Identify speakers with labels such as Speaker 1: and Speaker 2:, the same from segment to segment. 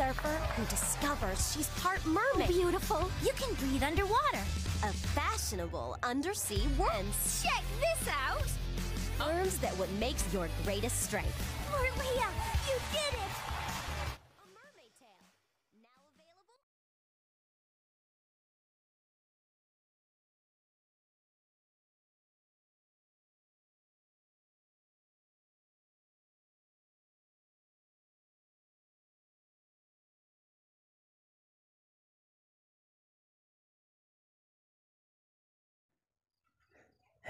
Speaker 1: surfer who discovers she's part mermaid. Oh, beautiful. You can breathe underwater. A fashionable undersea world. And check this out. Arms that what makes your greatest strength. Maria, you did it!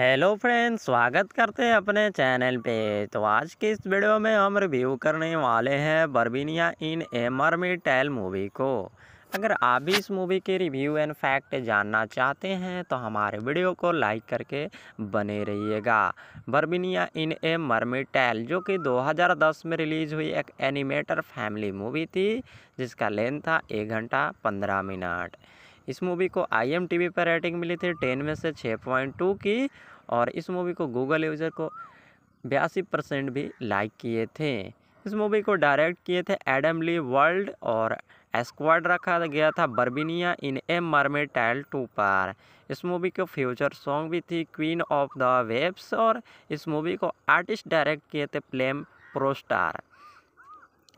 Speaker 1: Hello friends स्वागत करते हैं अपने channel पे तो आज के इस video में हम रिव्यू करने वाले हैं बर्बिनिया इन एमर में टैल मूवी को अगर आप भी इस मूवी के रिव्यू एंड फैक्ट जानना चाहते हैं तो हमारे वीडियो को लाइक करके बने रहिएगा बर्बिनिया इन ए मरमी टैल जो कि 2010 में रिलीज़ हुई एक एनिमेटर फैमिली मूवी थी जिसका लेंथ था एक घंटा पंद्रह मिनट इस मूवी को आई एम टी पर रेटिंग मिली थी टेन में से छः पॉइंट टू की और इस मूवी को गूगल यूज़र को बयासी परसेंट भी लाइक किए थे इस मूवी को डायरेक्ट किए थे एडम ली वर्ल्ड और एस्क्वाड रखा गया था बर्बिनिया इन ए मरमे टाइल टू पर इस मूवी को फ्यूचर सॉन्ग भी थी क्वीन ऑफ द वेब्स और इस मूवी को आर्टिस्ट डायरेक्ट किए थे प्लेम प्रोस्टार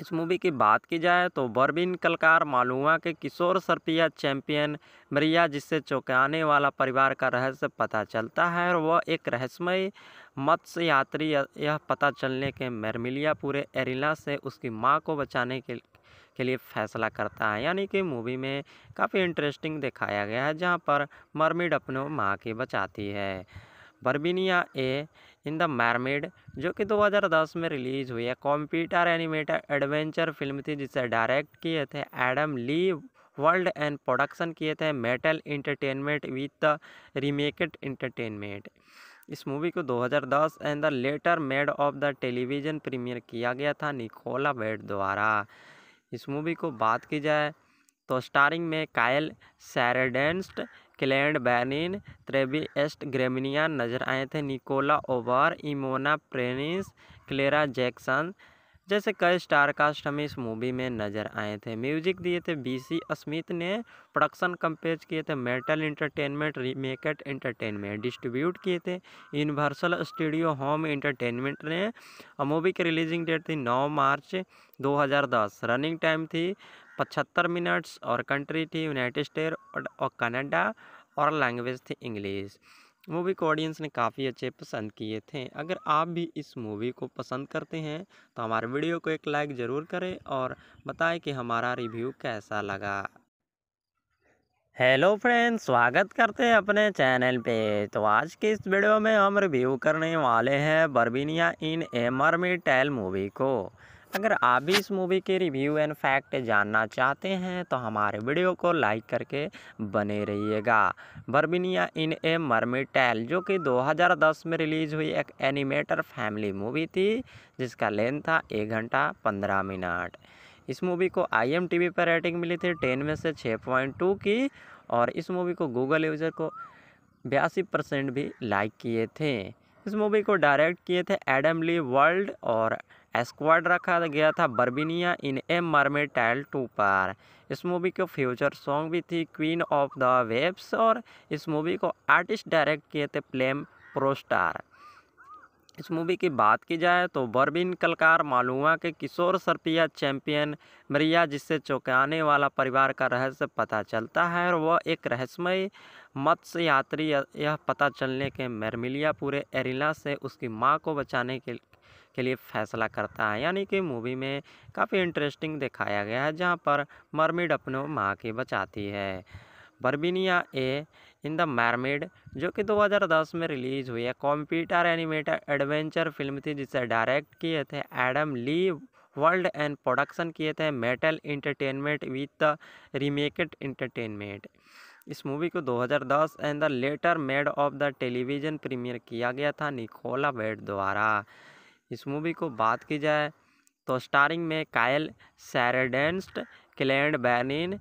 Speaker 1: इस मूवी की बात की जाए तो बर्बिन कलकार मालुआ के किशोर सरपिया चैंपियन मरिया जिससे चौंकाने वाला परिवार का रहस्य पता चलता है और वह एक रहस्यमय मत्स्य यात्री यह पता चलने के मेरमिलिया पूरे एरिला से उसकी माँ को बचाने के के लिए फैसला करता है यानी कि मूवी में काफ़ी इंटरेस्टिंग दिखाया गया है जहाँ पर मरमिड अपने माँ की बचाती है बर्बिनिया ए इन द मैरमेड जो कि 2010 में रिलीज़ हुई है कॉम्प्यूटर एनिमेटेड एडवेंचर फिल्म थी जिसे डायरेक्ट किए थे Adam Lee world and production किए थे metal entertainment with the रीमेकेड entertainment इस मूवी को 2010 and the later made of the television premiere किया गया था निकोला बेट द्वारा इस मूवी को बात की जाए तो स्टारिंग में कायल सैरडेंस्ट क्लैंड बैनिन एस्ट ग्रेमिनिया नजर आए थे निकोला ओवर इमोना प्रेनिस क्लेरा जैक्सन जैसे कई स्टार कास्ट हमें इस मूवी में नज़र आए थे म्यूजिक दिए थे बीसी स्मिथ ने प्रोडक्शन कंपेज किए थे मेटल इंटरटेनमेंट रीमेकेट इंटरटेनमेंट डिस्ट्रीब्यूट किए थे यूनिवर्सल स्टूडियो होम इंटरटेनमेंट ने और मूवी की रिलीजिंग डेट थी 9 मार्च 2010 रनिंग टाइम थी पचहत्तर मिनट्स और कंट्री थी यूनाइटेड स्टेट और कनाडा और लैंग्वेज थी इंग्लिश मूवी को ऑडियंस ने काफ़ी अच्छे पसंद किए थे अगर आप भी इस मूवी को पसंद करते हैं तो हमारे वीडियो को एक लाइक ज़रूर करें और बताएं कि हमारा रिव्यू कैसा लगा हेलो फ्रेंड्स स्वागत करते हैं अपने चैनल पे तो आज के इस वीडियो में हम रिव्यू करने वाले हैं बर्बीनिया इन एमर मी टेल मूवी को अगर आप भी इस मूवी के रिव्यू एंड फैक्ट जानना चाहते हैं तो हमारे वीडियो को लाइक करके बने रहिएगा बर्बिनिया इन ए मरमी टैल जो कि 2010 में रिलीज़ हुई एक एनिमेटर फैमिली मूवी थी जिसका लेंथ था एक घंटा पंद्रह मिनट इस मूवी को आई पर रेटिंग मिली थी टेन में से छः पॉइंट टू की और इस मूवी को गूगल यूज़र को बयासी परसेंट भी लाइक किए थे इस मूवी को डायरेक्ट किए थे एडम ली वर्ल्ड और एस्क्वाड रखा गया था बर्बिनिया इन ए मरमे टाइल टू पर इस मूवी के फ्यूचर सॉन्ग भी थी क्वीन ऑफ द वेब्स और इस मूवी को आर्टिस्ट डायरेक्ट किए थे प्लेम प्रोस्टार इस मूवी की बात की जाए तो बर्बिन कलकार मालुआ के किशोर सरपिया चैंपियन मरिया जिससे चौंकाने वाला परिवार का रहस्य पता चलता है और वह एक रहस्यमय मत्स्य यात्री यह पता चलने के मेरमिलिया पूरे एरिला से उसकी माँ को बचाने के के लिए फैसला करता है यानी कि मूवी में काफ़ी इंटरेस्टिंग दिखाया गया है जहाँ पर मरमिड अपने माँ की बचाती है बर्बिनिया ए इन द मैरमेड जो कि 2010 में रिलीज़ हुई है कॉम्प्यूटर एनिमेटर एडवेंचर फिल्म थी जिसे डायरेक्ट किए थे Adam Lee world and production किए थे metal entertainment with the रीमेकेड entertainment इस मूवी को 2010 and the later made of the television premiere किया गया था निकोला बेड द्वारा इस मूवी को बात की जाए तो स्टारिंग में कायल सैरडेंस्ट क्लैंड बैनिन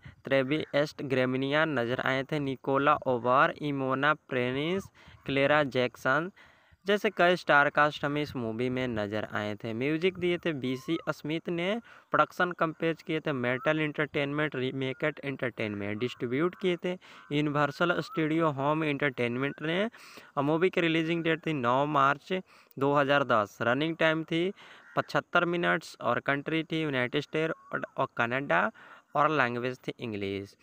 Speaker 1: एस्ट ग्रेमिनिया नजर आए थे निकोला ओवर इमोना प्रेनिस क्लेरा जैक्सन जैसे कई स्टार कास्ट हमें इस मूवी में नज़र आए थे म्यूजिक दिए थे बीसी स्मिथ ने प्रोडक्शन कंपेज किए थे मेटल इंटरटेनमेंट रीमेकेट इंटरटेनमेंट डिस्ट्रीब्यूट किए थे यूनिवर्सल स्टूडियो होम इंटरटेनमेंट ने और मूवी की रिलीजिंग डेट थी नौ मार्च 2010 रनिंग टाइम थी पचहत्तर मिनट्स और कंट्री थी यूनाइटेड स्टेट और कनाडा और लैंग्वेज थी इंग्लिश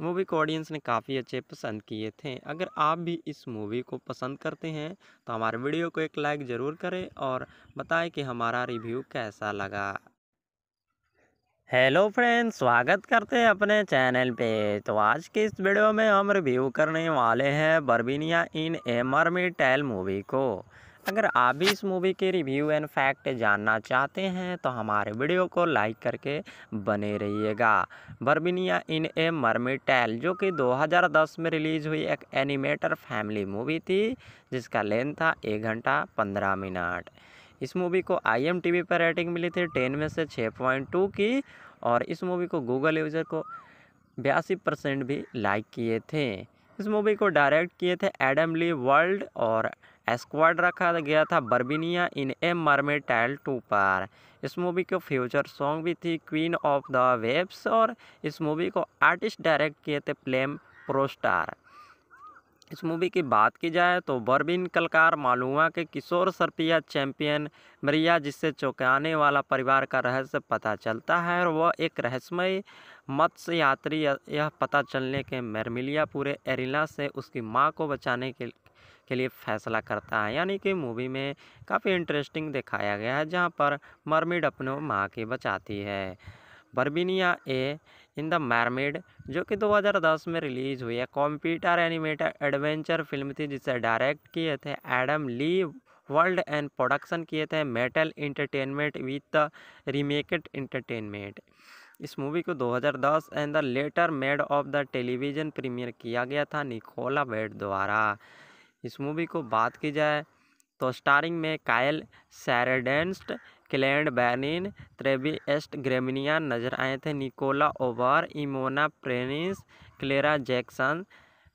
Speaker 1: मूवी को ऑडियंस ने काफ़ी अच्छे पसंद किए थे अगर आप भी इस मूवी को पसंद करते हैं तो हमारे वीडियो को एक लाइक ज़रूर करें और बताएं कि हमारा रिव्यू कैसा लगा हेलो फ्रेंड्स स्वागत करते हैं अपने चैनल पे तो आज के इस वीडियो में हम रिव्यू करने वाले हैं बर्बीनिया इन ए मी टेल मूवी को अगर आप भी इस मूवी के रिव्यू एंड फैक्ट जानना चाहते हैं तो हमारे वीडियो को लाइक करके बने रहिएगा बर्बिनिया इन ए मरमी टैल जो कि 2010 में रिलीज़ हुई एक एनिमेटर फैमिली मूवी थी जिसका लेंथ था एक घंटा पंद्रह मिनट इस मूवी को आई पर रेटिंग मिली थी टेन में से छः पॉइंट टू की और इस मूवी को गूगल यूज़र को बयासी परसेंट भी लाइक किए थे इस मूवी को डायरेक्ट किए थे एडम ली वर्ल्ड और एस्क्वाड रखा गया था बर्बिनिया in a mermaid tile two पर इस मूवी के फ्यूचर सॉन्ग भी थी क्वीन ऑफ द वेब्स और इस मूवी को आर्टिस्ट डायरेक्ट किए थे प्लेम प्रोस्टार इस मूवी की बात की जाए तो बर्बिन कलकार मालुआ के किशोर सरपिया चैंपियन मरिया जिससे चौंकाने वाला परिवार का रहस्य पता चलता है और वह एक रहस्यमय मत्स्य यात्री यह पता चलने के मेरमिलिया पूरे एरिला से उसकी माँ को बचाने के के लिए फैसला करता है यानी कि मूवी में काफ़ी इंटरेस्टिंग दिखाया गया है जहाँ पर मरमिड अपने माँ की बचाती है बर्बिनिया ए इन द मैरमेड जो कि 2010 में रिलीज हुई है कॉम्प्यूटर एनिमेटर एडवेंचर फिल्म थी जिसे डायरेक्ट किए थे Adam Lee world and production किए थे metal entertainment with the रीमेकेड entertainment इस मूवी को 2010 and the later made of the television premiere किया गया था निकोला बेड द्वारा इस मूवी को बात की जाए तो स्टारिंग में कायल सैरडेंस्ट क्लैंड बैनिन एस्ट ग्रेमिनिया नजर आए थे निकोला ओवर इमोना प्रेनिस क्लेरा जैक्सन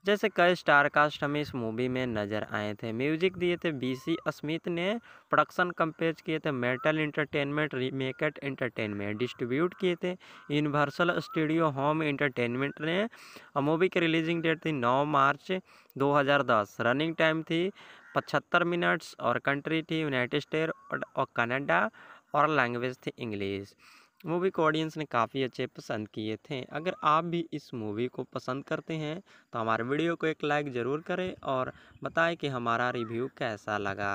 Speaker 1: जैसे कई स्टार कास्ट हमें इस मूवी में नज़र आए थे म्यूजिक दिए थे बीसी स्मिथ ने प्रोडक्शन कंपेज किए थे मेटल इंटरटेनमेंट रीमेकेट इंटरटेनमेंट डिस्ट्रीब्यूट किए थे यूनिवर्सल स्टूडियो होम इंटरटेनमेंट ने मूवी की रिलीजिंग डेट थी नौ मार्च 2010 रनिंग टाइम थी पचहत्तर मिनट्स और कंट्री थी यूनाइटेड स्टेट और कनाडा और लैंग्वेज थी इंग्लिश मूवी को ऑडियंस ने काफ़ी अच्छे पसंद किए थे अगर आप भी इस मूवी को पसंद करते हैं तो हमारे वीडियो को एक लाइक ज़रूर करें और बताएं कि हमारा रिव्यू कैसा लगा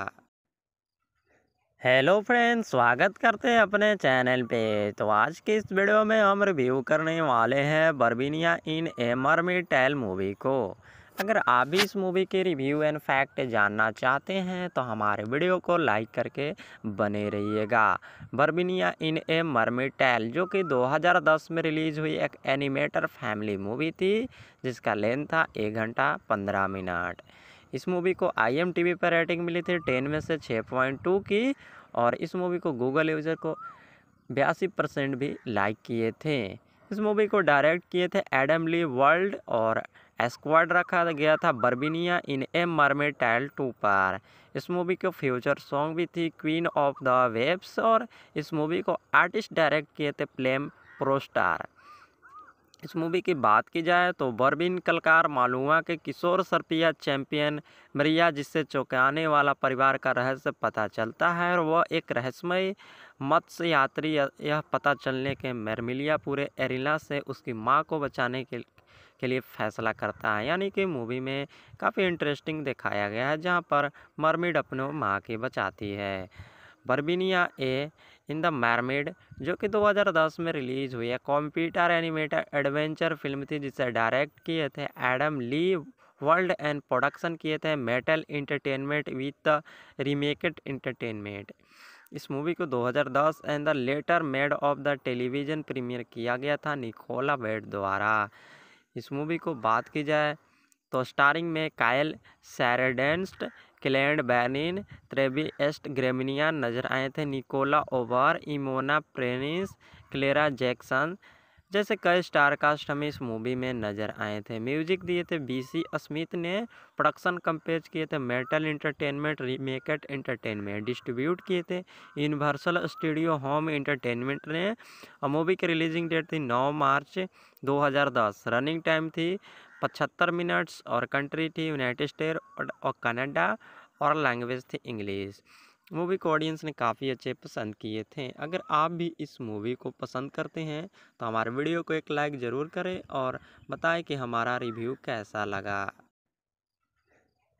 Speaker 1: हेलो फ्रेंड्स स्वागत करते हैं अपने चैनल पे तो आज के इस वीडियो में हम रिव्यू करने वाले हैं बर्बीनिया इन ए मरमी टेल मूवी को अगर आप भी इस मूवी के रिव्यू एंड फैक्ट जानना चाहते हैं तो हमारे वीडियो को लाइक करके बने रहिएगा बर्बिनिया इन ए मरमिटैल जो कि 2010 में रिलीज़ हुई एक एनिमेटर फैमिली मूवी थी जिसका लेंथ था एक घंटा पंद्रह मिनट इस मूवी को आई पर रेटिंग मिली थी टेन में से छः पॉइंट टू की और इस मूवी को गूगल यूज़र को बयासी परसेंट भी लाइक किए थे इस मूवी को डायरेक्ट किए थे एडम ली वर्ल्ड और एस्क्वाड रखा गया था बर्बिनिया इन ए टाइल टू पर इस मूवी के फ्यूचर सॉन्ग भी थी क्वीन ऑफ द वेब्स और इस मूवी को आर्टिस्ट डायरेक्ट किए थे प्लेम प्रोस्टार इस मूवी की बात की जाए तो बर्बिन कलकार मालुआ के किशोर सरपिया चैंपियन मरिया जिससे चौंकाने वाला परिवार का रहस्य पता चलता है और वह एक रहस्यमय मत्स्य यात्री यह पता चलने के मेरमिलिया पूरे एरिला से उसकी माँ को बचाने के के लिए फैसला करता है यानी कि मूवी में काफ़ी इंटरेस्टिंग दिखाया गया है जहाँ पर मरमिड अपने माँ की बचाती है बर्बिनिया ए इन द मैरमेड जो कि 2010 में रिलीज़ हुई है कॉम्प्यूटर एनिमेटर एडवेंचर फिल्म थी जिसे डायरेक्ट किए थे Adam Lee world and production किए थे metal entertainment with the रीमेकेड entertainment इस मूवी को 2010 and the later made of the television premiere किया गया था निकोला बेड द्वारा इस मूवी को बात की जाए तो स्टारिंग में कायल सैरडेंस्ट क्लैंड बैनिन एस्ट ग्रेमिनिया नजर आए थे निकोला ओवर इमोना प्रेनिस क्लेरा जैक्सन जैसे कई स्टार कास्ट हमें इस मूवी में नज़र आए थे म्यूजिक दिए थे बीसी अस्मित ने प्रोडक्शन कंपेज किए थे मेटल इंटरटेनमेंट रीमेकेट इंटरटेनमेंट डिस्ट्रीब्यूट किए थे यूनिवर्सल स्टूडियो होम इंटरटेनमेंट ने और मूवी की रिलीजिंग डेट थी नौ मार्च 2010 रनिंग टाइम थी पचहत्तर मिनट्स और कंट्री थी यूनाइटेड स्टेट और कनाडा और लैंग्वेज थी इंग्लिश मूवी को ऑडियंस ने काफ़ी अच्छे पसंद किए थे अगर आप भी इस मूवी को पसंद करते हैं तो हमारे वीडियो को एक लाइक ज़रूर करें और बताएं कि हमारा रिव्यू कैसा लगा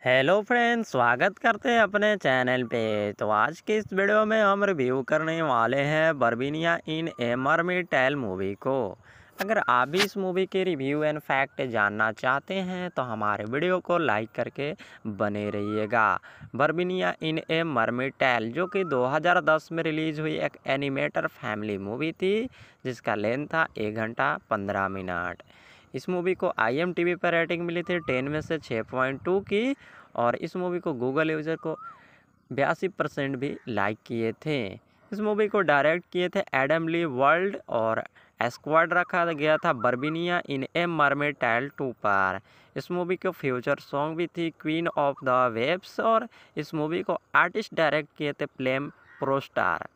Speaker 1: हेलो फ्रेंड्स स्वागत करते हैं अपने चैनल पे तो आज के इस वीडियो में हम रिव्यू करने वाले हैं बर्बीनिया इन ए मरमी टैल मूवी को अगर आप भी इस मूवी के रिव्यू एंड फैक्ट जानना चाहते हैं तो हमारे वीडियो को लाइक करके बने रहिएगा बर्बिनिया इन ए मरमिटैल जो कि 2010 में रिलीज़ हुई एक एनिमेटर फैमिली मूवी थी जिसका लेंथ था एक घंटा पंद्रह मिनट इस मूवी को आई पर रेटिंग मिली थी टेन में से छः पॉइंट टू की और इस मूवी को गूगल यूज़र को बयासी परसेंट भी लाइक किए थे इस मूवी को डायरेक्ट किए थे एडम ली वर्ल्ड और एस्क्वाड रखा गया था बर्बिनिया इन ए टाइल टू पर इस मूवी को फ्यूचर सॉन्ग भी थी क्वीन ऑफ द वेब्स और इस मूवी को आर्टिस्ट डायरेक्ट किए थे प्लेम प्रोस्टार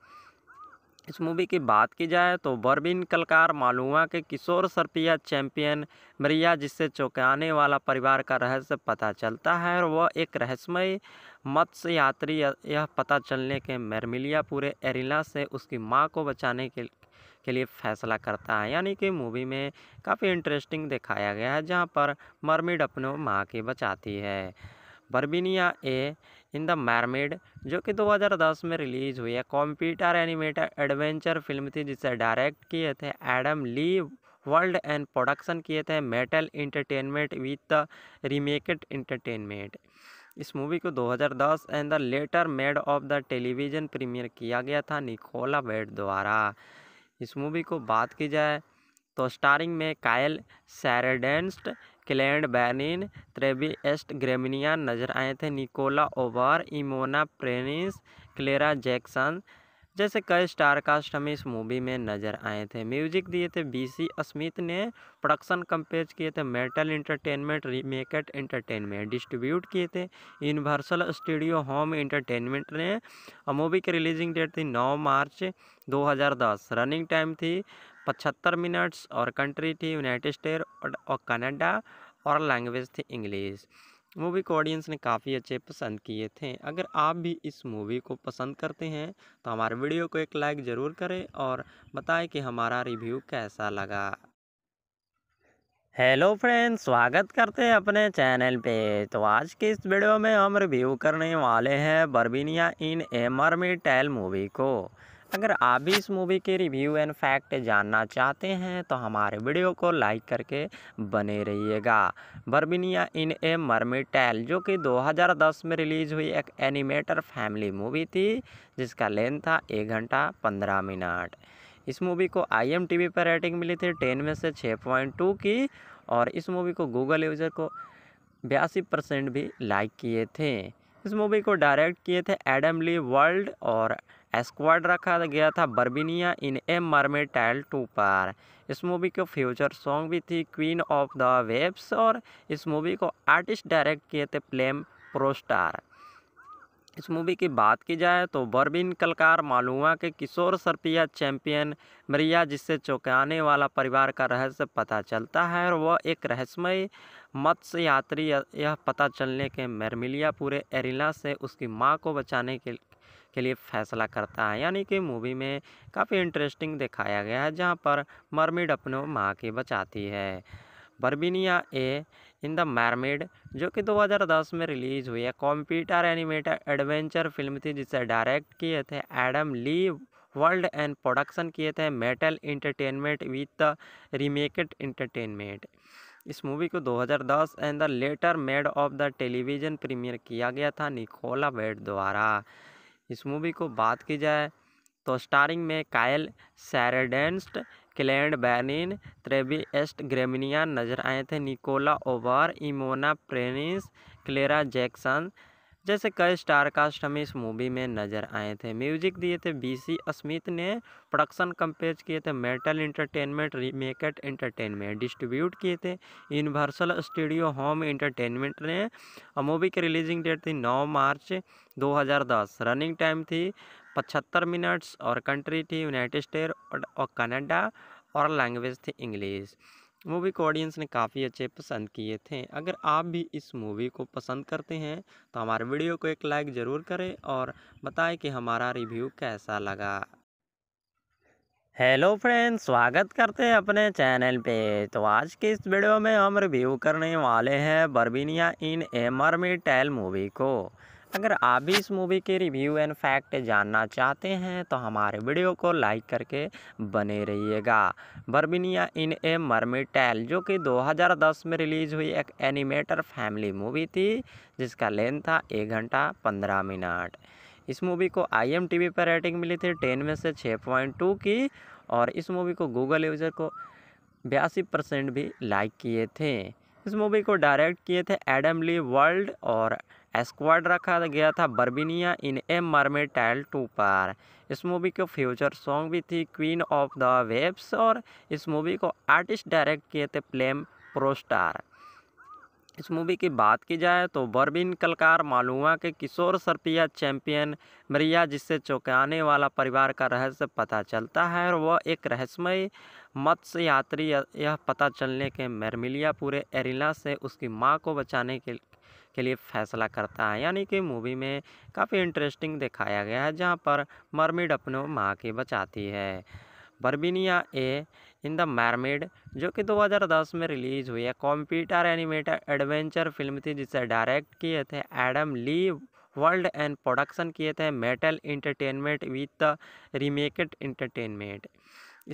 Speaker 1: इस मूवी की बात की जाए तो बर्बिन कलकार मालूमा के किशोर सरपिया चैंपियन मरिया जिससे चौंकाने वाला परिवार का रहस्य पता चलता है और वह एक रहस्यमय मत्स्य यात्री यह पता चलने के मेरमिलिया पूरे एरिला से उसकी माँ को बचाने के के लिए फैसला करता है यानी कि मूवी में काफ़ी इंटरेस्टिंग दिखाया गया है जहाँ पर मरमिड अपने माँ की बचाती है बर्बिनिया ए इन द मैरमेड जो कि 2010 में रिलीज़ हुई है कंप्यूटर एनिमेटर एडवेंचर फिल्म थी जिसे डायरेक्ट किए थे Adam Lee world and production किए थे metal entertainment with the रीमेकड entertainment इस मूवी को 2010 and the later made of the television premiere किया गया था निकोला बेड द्वारा इस मूवी को बात की जाए तो स्टारिंग में कायल सैरडेंस्ट क्लैंड बैनिन एस्ट ग्रेमिनिया नजर आए थे निकोला ओवर इमोना प्रेनिस क्लेरा जैक्सन जैसे कई स्टार कास्ट हमें इस मूवी में नज़र आए थे म्यूजिक दिए थे बीसी अस्मित ने प्रोडक्शन कंपेज किए थे मेटल इंटरटेनमेंट रीमेकेट इंटरटेनमेंट डिस्ट्रीब्यूट किए थे यूनिवर्सल स्टूडियो होम इंटरटेनमेंट ने और मूवी की रिलीजिंग डेट थी 9 मार्च 2010 रनिंग टाइम थी पचहत्तर मिनट्स और कंट्री थी यूनाइटेड स्टेट और कनाडा और लैंग्वेज थी इंग्लिश मूवी को ऑडियंस ने काफ़ी अच्छे पसंद किए थे अगर आप भी इस मूवी को पसंद करते हैं तो हमारे वीडियो को एक लाइक ज़रूर करें और बताएं कि हमारा रिव्यू कैसा लगा हेलो फ्रेंड्स स्वागत करते हैं अपने चैनल पे तो आज के इस वीडियो में हम रिव्यू करने वाले हैं बर्बीनिया इन ए मी टेल मूवी को अगर आप भी इस मूवी के रिव्यू एंड फैक्ट जानना चाहते हैं तो हमारे वीडियो को लाइक करके बने रहिएगा बर्बिनिया इन ए मरमिटैल जो कि 2010 में रिलीज़ हुई एक एनिमेटर फैमिली मूवी थी जिसका लेंथ था एक घंटा पंद्रह मिनट इस मूवी को आई पर रेटिंग मिली थी टेन में से छः पॉइंट टू की और इस मूवी को गूगल यूज़र को बयासी परसेंट भी लाइक किए थे इस मूवी को डायरेक्ट किए थे एडम ली वर्ल्ड और एस्क्वाड रखा गया था बर्बिनिया इन ए टाइल टू पर इस मूवी के फ्यूचर सॉन्ग भी थी क्वीन ऑफ द वेब्स और इस मूवी को आर्टिस्ट डायरेक्ट किए थे प्लेम प्रोस्टार इस मूवी की बात की जाए तो बर्बिन कलकार मालुआ के किशोर सरपिया चैंपियन मरिया जिससे चौंकाने वाला परिवार का रहस्य पता चलता है और वह एक रहस्यमय मत्स्य यात्री यह पता चलने के मेरमिलिया पूरे एरिला से उसकी माँ को बचाने के के लिए फैसला करता है यानी कि मूवी में काफ़ी इंटरेस्टिंग दिखाया गया है जहाँ पर मरमिड अपने माँ की बचाती है बर्बिनिया ए इन द मैरमेड जो कि 2010 में रिलीज़ हुई है कॉम्प्यूटर एनिमेटर एडवेंचर फिल्म थी जिसे डायरेक्ट किए थे Adam Lee world and production किए थे metal entertainment with the रीमेकेड entertainment इस मूवी को 2010 and the later made of the television premiere किया गया था निकोला वेड द्वारा इस मूवी को बात की जाए तो स्टारिंग में कायल सैरडेंस्ट क्लैंड बैनिन एस्ट ग्रेमिनिया नजर आए थे निकोला ओवर इमोना प्रेनिस क्लेरा जैक्सन जैसे कई स्टार कास्ट हमें इस मूवी में नज़र आए थे म्यूजिक दिए थे बीसी अस्मित ने प्रोडक्शन कंपेज किए थे मेटल इंटरटेनमेंट रीमेकेट इंटरटेनमेंट डिस्ट्रीब्यूट किए थे यूनिवर्सल स्टूडियो होम इंटरटेनमेंट ने और मूवी की रिलीजिंग डेट थी नौ मार्च 2010 रनिंग टाइम थी पचहत्तर मिनट्स और कंट्री थी यूनाइटेड स्टेट और कनाडा और लैंग्वेज थी इंग्लिश मूवी को ऑडियंस ने काफ़ी अच्छे पसंद किए थे अगर आप भी इस मूवी को पसंद करते हैं तो हमारे वीडियो को एक लाइक ज़रूर करें और बताएं कि हमारा रिव्यू कैसा लगा हेलो फ्रेंड्स स्वागत करते हैं अपने चैनल पे तो आज के इस वीडियो में हम रिव्यू करने वाले हैं बर्बीनिया इन एमर मी टेल मूवी को अगर आप भी इस मूवी के रिव्यू एंड फैक्ट जानना चाहते हैं तो हमारे वीडियो को लाइक करके बने रहिएगा बर्बिनिया इन ए मरमिटैल जो कि 2010 में रिलीज़ हुई एक एनिमेटर फैमिली मूवी थी जिसका लेंथ था एक घंटा पंद्रह मिनट इस मूवी को आई पर रेटिंग मिली थी टेन में से छः पॉइंट टू की और इस मूवी को गूगल यूज़र को बयासी परसेंट भी लाइक किए थे इस मूवी को डायरेक्ट किए थे एडम ली वर्ल्ड और एस्क्वाड रखा गया था बर्बिनिया इन ए टाइल टू पर इस मूवी के फ्यूचर सॉन्ग भी थी क्वीन ऑफ द वेब्स और इस मूवी को आर्टिस्ट डायरेक्ट किए थे प्लेम प्रोस्टार इस मूवी की बात की जाए तो बर्बिन कलकार मालुआ के किशोर सरपिया चैंपियन मरिया जिससे चौंकाने वाला परिवार का रहस्य पता चलता है और वह एक रहस्यमय मत्स्य यात्री यह पता चलने के मेरमिलिया पूरे एरिला से उसकी माँ को बचाने के के लिए फैसला करता है यानी कि मूवी में काफ़ी इंटरेस्टिंग दिखाया गया है जहाँ पर मरमिड अपने माँ की बचाती है बर्बिनिया ए इन द मैरमेड जो कि 2010 में रिलीज़ हुई है कंप्यूटर एनिमेटेड एडवेंचर फिल्म थी जिसे डायरेक्ट किए थे Adam Lee world and production किए थे metal entertainment with the रीमेकेड entertainment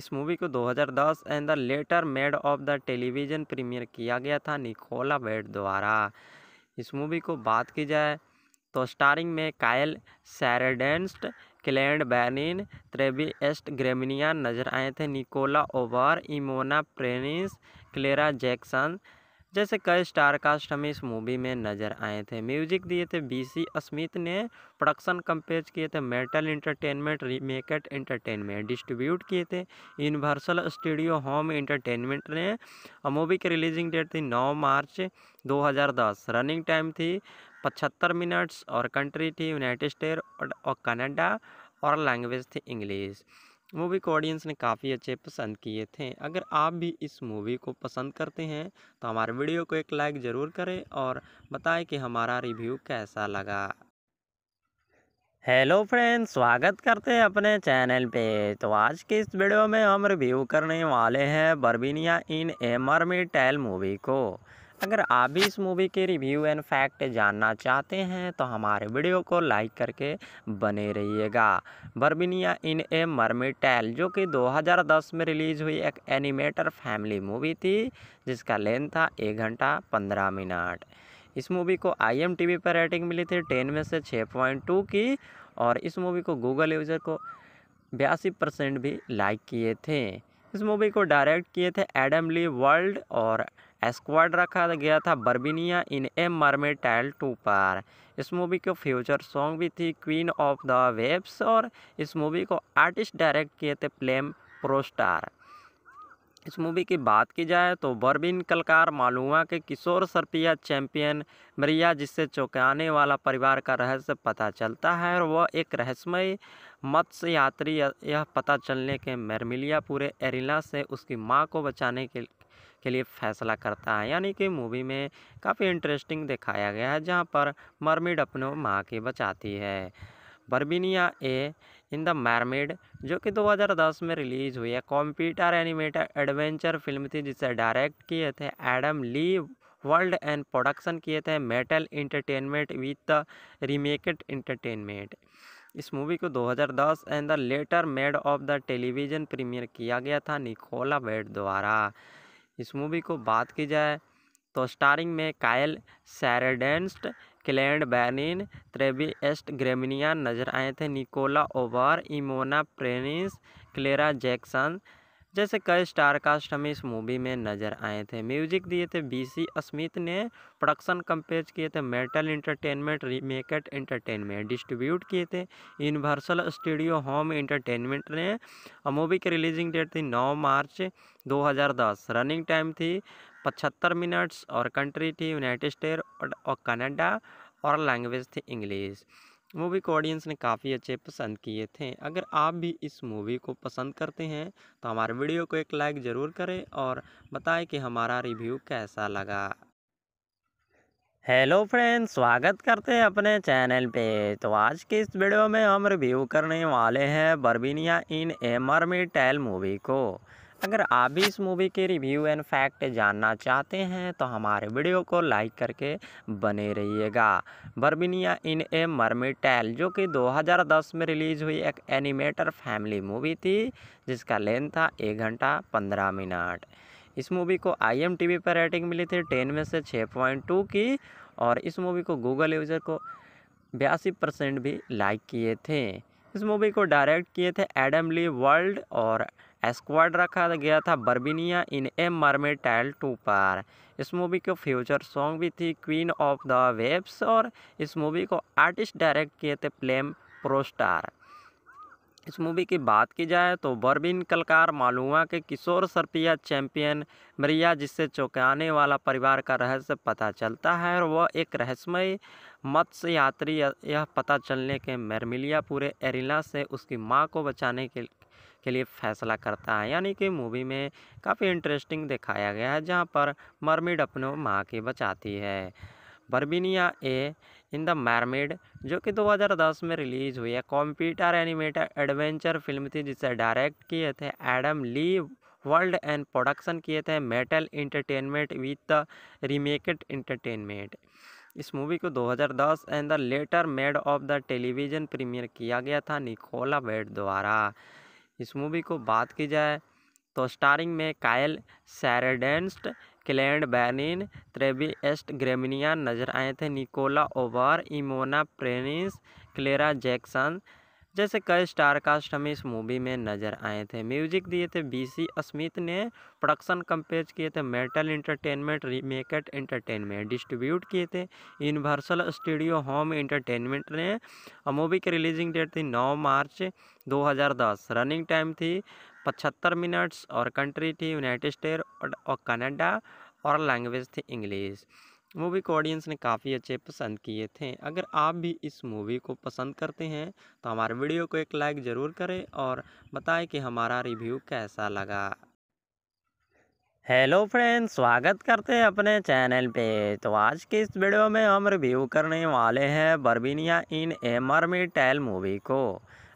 Speaker 1: इस मूवी को 2010 and the later made of the television premiere किया गया था निकोला बेड द्वारा इस मूवी को बात की जाए तो स्टारिंग में कायल सैरडेंस्ट क्लैंड बैनिन त्रेबी एस्ट ग्रेमिनिया नजर आए थे निकोला ओवर इमोना प्रेनिस क्लेरा जैक्सन जैसे कई स्टार कास्ट हमें इस मूवी में नज़र आए थे म्यूजिक दिए थे बीसी अस्मित ने प्रोडक्शन कंपेज किए थे मेटल इंटरटेनमेंट रीमेकेट इंटरटेनमेंट डिस्ट्रीब्यूट किए थे यूनिवर्सल स्टूडियो होम इंटरटेनमेंट ने और मूवी की रिलीजिंग डेट थी 9 मार्च 2010 रनिंग टाइम थी पचहत्तर मिनट्स और कंट्री थी यूनाइटेड स्टेट और कनाडा और लैंग्वेज थी इंग्लिश मूवी को ऑडियंस ने काफ़ी अच्छे पसंद किए थे अगर आप भी इस मूवी को पसंद करते हैं तो हमारे वीडियो को एक लाइक ज़रूर करें और बताएं कि हमारा रिव्यू कैसा लगा हेलो फ्रेंड्स स्वागत करते हैं अपने चैनल पे तो आज के इस वीडियो में हम रिव्यू करने वाले हैं बर्बीनिया इन एमर मी टेल मूवी को अगर आप भी इस मूवी के रिव्यू एंड फैक्ट जानना चाहते हैं तो हमारे वीडियो को लाइक करके बने रहिएगा बर्बिनिया इन ए मरमिटैल जो कि 2010 में रिलीज़ हुई एक एनिमेटर फैमिली मूवी थी जिसका लेंथ था एक घंटा पंद्रह मिनट इस मूवी को आई पर रेटिंग मिली थी टेन में से छः पॉइंट टू की और इस मूवी को गूगल यूज़र को बयासी परसेंट भी लाइक किए थे इस मूवी को डायरेक्ट किए थे एडम ली वर्ल्ड और स्क्वाड रखा गया था बर्बिनिया इन ए मर्मेटाइल टू पर इस मूवी के फ्यूचर सॉन्ग भी थी क्वीन ऑफ द वेब्स और इस मूवी को आर्टिस्ट डायरेक्ट किए थे प्लेम प्रोस्टार इस मूवी की बात की जाए तो बर्बिन कलकार मालुआ के किशोर सरपिया चैंपियन मरिया जिससे चौंकाने वाला परिवार का रहस्य पता चलता है और वह एक रहस्यमय मत्स्य यात्री यह पता चलने के मेरमिलिया पूरे एरिला से उसकी माँ को बचाने के के लिए फैसला करता है यानी कि मूवी में काफ़ी इंटरेस्टिंग दिखाया गया है जहाँ पर मरमिड अपने माँ की बचाती है बर्बिनिया ए इन द मैरमेड जो कि 2010 में रिलीज़ हुई है कंप्यूटर एनिमेटेड एडवेंचर फिल्म थी जिसे डायरेक्ट किए थे Adam Lee world and production किए थे metal entertainment with the रीमेकड entertainment इस मूवी को 2010 and the later made of the television premiere किया गया था निकोला वेड द्वारा इस मूवी को बात की जाए तो स्टारिंग में कायल सैरडेंस्ट क्लैंड बैनिन त्रेबी एस्ट ग्रेमिनिया नजर आए थे निकोला ओवर इमोना प्रेनिस क्लेरा जैक्सन जैसे कई स्टार कास्ट हमें इस मूवी में नज़र आए थे म्यूजिक दिए थे बीसी अस्मित ने प्रोडक्शन कंपेज किए थे मेटल इंटरटेनमेंट रीमेकेट इंटरटेनमेंट डिस्ट्रीब्यूट किए थे यूनिवर्सल स्टूडियो होम इंटरटेनमेंट ने मूवी की रिलीजिंग डेट थी 9 मार्च 2010 रनिंग टाइम थी पचहत्तर मिनट्स और कंट्री थी यूनाइटेड स्टेट और कनाडा और लैंग्वेज थी इंग्लिश मूवी को ऑडियंस ने काफ़ी अच्छे पसंद किए थे अगर आप भी इस मूवी को पसंद करते हैं तो हमारे वीडियो को एक लाइक ज़रूर करें और बताएं कि हमारा रिव्यू कैसा लगा हेलो फ्रेंड्स स्वागत करते हैं अपने चैनल पे तो आज के इस वीडियो में हम रिव्यू करने वाले हैं बर्बीनिया इन एमर मी टेल मूवी को अगर आप भी इस मूवी के रिव्यू एंड फैक्ट जानना चाहते हैं तो हमारे वीडियो को लाइक करके बने रहिएगा बर्बिनिया इन ए मरमिटैल टैल जो कि 2010 में रिलीज़ हुई एक एनिमेटर फैमिली मूवी थी जिसका लेंथ था एक घंटा पंद्रह मिनट इस मूवी को आईएमटीवी पर रेटिंग मिली थी टेन में से छः पॉइंट टू की और इस मूवी को गूगल यूज़र को बयासी परसेंट भी लाइक किए थे इस मूवी को डायरेक्ट किए थे एडम ली वर्ल्ड और एस्क्वाड रखा गया था बर्बिनिया in a mermaid tile two पर इस मूवी के फ्यूचर सॉन्ग भी थी क्वीन ऑफ द वेब्स और इस मूवी को आर्टिस्ट डायरेक्ट किए थे प्लेम प्रोस्टार इस मूवी की बात की जाए तो बर्बिन कलकार मालुआ के किशोर सरपिया चैंपियन मरिया जिससे चौंकाने वाला परिवार का रहस्य पता चलता है और वह एक रहस्यमय मत्स्य यात्री यह पता चलने के मेरमिलिया पूरे एरिला से उसकी मां को बचाने के के लिए फैसला करता है यानी कि मूवी में काफ़ी इंटरेस्टिंग दिखाया गया है जहाँ पर मरमिड अपने माँ की बचाती है बर्बिनिया ए इन द मैरमेड जो कि 2010 में रिलीज़ हुई है कंप्यूटर एनिमेटेड एडवेंचर फिल्म थी जिसे डायरेक्ट किए थे Adam Lee world and production किए थे metal entertainment with the रीमेकेड entertainment इस मूवी को 2010 and the later made of the television premiere किया गया था निकोला वेड द्वारा इस मूवी को बात की जाए तो स्टारिंग में कायल सैरडेंस्ट क्लैंड बैनिन त्रेबी एस्ट ग्रेमिनिया नजर आए थे निकोला ओवर इमोना प्रेनिस क्लेरा जैक्सन जैसे कई स्टार कास्ट हमें इस मूवी में नज़र आए थे म्यूजिक दिए थे बीसी अस्मित ने प्रोडक्शन कंपेज किए थे मेटल इंटरटेनमेंट रीमेकेट इंटरटेनमेंट डिस्ट्रीब्यूट किए थे यूनिवर्सल स्टूडियो होम इंटरटेनमेंट ने मूवी की रिलीजिंग डेट थी 9 मार्च 2010 रनिंग टाइम थी पचहत्तर मिनट्स और कंट्री थी यूनाइटेड स्टेट और कनाडा और लैंग्वेज थी इंग्लिश मूवी को ऑडियंस ने काफ़ी अच्छे पसंद किए थे अगर आप भी इस मूवी को पसंद करते हैं तो हमारे वीडियो को एक लाइक ज़रूर करें और बताएं कि हमारा रिव्यू कैसा लगा हेलो फ्रेंड्स स्वागत करते हैं अपने चैनल पे तो आज के इस वीडियो में हम रिव्यू करने वाले हैं बर्बीनिया इन एमर मी टेल मूवी को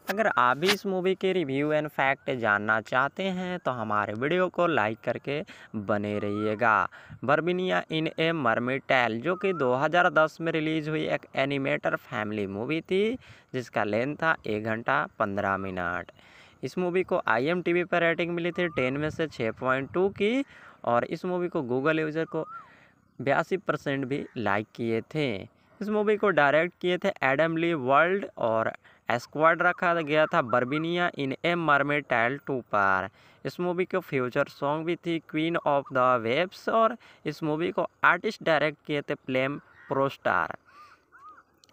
Speaker 1: अगर आप भी इस मूवी के रिव्यू एंड फैक्ट जानना चाहते हैं तो हमारे वीडियो को लाइक करके बने रहिएगा बर्बिनिया इन ए मरमिटैल टैल जो कि 2010 में रिलीज़ हुई एक एनिमेटर फैमिली मूवी थी जिसका लेंथ था एक घंटा पंद्रह मिनट इस मूवी को आईएमटीबी पर रेटिंग मिली थी टेन में से छः पॉइंट टू की और इस मूवी को गूगल यूज़र को बयासी परसेंट भी लाइक किए थे इस मूवी को डायरेक्ट किए थे एडम ली वर्ल्ड और स्क्वाड रखा गया था बर्बिनिया इन ए मरमे टाइल टू पर इस मूवी के फ्यूचर सॉन्ग भी थी क्वीन ऑफ द वेब्स और इस मूवी को आर्टिस्ट डायरेक्ट किए थे प्लेम प्रोस्टार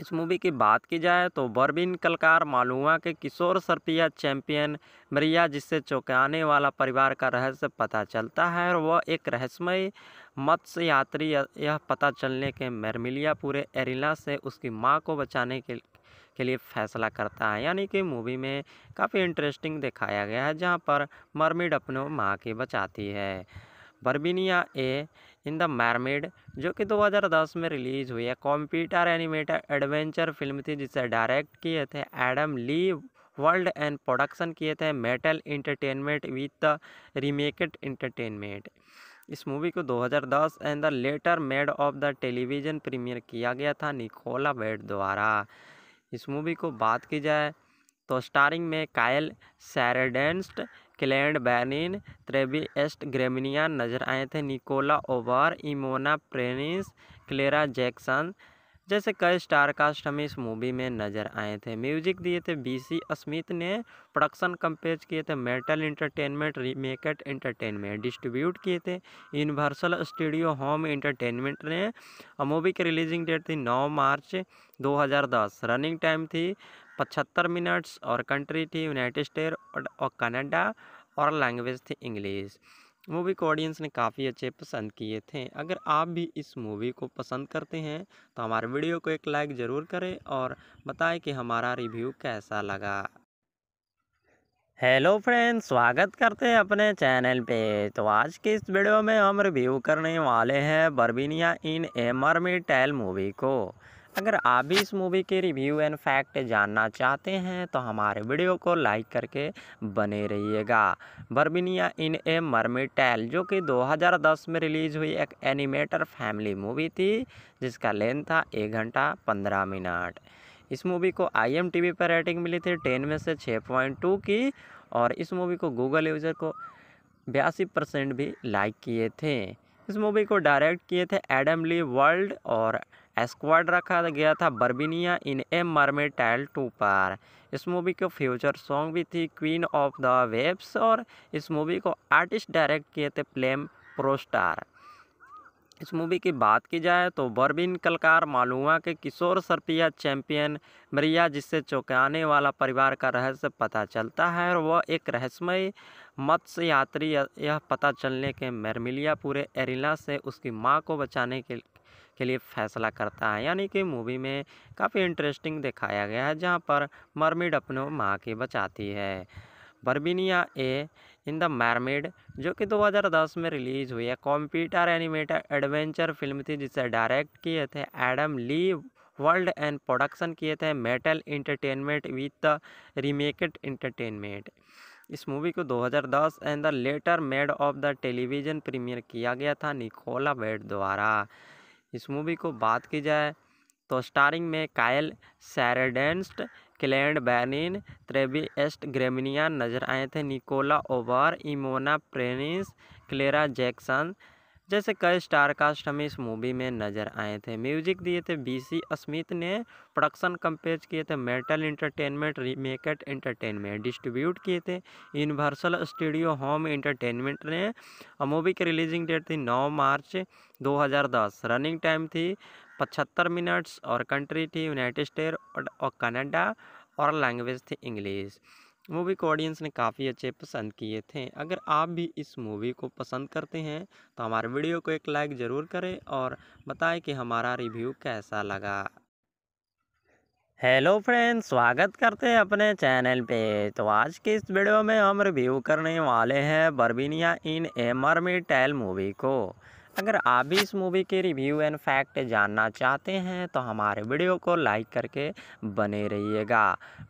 Speaker 1: इस मूवी की बात की जाए तो बर्बिन कलकार मालुआ के किशोर सरपिया चैंपियन मरिया जिससे चौंकाने वाला परिवार का रहस्य पता चलता है और वह एक रहस्यमय मत्स्य यात्री यह पता चलने के मेरमिलिया पूरे एरिला से उसकी मां को बचाने के के लिए फैसला करता है यानी कि मूवी में काफ़ी इंटरेस्टिंग दिखाया गया है जहाँ पर मरमिड अपने माँ की बचाती है बर्बिनिया ए इन द मैरमेड जो कि 2010 में रिलीज़ हुई है कंप्यूटर एनिमेटेड एडवेंचर फिल्म थी जिसे डायरेक्ट किए थे Adam Lee world and production किए थे metal entertainment with the रीमेकेड entertainment इस मूवी को 2010 and the later made of the television premiere किया गया था निकोला बेड द्वारा इस मूवी को बात की जाए तो स्टारिंग में कायल सैरडेंस्ट क्लैंड बैनिन त्रेबी एस्ट ग्रेमिनिया नजर आए थे निकोला ओवर इमोना प्रेनिस क्लेरा जैक्सन जैसे कई स्टार कास्ट हमें इस मूवी में नज़र आए थे म्यूजिक दिए थे बीसी अस्मित ने प्रोडक्शन कंपेज किए थे मेटल इंटरटेनमेंट रीमेकेट इंटरटेनमेंट डिस्ट्रीब्यूट किए थे यूनिवर्सल स्टूडियो होम इंटरटेनमेंट ने और मूवी की रिलीजिंग डेट थी 9 मार्च 2010 रनिंग टाइम थी पचहत्तर मिनट्स और कंट्री थी यूनाइटेड स्टेट और कनाडा और लैंग्वेज थी इंग्लिश मूवी को ऑडियंस ने काफ़ी अच्छे पसंद किए थे अगर आप भी इस मूवी को पसंद करते हैं तो हमारे वीडियो को एक लाइक ज़रूर करें और बताएं कि हमारा रिव्यू कैसा लगा हेलो फ्रेंड्स स्वागत करते हैं अपने चैनल पे तो आज के इस वीडियो में हम रिव्यू करने वाले हैं बर्बीनिया इन एमर मी टेल मूवी को अगर आप भी इस मूवी के रिव्यू एंड फैक्ट जानना चाहते हैं तो हमारे वीडियो को लाइक करके बने रहिएगा बर्बिनिया इन ए मरमिटैल टैल जो कि 2010 में रिलीज हुई एक एनिमेटर फैमिली मूवी थी जिसका लेंथ था एक घंटा पंद्रह मिनट इस मूवी को आईएमटीबी पर रेटिंग मिली थी टेन में से छः पॉइंट टू की और इस मूवी को गूगल यूज़र को बयासी परसेंट भी लाइक किए थे इस मूवी को डायरेक्ट किए थे एडम ली वर्ल्ड और स्क्वाड रखा गया था बर्बिनिया इन ए मरमे टाइल टू पर इस मूवी के फ्यूचर सॉन्ग भी थी क्वीन ऑफ द वेब्स और इस मूवी को आर्टिस्ट डायरेक्ट किए थे प्लेम प्रोस्टार इस मूवी की बात की जाए तो बर्बिन कलकार मालुआ के किशोर सरपिया चैंपियन मरिया जिससे चौंकाने वाला परिवार का रहस्य पता चलता है और वह एक रहस्यमय मत्स्य यात्री यह पता चलने के मेरमिलिया पूरे एरिला से उसकी मां को बचाने के के लिए फैसला करता है यानी कि मूवी में काफ़ी इंटरेस्टिंग दिखाया गया है जहाँ पर मरमिड अपने माँ की बचाती है बर्बिनिया ए इन द मैरमेड जो कि 2010 में रिलीज़ हुई है कंप्यूटर एनिमेटेड एडवेंचर फिल्म थी जिसे डायरेक्ट किए थे Adam Lee world and production किए थे metal entertainment with the रीमेकेड entertainment इस मूवी को 2010 and the later made of the television premiere किया गया था निकोला बेड द्वारा इस मूवी को बात की जाए तो स्टारिंग में कायल सैरडेंस्ट क्लैंड बैनिन त्रेबी एस्ट ग्रेमिनिया नजर आए थे निकोला ओवर इमोना प्रेनिस क्लेरा जैक्सन जैसे कई स्टार कास्ट हमें इस मूवी में नज़र आए थे म्यूजिक दिए थे बीसी अस्मित ने प्रोडक्शन कंपेज किए थे मेटल इंटरटेनमेंट रीमेकेट इंटरटेनमेंट डिस्ट्रीब्यूट किए थे यूनिवर्सल स्टूडियो होम इंटरटेनमेंट ने मूवी की रिलीजिंग डेट थी नौ मार्च 2010 रनिंग टाइम थी पचहत्तर मिनट्स और कंट्री थी यूनाइटेड स्टेट और कनाडा और लैंग्वेज थी इंग्लिश मूवी को ऑडियंस ने काफ़ी अच्छे पसंद किए थे अगर आप भी इस मूवी को पसंद करते हैं तो हमारे वीडियो को एक लाइक ज़रूर करें और बताएं कि हमारा रिव्यू कैसा लगा हेलो फ्रेंड्स स्वागत करते हैं अपने चैनल पे तो आज के इस वीडियो में हम रिव्यू करने वाले हैं बर्बीनिया इन ए मी टेल मूवी को अगर आप भी इस मूवी के रिव्यू एंड फैक्ट जानना चाहते हैं तो हमारे वीडियो को लाइक करके बने रहिएगा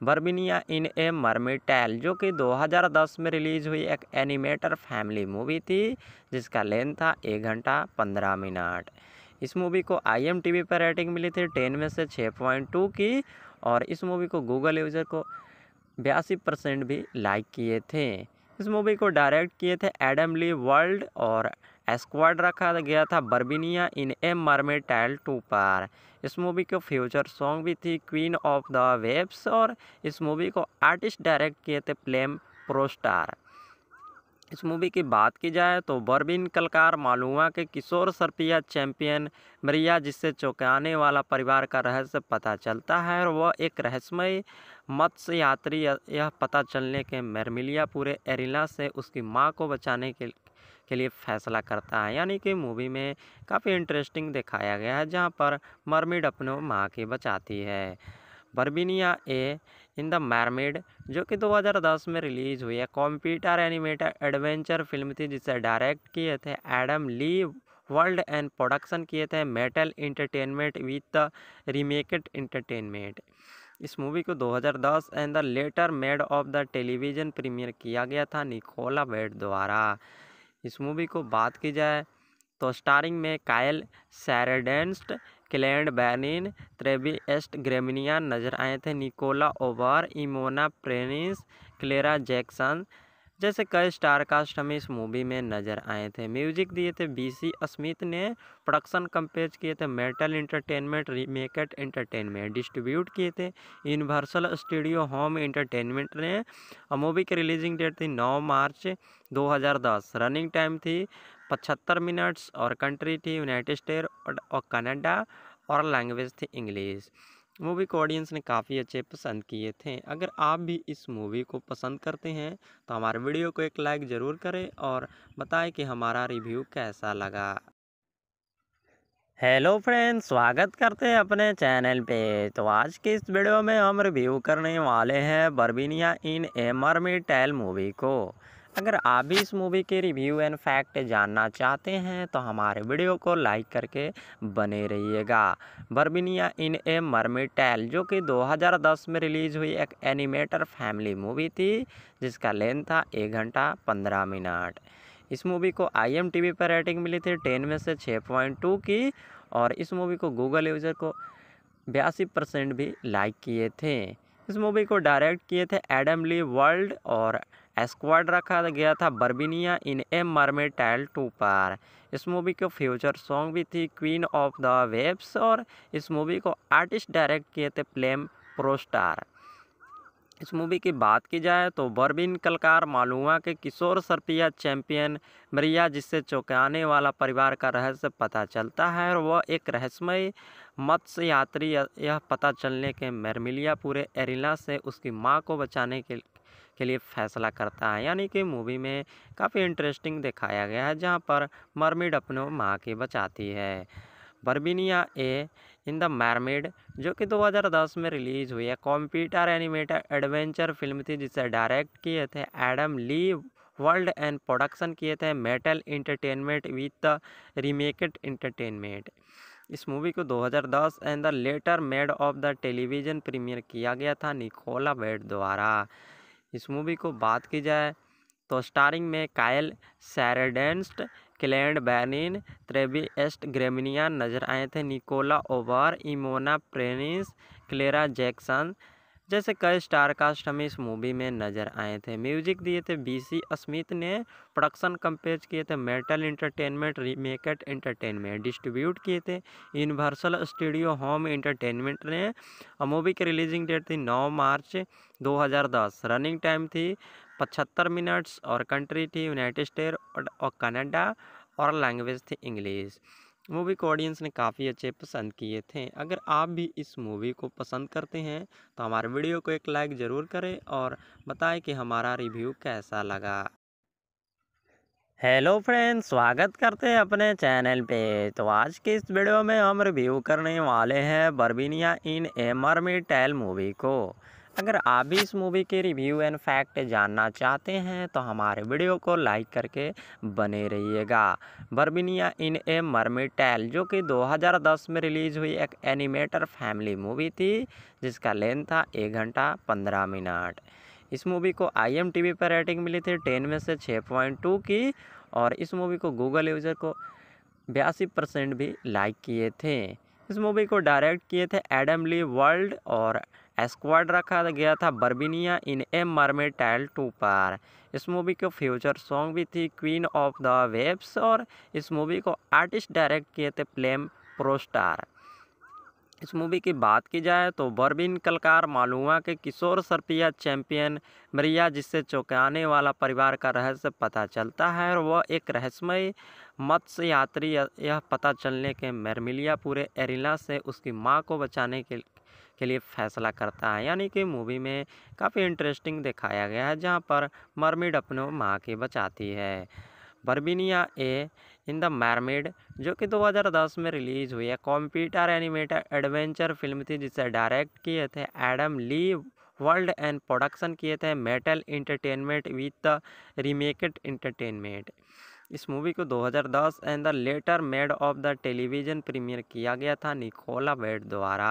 Speaker 1: बर्बिनिया इन ए मरमी टैल जो कि 2010 में रिलीज़ हुई एक एनिमेटर फैमिली मूवी थी जिसका लेंथ था एक घंटा पंद्रह मिनट इस मूवी को आई पर रेटिंग मिली थी टेन में से छः पॉइंट टू की और इस मूवी को गूगल यूज़र को बयासी परसेंट भी लाइक किए थे इस मूवी को डायरेक्ट किए थे एडम ली वर्ल्ड और स्क्वाड रखा गया था बर्बिनिया in a mermaid tile two पर इस मूवी के फ्यूचर सॉन्ग भी थी क्वीन ऑफ द वेब्स और इस मूवी को आर्टिस्ट डायरेक्ट किए थे प्लेम प्रोस्टार इस मूवी की बात की जाए तो बर्बिन कलकार मालूमा के किशोर सरपिया चैंपियन मरिया जिससे चौंकाने वाला परिवार का रहस्य पता चलता है और वह एक रहस्यमय मत्स्य यात्री यह पता चलने के मेरमिलिया पूरे एरिला से उसकी मां को बचाने के के लिए फैसला करता है यानी कि मूवी में काफ़ी इंटरेस्टिंग दिखाया गया है जहाँ पर मरमिड अपने माँ की बचाती है बर्बिनिया ए इन द मैरमेड जो कि 2010 में रिलीज़ हुई है कंप्यूटर एनिमेटेड एडवेंचर फिल्म थी जिसे डायरेक्ट किए थे Adam Lee world and production किए थे metal entertainment with the रीमेकेड entertainment इस मूवी को 2010 and the later made of the television premiere किया गया था निकोला बेड द्वारा इस मूवी को बात की जाए तो स्टारिंग में कायल सैरडेंस्ट क्लैंड बैनिन त्रेबी एस्ट ग्रेमिनिया नजर आए थे निकोला ओवर इमोना प्रेनिस क्लेरा जैक्सन जैसे कई स्टारकास्ट हमें इस मूवी में नज़र आए थे म्यूजिक दिए थे बीसी अस्मित ने प्रोडक्शन कंपेज किए थे मेटल इंटरटेनमेंट रीमेकेट इंटरटेनमेंट डिस्ट्रीब्यूट किए थे यूनिवर्सल स्टूडियो होम इंटरटेनमेंट ने और मूवी की रिलीजिंग डेट थी नौ मार्च 2010 रनिंग टाइम थी पचहत्तर मिनट्स और कंट्री थी यूनाइटेड स्टेट और कनाडा और लैंग्वेज थी इंग्लिश मूवी को ऑडियंस ने काफ़ी अच्छे पसंद किए थे अगर आप भी इस मूवी को पसंद करते हैं तो हमारे वीडियो को एक लाइक ज़रूर करें और बताएं कि हमारा रिव्यू कैसा लगा हेलो फ्रेंड्स स्वागत करते हैं अपने चैनल पे तो आज के इस वीडियो में हम रिव्यू करने वाले हैं बर्बीनिया इन ए मरमी टेल मूवी को अगर आप भी इस मूवी के रिव्यू एंड फैक्ट जानना चाहते हैं तो हमारे वीडियो को लाइक करके बने रहिएगा बर्बिनिया इन ए मरमिटैल टैल जो कि 2010 में रिलीज हुई एक एनिमेटर फैमिली मूवी थी जिसका लेंथ था एक घंटा पंद्रह मिनट इस मूवी को आईएमटीबी पर रेटिंग मिली थी टेन में से छः पॉइंट टू की और इस मूवी को गूगल यूज़र को बयासी परसेंट भी लाइक किए थे इस मूवी को डायरेक्ट किए थे एडम ली वर्ल्ड और स्क्वाड रखा गया था बर्बिनिया इन ए मरमे टाइल टू पर इस मूवी के फ्यूचर सॉन्ग भी थी क्वीन ऑफ द वेब्स और इस मूवी को आर्टिस्ट डायरेक्ट किए थे प्लेम प्रोस्टार इस मूवी की बात की जाए तो बर्बिन कलकार मालुआ के किशोर सरपिया चैंपियन मरिया जिससे चौंकाने वाला परिवार का रहस्य पता चलता है और वह एक रहस्यमय मत्स्य यात्री यह पता चलने के मेरमिलिया पूरे एरिला से उसकी मां को बचाने के के लिए फैसला करता है यानी कि मूवी में काफ़ी इंटरेस्टिंग दिखाया गया है जहाँ पर मरमिड अपने माँ की बचाती है बर्बिनिया ए इन द मैरमेड जो कि 2010 में रिलीज़ हुई है कंप्यूटर एनिमेटेड एडवेंचर फिल्म थी जिसे डायरेक्ट किए थे Adam Lee world and production किए थे metal entertainment with the रीमेकेड entertainment इस मूवी को 2010 and the later made of the television premiere किया गया था निकोला बेड द्वारा इस मूवी को बात की जाए तो स्टारिंग में कायल सैरडेंस्ट क्लैंड बैनिन त्रेबी एस्ट ग्रेमिनिया नजर आए थे निकोला ओवर इमोना प्रेनिस क्लेरा जैक्सन जैसे कई स्टार कास्ट हमें इस मूवी में नज़र आए थे म्यूजिक दिए थे बीसी अस्मित ने प्रोडक्शन कंपेज किए थे मेटल इंटरटेनमेंट रीमेकेट इंटरटेनमेंट डिस्ट्रीब्यूट किए थे यूनिवर्सल स्टूडियो होम इंटरटेनमेंट ने मूवी की रिलीजिंग डेट थी नौ मार्च 2010 रनिंग टाइम थी पचहत्तर मिनट्स और कंट्री थी यूनाइटेड स्टेट और कनाडा और लैंग्वेज थी इंग्लिश मूवी को ऑडियंस ने काफ़ी अच्छे पसंद किए थे अगर आप भी इस मूवी को पसंद करते हैं तो हमारे वीडियो को एक लाइक ज़रूर करें और बताएं कि हमारा रिव्यू कैसा लगा हेलो फ्रेंड्स स्वागत करते हैं अपने चैनल पे तो आज के इस वीडियो में हम रिव्यू करने वाले हैं बर्बीनिया इन ए मरमी टेल मूवी को अगर आप भी इस मूवी के रिव्यू एंड फैक्ट जानना चाहते हैं तो हमारे वीडियो को लाइक करके बने रहिएगा बर्बिनिया इन ए मरमी टैल जो कि 2010 में रिलीज़ हुई एक एनिमेटर फैमिली मूवी थी जिसका लेंथ था एक घंटा पंद्रह मिनट इस मूवी को आई पर रेटिंग मिली थी टेन में से छः पॉइंट टू की और इस मूवी को गूगल यूज़र को बयासी परसेंट भी लाइक किए थे इस मूवी को डायरेक्ट किए थे एडम ली वर्ल्ड और स्क्वाड रखा गया था बर्बिनिया in a mermaid tile two पर इस मूवी के फ्यूचर सॉन्ग भी थी क्वीन ऑफ द वेब्स और इस मूवी को आर्टिस्ट डायरेक्ट किए थे प्लेम प्रोस्टार इस मूवी की बात की जाए तो बर्बिन कलकार मालुआ के किशोर सरपिया चैंपियन मरिया जिससे चौंकाने वाला परिवार का रहस्य पता चलता है और वह एक रहस्यमय मत्स्य यात्री यह पता चलने के मेरमिलिया पूरे एरिला से उसकी मां को बचाने के के लिए फैसला करता है यानी कि मूवी में काफ़ी इंटरेस्टिंग दिखाया गया है जहाँ पर मरमिड अपने माँ की बचाती है बर्बिनिया ए इन द मैरमेड जो कि 2010 में रिलीज़ हुई है कॉम्प्यूटर एनिमेटेड एडवेंचर फिल्म थी जिसे डायरेक्ट किए थे Adam Lee world and production किए थे metal entertainment with the रीमेकेड entertainment इस मूवी को 2010 and the later made of the television premiere किया गया था निकोला बेड द्वारा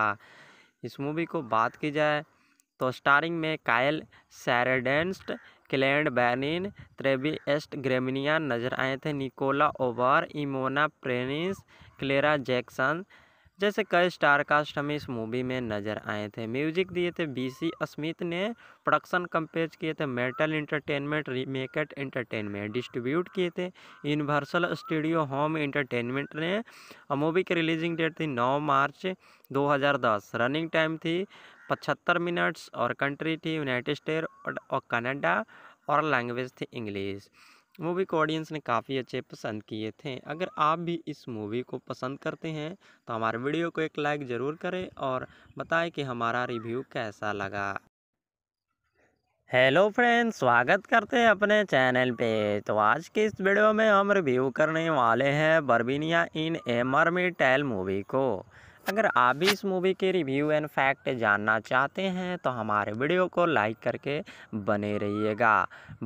Speaker 1: इस मूवी को बात की जाए तो स्टारिंग में कायल सैरडेंस्ट क्लैंड बैनिन त्रेबी एस्ट ग्रेमिनिया नजर आए थे निकोला ओवर इमोना प्रेनिस क्लेरा जैक्सन जैसे कई स्टार कास्ट हमें इस मूवी में नज़र आए थे म्यूजिक दिए थे बीसी अस्मित ने प्रोडक्शन कंपेज किए थे मेटल इंटरटेनमेंट रीमेकेट इंटरटेनमेंट डिस्ट्रीब्यूट किए थे यूनिवर्सल स्टूडियो होम इंटरटेनमेंट ने और मूवी की रिलीजिंग डेट थी नौ मार्च 2010 रनिंग टाइम थी पचहत्तर मिनट्स और कंट्री थी यूनाइटेड स्टेट और कनाडा और लैंग्वेज थी इंग्लिश मूवी को ऑडियंस ने काफ़ी अच्छे पसंद किए थे अगर आप भी इस मूवी को पसंद करते हैं तो हमारे वीडियो को एक लाइक ज़रूर करें और बताएं कि हमारा रिव्यू कैसा लगा हेलो फ्रेंड्स स्वागत करते हैं अपने चैनल पे तो आज के इस वीडियो में हम रिव्यू करने वाले हैं बर्बीनिया इन ए मरमी टैल मूवी को अगर आप भी इस मूवी के रिव्यू एंड फैक्ट जानना चाहते हैं तो हमारे वीडियो को लाइक करके बने रहिएगा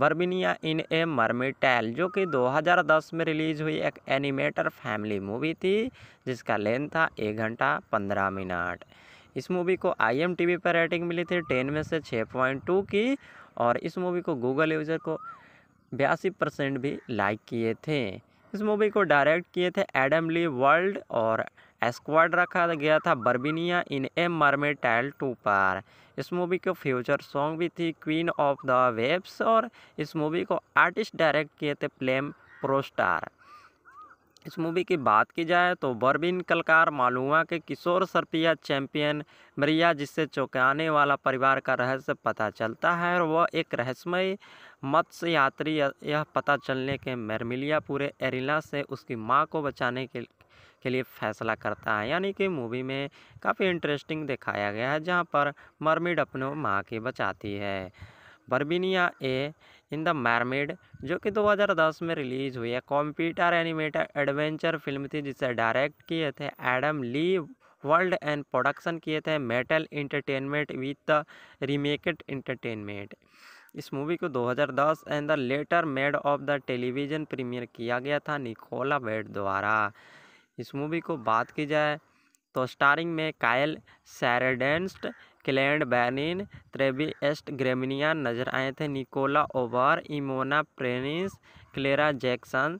Speaker 1: बर्बिनिया इन ए मरमी टैल जो कि 2010 में रिलीज़ हुई एक एनिमेटर फैमिली मूवी थी जिसका लेंथ था एक घंटा पंद्रह मिनट इस मूवी को आई पर रेटिंग मिली थी टेन में से छः पॉइंट टू की और इस मूवी को गूगल यूज़र को बयासी परसेंट भी लाइक किए थे इस मूवी को डायरेक्ट किए थे एडम ली वर्ल्ड और एस्क्वाड रखा गया था बर्बिनिया in a mermaid tile two पर इस मूवी के फ्यूचर सॉन्ग भी थी क्वीन ऑफ द वेब्स और इस मूवी को आर्टिस्ट डायरेक्ट किए थे प्लेम प्रोस्टार इस मूवी की बात की जाए तो बर्बिन कलकार मालूमा के किशोर सरपिया चैंपियन मरिया जिससे चौंकाने वाला परिवार का रहस्य पता चलता है और वह एक रहस्यमय मत्स्य यात्री यह पता चलने के मेरमिलिया पूरे एरिला से उसकी मां को बचाने के के लिए फैसला करता है यानी कि मूवी में काफ़ी इंटरेस्टिंग दिखाया गया है जहाँ पर मरमिड अपने माँ की बचाती है बर्बिनिया ए इन द मैरमेड जो कि 2010 में रिलीज़ हुई है कंप्यूटर एनिमेटेड एडवेंचर फिल्म थी जिसे डायरेक्ट किए थे Adam Lee world and production किए थे metal entertainment with the रीमेकेड entertainment इस मूवी को 2010 and the later made of the television premiere किया गया था निकोला बेड द्वारा इस मूवी को बात की जाए तो स्टारिंग में कायल सैरडेंस्ट क्लैंड बैनिन त्रेबी एस्ट ग्रेमिनिया नजर आए थे निकोला ओवर इमोना प्रेनिस क्लेरा जैक्सन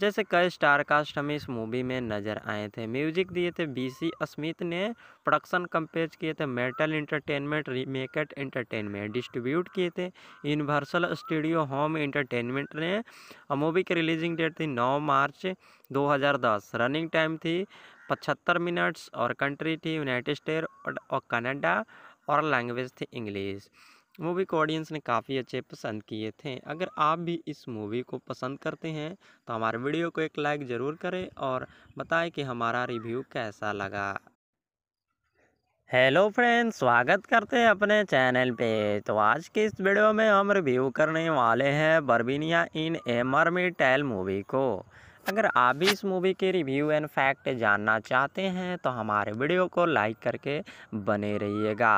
Speaker 1: जैसे कई स्टार कास्ट हमें इस मूवी में नज़र आए थे म्यूजिक दिए थे बीसी अस्मित ने प्रोडक्शन कंपेज किए थे मेटल इंटरटेनमेंट रीमेकेट इंटरटेनमेंट डिस्ट्रीब्यूट किए थे यूनिवर्सल स्टूडियो होम इंटरटेनमेंट ने मूवी की रिलीजिंग डेट थी नौ मार्च 2010 रनिंग टाइम थी पचहत्तर मिनट्स और कंट्री थी यूनाइटेड स्टेट और कनाडा और लैंग्वेज थी इंग्लिश मूवी को ऑडियंस ने काफ़ी अच्छे पसंद किए थे अगर आप भी इस मूवी को पसंद करते हैं तो हमारे वीडियो को एक लाइक ज़रूर करें और बताएं कि हमारा रिव्यू कैसा लगा हेलो फ्रेंड्स स्वागत करते हैं अपने चैनल पे तो आज के इस वीडियो में हम रिव्यू करने वाले हैं बर्बीनिया इन ए मरमी टैल मूवी को अगर आप भी इस मूवी के रिव्यू एंड फैक्ट जानना चाहते हैं तो हमारे वीडियो को लाइक करके बने रहिएगा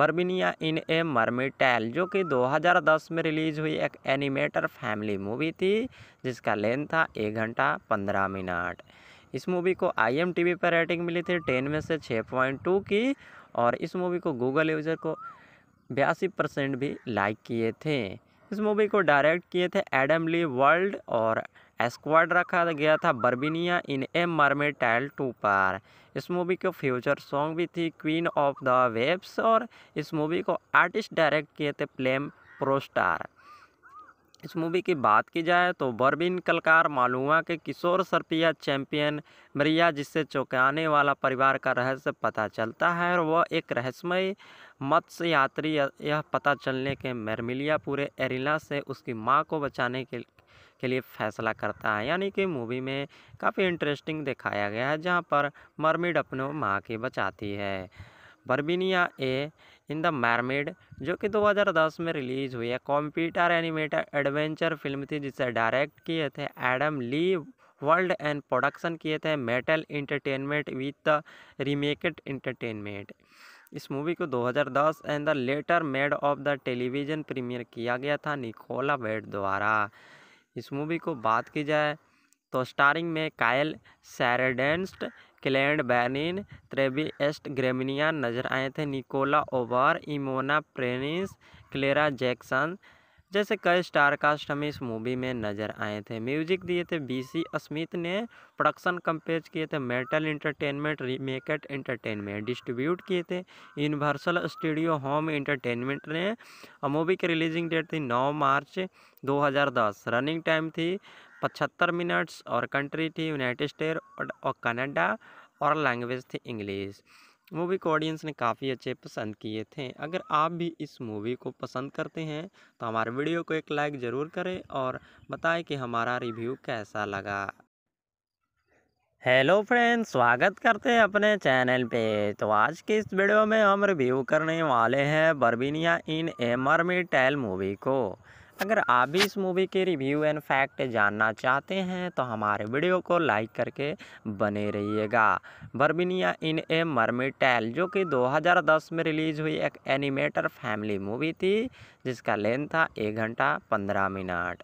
Speaker 1: बर्बिनिया इन ए मरमी टैल जो कि 2010 में रिलीज़ हुई एक एनिमेटर फैमिली मूवी थी जिसका लेंथ था एक घंटा पंद्रह मिनट इस मूवी को आई पर रेटिंग मिली थी टेन में से छः पॉइंट टू की और इस मूवी को गूगल यूज़र को बयासी परसेंट भी लाइक किए थे इस मूवी को डायरेक्ट किए थे एडम ली वर्ल्ड और स्क्वाड रखा गया था बर्बिनिया इन ए मरमे टाइल टू पर इस मूवी के फ्यूचर सॉन्ग भी थी क्वीन ऑफ द वेब्स और इस मूवी को आर्टिस्ट डायरेक्ट किए थे प्लेम प्रोस्टार इस मूवी की बात की जाए तो बर्बिन कलकार मालुआ के किशोर सरपिया चैंपियन मरिया जिससे चौंकाने वाला परिवार का रहस्य पता चलता है और वह एक रहस्यमय मत्स्य यात्री यह पता चलने के मरमिलिया पूरे एरिला से उसकी माँ को बचाने के के लिए फैसला करता है यानी कि मूवी में काफ़ी इंटरेस्टिंग दिखाया गया है जहाँ पर मरमिड अपने माँ की बचाती है बर्बिनिया ए इन द मैरमेड जो कि 2010 में रिलीज़ हुई है कॉम्प्यूटर एनिमेटर एडवेंचर फिल्म थी जिसे डायरेक्ट किए थे Adam Lee world and production किए थे metal entertainment with the रीमेकड entertainment इस मूवी को 2010 and the later made of the television premiere किया गया था निकोला बेड द्वारा इस मूवी को बात की जाए तो स्टारिंग में कायल सैरडेंस्ट क्लैंड बैनिन एस्ट ग्रेमिनिया नजर आए थे निकोला ओवर इमोना प्रेनिस क्लेरा जैक्सन जैसे कई स्टार कास्ट हमें इस मूवी में नज़र आए थे म्यूजिक दिए थे बीसी स्मिथ ने प्रोडक्शन कंपेज किए थे मेटल इंटरटेनमेंट रीमेकेट इंटरटेनमेंट डिस्ट्रीब्यूट किए थे यूनिवर्सल स्टूडियो होम इंटरटेनमेंट ने मूवी की रिलीजिंग डेट थी नौ मार्च 2010 रनिंग टाइम थी पचहत्तर मिनट्स और कंट्री थी यूनाइटेड स्टेट और कनाडा और लैंग्वेज थी इंग्लिश मूवी को ऑडियंस ने काफ़ी अच्छे पसंद किए थे अगर आप भी इस मूवी को पसंद करते हैं तो हमारे वीडियो को एक लाइक ज़रूर करें और बताएं कि हमारा रिव्यू कैसा लगा हेलो फ्रेंड्स स्वागत करते हैं अपने चैनल पे तो आज के इस वीडियो में हम रिव्यू करने वाले हैं बर्बीनिया इन ए मी टेल मूवी को अगर आप भी इस मूवी के रिव्यू एंड फैक्ट जानना चाहते हैं तो हमारे वीडियो को लाइक करके बने रहिएगा बर्बिनिया इन ए मरमी टैल जो कि 2010 में रिलीज़ हुई एक एनिमेटर फैमिली मूवी थी जिसका लेंथ था एक घंटा पंद्रह मिनट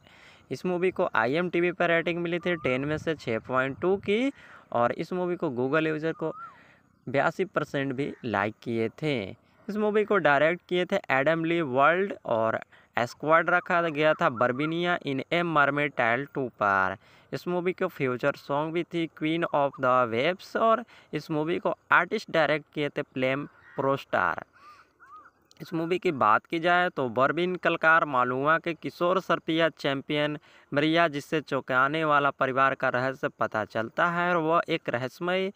Speaker 1: इस मूवी को आई पर रेटिंग मिली थी टेन में से छः पॉइंट टू की और इस मूवी को गूगल यूज़र को बयासी परसेंट भी लाइक किए थे इस मूवी को डायरेक्ट किए थे एडम ली वर्ल्ड और एस्क्वाड रखा गया था बर्बिनिया इन ए टाइल टू पर इस मूवी के फ्यूचर सॉन्ग भी थी क्वीन ऑफ द वेब्स और इस मूवी को आर्टिस्ट डायरेक्ट किए थे प्लेम प्रोस्टार इस मूवी की बात की जाए तो बर्बिन कलकार मालुआ के किशोर सरपिया चैंपियन मरिया जिससे चौंकाने वाला परिवार का रहस्य पता चलता है और वह एक रहस्यमय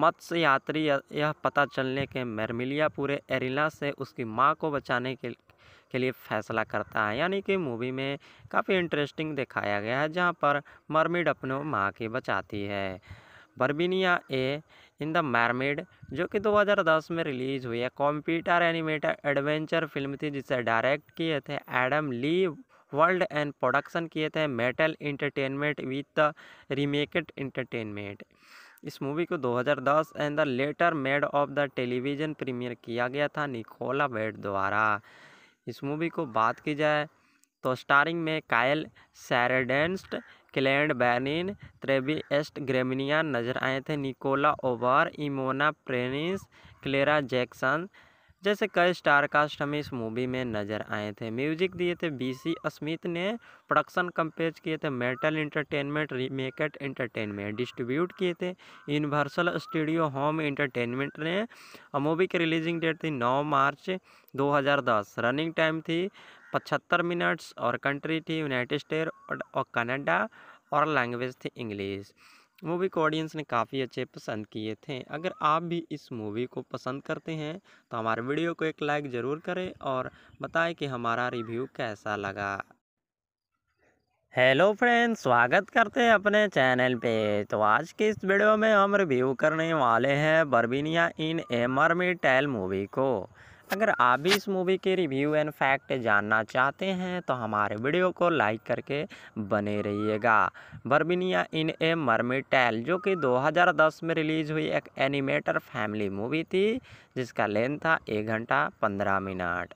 Speaker 1: मत्स्य यात्री यह पता चलने के मेरमिलिया पूरे एरिला से उसकी माँ को बचाने के के लिए फैसला करता है यानी कि मूवी में काफ़ी इंटरेस्टिंग दिखाया गया है जहाँ पर मरमिड अपने माँ की बचाती है बर्बिनिया ए इन द मैरमेड जो कि 2010 में रिलीज़ हुई है कॉम्प्यूटर एनिमेटेड एडवेंचर फिल्म थी जिसे डायरेक्ट किए थे Adam Lee world and production किए थे metal entertainment with the रीमेकेड entertainment इस मूवी को 2010 and the later made of the television premiere किया गया था निकोला बेड द्वारा इस मूवी को बात की जाए तो स्टारिंग में कायल सैरडेंस्ट क्लैंड बैनिन एस्ट ग्रेमिनिया नजर आए थे निकोला ओवर इमोना प्रेनिस क्लेरा जैक्सन जैसे कई स्टार कास्ट हमें इस मूवी में नज़र आए थे म्यूजिक दिए थे बीसी स्मिथ ने प्रोडक्शन कंपेज किए थे मेटल इंटरटेनमेंट रीमेकेट इंटरटेनमेंट डिस्ट्रीब्यूट किए थे यूनिवर्सल स्टूडियो होम इंटरटेनमेंट ने और मूवी की रिलीजिंग डेट थी नौ मार्च 2010 रनिंग टाइम थी पचहत्तर मिनट्स और कंट्री थी यूनाइटेड स्टेट और कनाडा और लैंग्वेज थी इंग्लिश मूवी को ऑडियंस ने काफ़ी अच्छे पसंद किए थे अगर आप भी इस मूवी को पसंद करते हैं तो हमारे वीडियो को एक लाइक ज़रूर करें और बताएं कि हमारा रिव्यू कैसा लगा हेलो फ्रेंड्स स्वागत करते हैं अपने चैनल पे तो आज के इस वीडियो में हम रिव्यू करने वाले हैं बर्बीनिया इन एमर मी टेल मूवी को अगर आप भी इस मूवी के रिव्यू एंड फैक्ट जानना चाहते हैं तो हमारे वीडियो को लाइक करके बने रहिएगा बर्बिनिया इन ए मरमी टैल जो कि 2010 में रिलीज़ हुई एक एनिमेटर फैमिली मूवी थी जिसका लेंथ था एक घंटा पंद्रह मिनट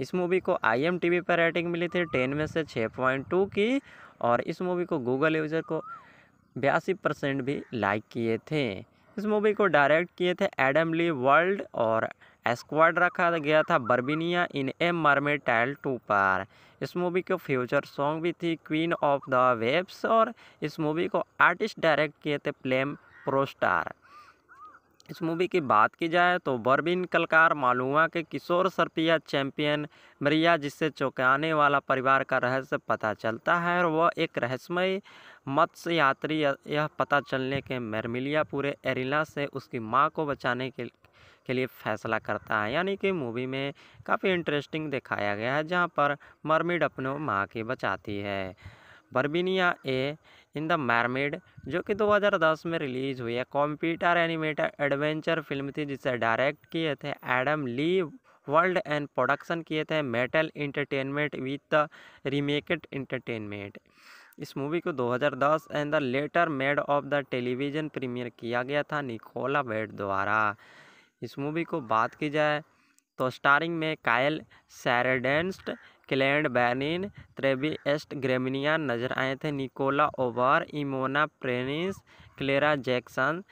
Speaker 1: इस मूवी को आई पर रेटिंग मिली थी टेन में से छः पॉइंट टू की और इस मूवी को गूगल यूज़र को बयासी परसेंट भी लाइक किए थे इस मूवी को डायरेक्ट किए थे एडम ली वर्ल्ड और एस्क्वाड रखा गया था बर्बिनिया in a mermaid tile two पर इस मूवी के फ्यूचर सॉन्ग भी थी क्वीन ऑफ द वेब्स और इस मूवी को आर्टिस्ट डायरेक्ट किए थे प्लेम प्रोस्टार इस मूवी की बात की जाए तो बर्बिन कलकार मालुआ के किशोर सरपिया चैंपियन मरिया जिससे चौंकाने वाला परिवार का रहस्य पता चलता है और वह एक रहस्यमय मत्स्य यात्री यह पता चलने के मेरमिलिया पूरे एरिला से उसकी माँ को बचाने के के लिए फैसला करता है यानी कि मूवी में काफ़ी इंटरेस्टिंग दिखाया गया है जहाँ पर मरमिड अपने माँ की बचाती है बर्बिनिया ए इन द मैरमेड जो कि 2010 में रिलीज हुई है कॉम्प्यूटर एनिमेटर एडवेंचर फिल्म थी जिसे डायरेक्ट किए थे Adam Lee world and production किए थे metal entertainment with the रीमेकेड entertainment इस मूवी को 2010 and the later made of the television premiere किया गया था निकोला बेड द्वारा इस मूवी को बात की जाए तो स्टारिंग में कायल सैरडेंस्ट क्लैंड बैनिन एस्ट ग्रेमिनिया नजर आए थे निकोला ओवर इमोना प्रेनिस क्लेरा जैक्सन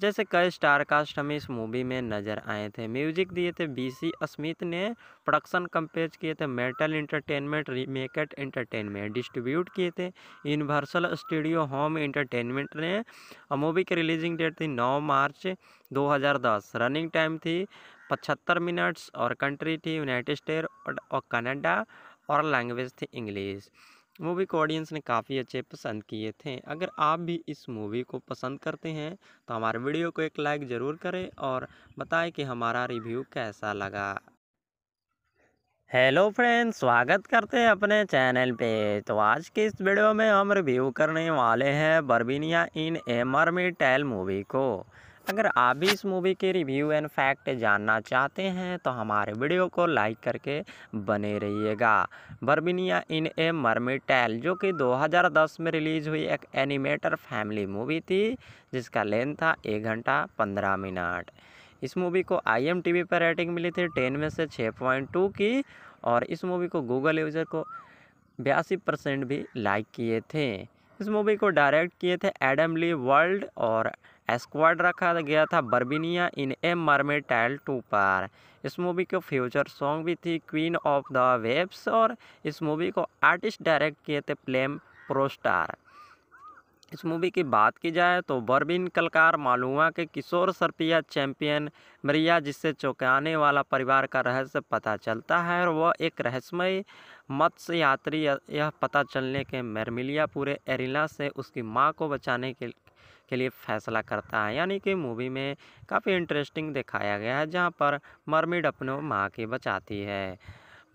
Speaker 1: जैसे कई स्टार कास्ट हमें इस मूवी में नज़र आए थे म्यूजिक दिए थे बीसी स्मिथ ने प्रोडक्शन कंपेज किए थे मेटल इंटरटेनमेंट रीमेकेट इंटरटेनमेंट डिस्ट्रीब्यूट किए थे यूनिवर्सल स्टूडियो होम इंटरटेनमेंट ने मूवी की रिलीजिंग डेट थी नौ मार्च 2010 रनिंग टाइम थी पचहत्तर मिनट्स और कंट्री थी यूनाइटेड स्टेट और कनाडा और लैंग्वेज थी इंग्लिश मूवी को ऑडियंस ने काफ़ी अच्छे पसंद किए थे अगर आप भी इस मूवी को पसंद करते हैं तो हमारे वीडियो को एक लाइक ज़रूर करें और बताएं कि हमारा रिव्यू कैसा लगा हेलो फ्रेंड्स स्वागत करते हैं अपने चैनल पे तो आज के इस वीडियो में हम रिव्यू करने वाले हैं बर्बीनिया इन ए मी टेल मूवी को अगर आप भी इस मूवी के रिव्यू एंड फैक्ट जानना चाहते हैं तो हमारे वीडियो को लाइक करके बने रहिएगा बर्बिनिया इन ए मरमिटैल जो कि 2010 में रिलीज़ हुई एक एनिमेटर फैमिली मूवी थी जिसका लेंथ था एक घंटा पंद्रह मिनट इस मूवी को आई पर रेटिंग मिली थी टेन में से छः पॉइंट टू की और इस मूवी को गूगल यूज़र को बयासी परसेंट भी लाइक किए थे इस मूवी को डायरेक्ट किए थे एडम ली वर्ल्ड और एस्क्वाड रखा गया था बर्बिनिया इन ए टाइल टू पर इस मूवी के फ्यूचर सॉन्ग भी थी क्वीन ऑफ द वेब्स और इस मूवी को आर्टिस्ट डायरेक्ट किए थे प्लेम प्रोस्टार इस मूवी की बात की जाए तो बर्बिन कलकार मालुआ के किशोर सरपिया चैंपियन मरिया जिससे चौंकाने वाला परिवार का रहस्य पता चलता है और वह एक रहस्यमय मत्स्य यात्री यह पता चलने के मेरमिलिया पूरे एरिला से उसकी माँ को बचाने के के लिए फैसला करता है यानी कि मूवी में काफ़ी इंटरेस्टिंग दिखाया गया है जहाँ पर मरमिड अपने माँ की बचाती है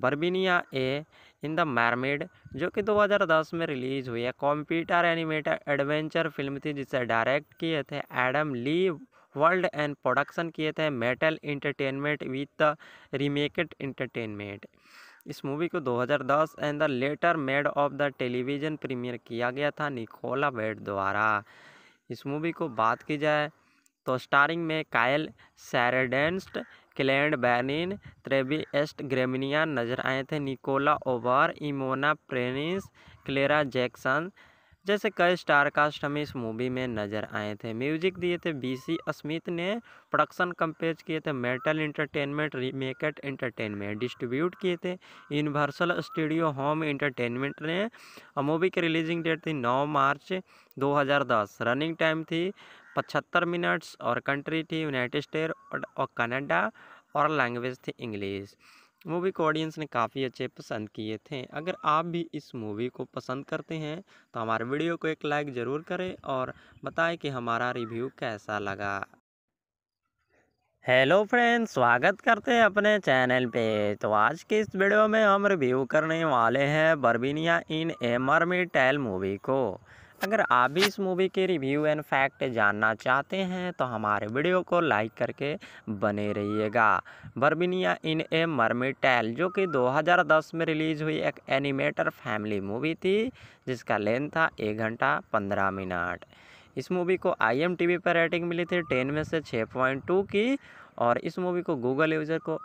Speaker 1: बर्बिनिया ए इन द मैरमेड जो कि 2010 में रिलीज़ हुई है कॉम्प्यूटर एनिमेटर एडवेंचर फिल्म थी जिसे डायरेक्ट किए थे Adam Lee world and production किए थे metal entertainment with the रीमेकेड entertainment इस मूवी को 2010 and the later made of the television premiere किया गया था निकोला बेड द्वारा इस मूवी को बात की जाए तो स्टारिंग में कायल सैरडेंस्ट क्लैंड बैनिन एस्ट ग्रेमिनिया नजर आए थे निकोला ओवर इमोना प्रेनिस क्लेरा जैक्सन जैसे कई स्टार कास्ट हमें इस मूवी में नज़र आए थे म्यूजिक दिए थे बीसी अस्मित ने प्रोडक्शन कंपेज किए थे मेटल इंटरटेनमेंट रीमेकेट इंटरटेनमेंट डिस्ट्रीब्यूट किए थे यूनिवर्सल स्टूडियो होम इंटरटेनमेंट ने और मूवी की रिलीजिंग डेट थी नौ मार्च 2010 रनिंग टाइम थी पचहत्तर मिनट्स और कंट्री थी यूनाइटेड स्टेट और कनाडा और लैंग्वेज थी इंग्लिश मूवी को ऑडियंस ने काफ़ी अच्छे पसंद किए थे अगर आप भी इस मूवी को पसंद करते हैं तो हमारे वीडियो को एक लाइक ज़रूर करें और बताएं कि हमारा रिव्यू कैसा लगा हेलो फ्रेंड्स स्वागत करते हैं अपने चैनल पे तो आज के इस वीडियो में हम रिव्यू करने वाले हैं बर्बीनिया इन ए मरमी टेल मूवी को अगर आप भी इस मूवी के रिव्यू एंड फैक्ट जानना चाहते हैं तो हमारे वीडियो को लाइक करके बने रहिएगा बर्बिनिया इन ए मरमी टैल जो कि 2010 में रिलीज़ हुई एक एनिमेटर फैमिली मूवी थी जिसका लेंथ था एक घंटा पंद्रह मिनट इस मूवी को आई पर रेटिंग मिली थी टेन में से छः पॉइंट टू की और इस मूवी को गूगल यूज़र को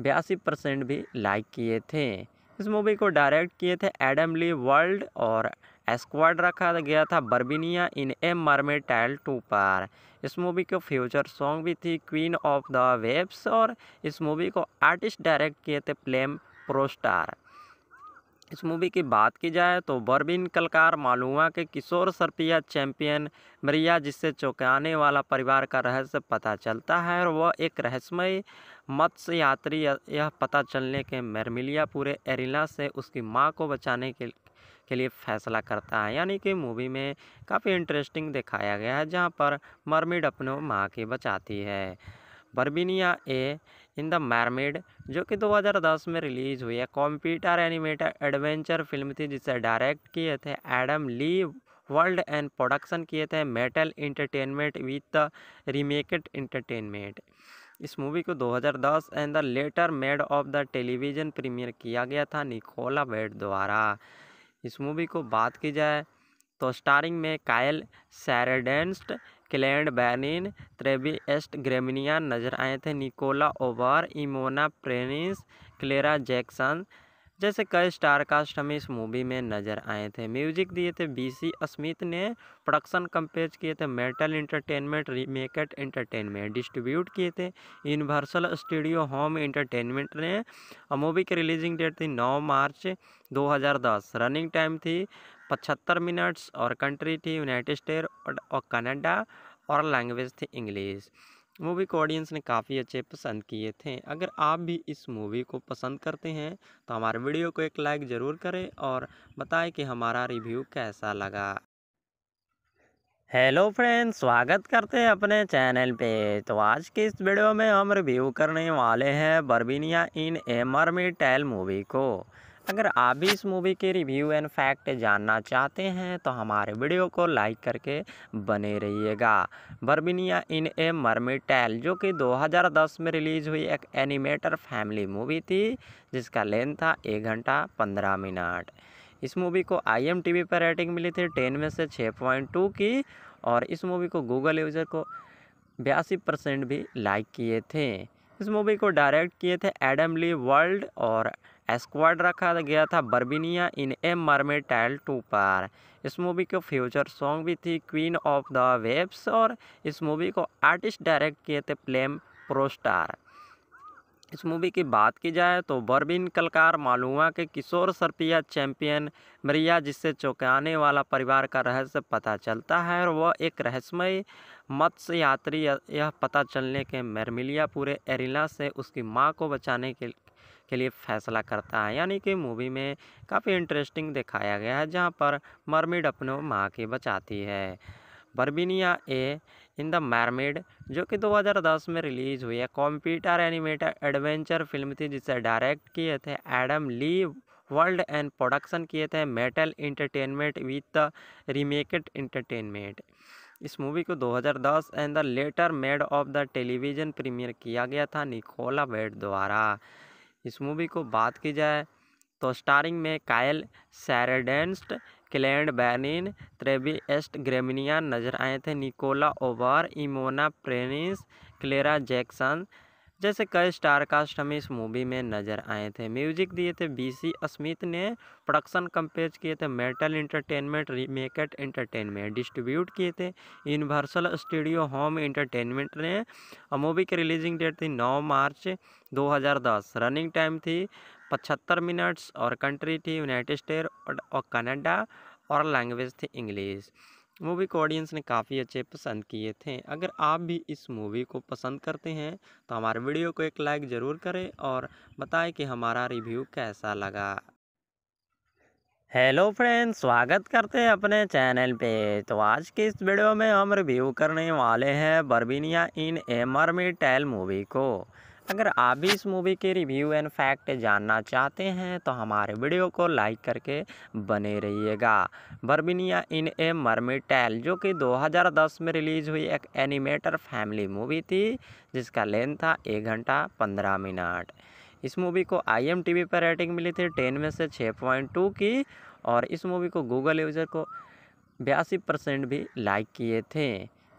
Speaker 1: बयासी परसेंट भी लाइक किए थे इस मूवी को डायरेक्ट किए थे एडम ली वर्ल्ड और एस्क्वाड रखा गया था बर्बिनिया in a mermaid tile two पर इस मूवी के फ्यूचर सॉन्ग भी थी क्वीन ऑफ द वेब्स और इस मूवी को आर्टिस्ट डायरेक्ट किए थे प्लेम प्रोस्टार इस मूवी की बात की जाए तो बर्बिन कलकार मालुआ के किशोर सरपिया चैंपियन मरिया जिससे चौंकाने वाला परिवार का रहस्य पता चलता है और वह एक रहस्यमय मत्स्य यात्री यह पता चलने के मेरमिलिया पूरे एरिला से उसकी माँ को बचाने के के लिए फैसला करता है यानी कि मूवी में काफ़ी इंटरेस्टिंग दिखाया गया है जहाँ पर मरमिड अपने माँ की बचाती है बर्बिनिया ए इन द मैरमेड जो कि 2010 में रिलीज हुई है कंप्यूटर एनिमेटेड एडवेंचर फिल्म थी जिसे डायरेक्ट किए थे Adam Lee world and production किए थे metal entertainment with the रीमेकेड entertainment इस मूवी को 2010 and the later made of the television premiere किया गया था निकोला बेड द्वारा इस मूवी को बात की जाए तो स्टारिंग में कायल सैरडेंस्ट क्लैंड बैनिन एस्ट ग्रेमिनिया नजर आए थे निकोला ओवर इमोना प्रेनिस क्लेरा जैक्सन जैसे कई स्टार कास्ट हमें इस मूवी में नज़र आए थे म्यूजिक दिए थे बीसी स्मिथ ने प्रोडक्शन कंपेज किए थे मेटल इंटरटेनमेंट रीमेकेट इंटरटेनमेंट डिस्ट्रीब्यूट किए थे यूनिवर्सल स्टूडियो होम इंटरटेनमेंट ने मूवी की रिलीजिंग डेट थी नौ मार्च 2010 रनिंग टाइम थी पचहत्तर मिनट्स और कंट्री थी यूनाइटेड स्टेट और कनाडा और लैंग्वेज थी इंग्लिश मूवी को ऑडियंस ने काफ़ी अच्छे पसंद किए थे अगर आप भी इस मूवी को पसंद करते हैं तो हमारे वीडियो को एक लाइक ज़रूर करें और बताएं कि हमारा रिव्यू कैसा लगा हेलो फ्रेंड्स स्वागत करते हैं अपने चैनल पे तो आज के इस वीडियो में हम रिव्यू करने वाले हैं बर्बीनिया इन ए मरमी टेल मूवी को अगर आप भी इस मूवी के रिव्यू एंड फैक्ट जानना चाहते हैं तो हमारे वीडियो को लाइक करके बने रहिएगा बर्बिनिया इन ए मरमिटैल जो कि 2010 में रिलीज़ हुई एक एनिमेटर फैमिली मूवी थी जिसका लेंथ था एक घंटा पंद्रह मिनट इस मूवी को आईएमटीवी पर रेटिंग मिली थी टेन में से छः पॉइंट टू की और इस मूवी को गूगल यूज़र को बयासी परसेंट भी लाइक किए थे इस मूवी को डायरेक्ट किए थे एडम ली वर्ल्ड और एस्क्वाड रखा गया था बर्बिनिया इन ए टाइल टू पर इस मूवी के फ्यूचर सॉन्ग भी थी क्वीन ऑफ द वेब्स और इस मूवी को आर्टिस्ट डायरेक्ट किए थे प्लेम प्रोस्टार इस मूवी की बात की जाए तो बर्बिन कलकार मालुआ के किशोर सरपिया चैंपियन मरिया जिससे चौंकाने वाला परिवार का रहस्य पता चलता है और वह एक रहस्यमय मत्स्य यात्री यह पता चलने के मेरमिलिया पूरे एरिला से उसकी माँ को बचाने के के लिए फैसला करता है यानी कि मूवी में काफ़ी इंटरेस्टिंग दिखाया गया है जहाँ पर मरमिड अपने माँ की बचाती है बर्बिनिया ए इन द मैरमेड जो कि 2010 में रिलीज़ हुई है कंप्यूटर एनिमेटर एडवेंचर फिल्म थी जिसे डायरेक्ट किए थे Adam Lee world and production किए थे metal entertainment with the रीमेकेड entertainment इस मूवी को 2010 and the later made of the television premiere किया गया था निकोला वेड द्वारा इस मूवी को बात की जाए तो स्टारिंग में कायल सैरडेंस्ट क्लैंड बैनिन एस्ट ग्रेमिनिया नजर आए थे निकोला ओवर इमोना प्रेनिस क्लेरा जैक्सन जैसे कई स्टार कास्ट हमें इस मूवी में नज़र आए थे म्यूजिक दिए थे बीसी अस्मित ने प्रोडक्शन कंपेज किए थे मेटल इंटरटेनमेंट रीमेकेट इंटरटेनमेंट डिस्ट्रीब्यूट किए थे यूनिवर्सल स्टूडियो होम इंटरटेनमेंट ने और मूवी की रिलीजिंग डेट थी नौ मार्च 2010 रनिंग टाइम थी पचहत्तर मिनट्स और कंट्री थी यूनाइटेड स्टेट और कनाडा और लैंग्वेज थी इंग्लिश मूवी को ऑडियंस ने काफ़ी अच्छे पसंद किए थे अगर आप भी इस मूवी को पसंद करते हैं तो हमारे वीडियो को एक लाइक ज़रूर करें और बताएं कि हमारा रिव्यू कैसा लगा हेलो फ्रेंड्स स्वागत करते हैं अपने चैनल पे तो आज के इस वीडियो में हम रिव्यू करने वाले हैं बर्बीनिया इन एमर मी टेल मूवी को अगर आप भी इस मूवी के रिव्यू एंड फैक्ट जानना चाहते हैं तो हमारे वीडियो को लाइक करके बने रहिएगा बर्बिनिया इन ए मरमिटैल जो कि 2010 में रिलीज़ हुई एक एनिमेटर फैमिली मूवी थी जिसका लेंथ था एक घंटा पंद्रह मिनट इस मूवी को आई पर रेटिंग मिली थी टेन में से छः पॉइंट टू की और इस मूवी को गूगल यूज़र को बयासी परसेंट भी लाइक किए थे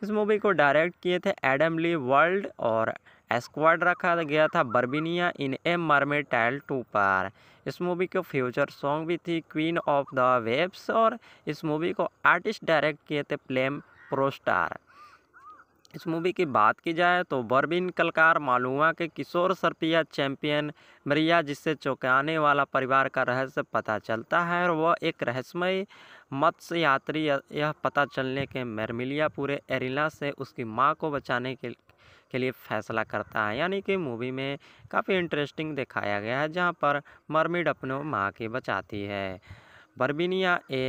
Speaker 1: इस मूवी को डायरेक्ट किए थे एडम ली वर्ल्ड और एस्क्वाड रखा गया था बर्बिनिया इन ए टाइल टू पर इस मूवी के फ्यूचर सॉन्ग भी थी क्वीन ऑफ द वेब्स और इस मूवी को आर्टिस्ट डायरेक्ट किए थे प्लेम प्रोस्टार इस मूवी की बात की जाए तो बर्बिन कलकार मालुआ के किशोर सरपिया चैंपियन मरिया जिससे चौंकाने वाला परिवार का रहस्य पता चलता है और वह एक रहस्यमय मत्स्य यात्री यह पता चलने के मेरमिलिया पूरे एरिला से उसकी माँ को बचाने के के लिए फैसला करता है यानी कि मूवी में काफ़ी इंटरेस्टिंग दिखाया गया है जहाँ पर मरमिड अपने माँ की बचाती है बर्बिनिया ए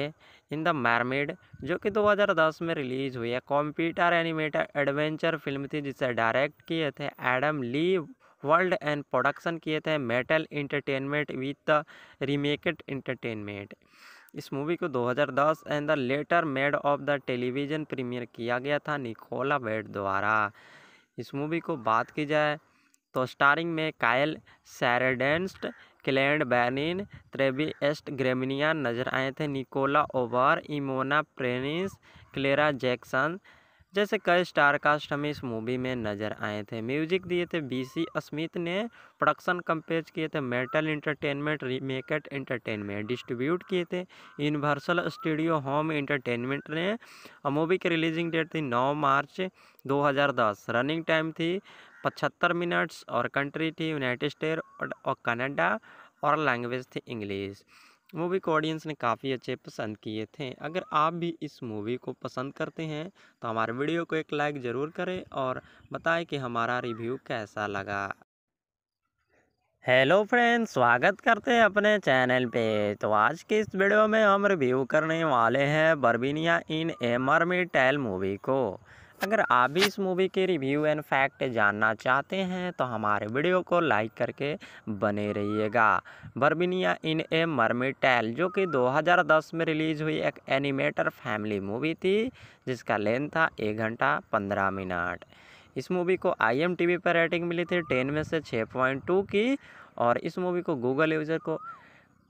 Speaker 1: इन द मैरमेड जो कि 2010 में रिलीज़ हुई है कंप्यूटर एनिमेटर एडवेंचर फिल्म थी जिसे डायरेक्ट किए थे Adam Lee world and production किए थे metal entertainment with the रीमेकेड entertainment इस मूवी को 2010 and the later made of the television premiere किया गया था निकोला बेड द्वारा इस मूवी को बात की जाए तो स्टारिंग में कायल सैरडेंस्ट क्लैंड बैनिन त्रेबी एस्ट ग्रेमिनिया नजर आए थे निकोला ओवर इमोना प्रेनिस क्लेरा जैक्सन जैसे कई स्टार कास्ट हमें इस मूवी में नज़र आए थे म्यूजिक दिए थे बीसी अस्मित ने प्रोडक्शन कंपेज किए थे मेटल इंटरटेनमेंट रीमेकेट इंटरटेनमेंट डिस्ट्रीब्यूट किए थे यूनिवर्सल स्टूडियो होम इंटरटेनमेंट ने और मूवी की रिलीजिंग डेट थी 9 मार्च 2010 रनिंग टाइम थी पचहत्तर मिनट्स और कंट्री थी यूनाइटेड स्टेट और कनाडा और लैंग्वेज थी इंग्लिश मूवी को ऑडियंस ने काफ़ी अच्छे पसंद किए थे अगर आप भी इस मूवी को पसंद करते हैं तो हमारे वीडियो को एक लाइक ज़रूर करें और बताएं कि हमारा रिव्यू कैसा लगा हेलो फ्रेंड्स स्वागत करते हैं अपने चैनल पे तो आज के इस वीडियो में हम रिव्यू करने वाले हैं बर्बीनिया इन एमर मी टेल मूवी को अगर आप भी इस मूवी के रिव्यू एंड फैक्ट जानना चाहते हैं तो हमारे वीडियो को लाइक करके बने रहिएगा बर्बिनिया इन ए मरमिटैल जो कि 2010 में रिलीज़ हुई एक एनिमेटर फैमिली मूवी थी जिसका लेंथ था एक घंटा पंद्रह मिनट इस मूवी को आई पर रेटिंग मिली थी टेन में से छः पॉइंट टू की और इस मूवी को गूगल यूज़र को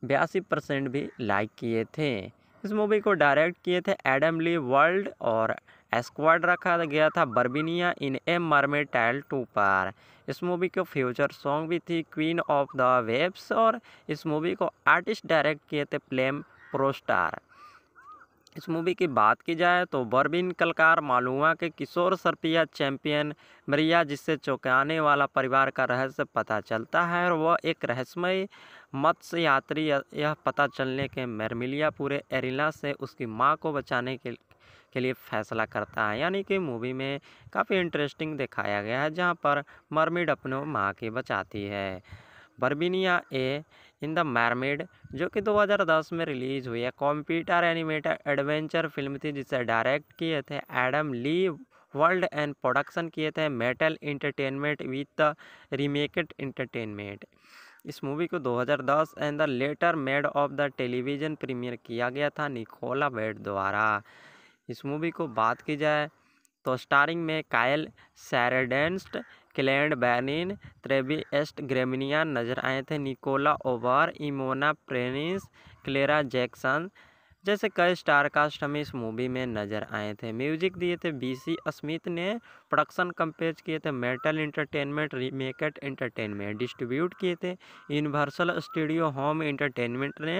Speaker 1: बयासी परसेंट भी लाइक किए थे इस मूवी को डायरेक्ट किए थे एडम ली वर्ल्ड और एस्क्वाड रखा गया था बर्बिनिया इन ए मर्मेटाइल टू पर इस मूवी के फ्यूचर सॉन्ग भी थी क्वीन ऑफ द वेब्स और इस मूवी को आर्टिस्ट डायरेक्ट किए थे प्लेम प्रोस्टार इस मूवी की बात की जाए तो बर्बिन कलकार मालुआ के किशोर सरपिया चैंपियन मरिया जिससे चौंकाने वाला परिवार का रहस्य पता चलता है और वह एक रहस्यमय मत्स्य यात्री यह पता चलने के मेरमिलिया पूरे एरिला से उसकी माँ को बचाने के के लिए फैसला करता है यानी कि मूवी में काफ़ी इंटरेस्टिंग दिखाया गया है जहाँ पर मरमिड अपने माँ की बचाती है बर्बिनिया ए इन द मैरमेड जो कि 2010 में रिलीज़ हुई है कंप्यूटर एनिमेटेड एडवेंचर फिल्म थी जिसे डायरेक्ट किए थे Adam Lee world and production किए थे metal entertainment with the रीमेकेड entertainment इस मूवी को 2010 and the later made of the television premiere किया गया था निकोला वेड द्वारा इस मूवी को बात की जाए तो स्टारिंग में कायल सैरडेंस्ट क्लैंड बैनिन त्रेबी एस्ट ग्रेमिनिया नजर आए थे निकोला ओवर इमोना प्रेनिस क्लेरा जैक्सन जैसे कई स्टार कास्ट हमें इस मूवी में नज़र आए थे म्यूजिक दिए थे बीसी अस्मित ने प्रोडक्शन कंपेज किए थे मेटल इंटरटेनमेंट रीमेकेट इंटरटेनमेंट डिस्ट्रीब्यूट किए थे यूनिवर्सल स्टूडियो होम इंटरटेनमेंट ने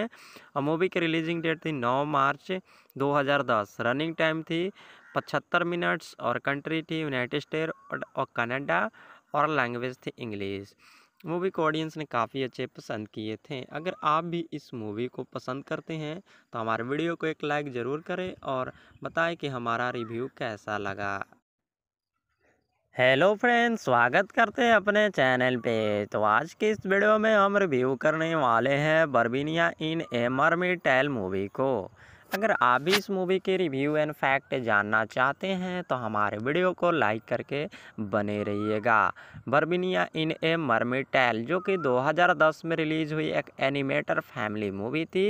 Speaker 1: मूवी की रिलीजिंग डेट थी 9 मार्च 2010 रनिंग टाइम थी पचहत्तर मिनट्स और कंट्री थी यूनाइटेड स्टेट और कनाडा और लैंग्वेज थी इंग्लिश मूवी को ऑडियंस ने काफ़ी अच्छे पसंद किए थे अगर आप भी इस मूवी को पसंद करते हैं तो हमारे वीडियो को एक लाइक ज़रूर करें और बताएं कि हमारा रिव्यू कैसा लगा हेलो फ्रेंड्स स्वागत करते हैं अपने चैनल पे तो आज के इस वीडियो में हम रिव्यू करने वाले हैं बर्बीनिया इन एमर मी टेल मूवी को अगर आप भी इस मूवी के रिव्यू एंड फैक्ट जानना चाहते हैं तो हमारे वीडियो को लाइक करके बने रहिएगा बर्बिनिया इन ए मरमिटैल टैल जो कि 2010 में रिलीज़ हुई एक एनिमेटर फैमिली मूवी थी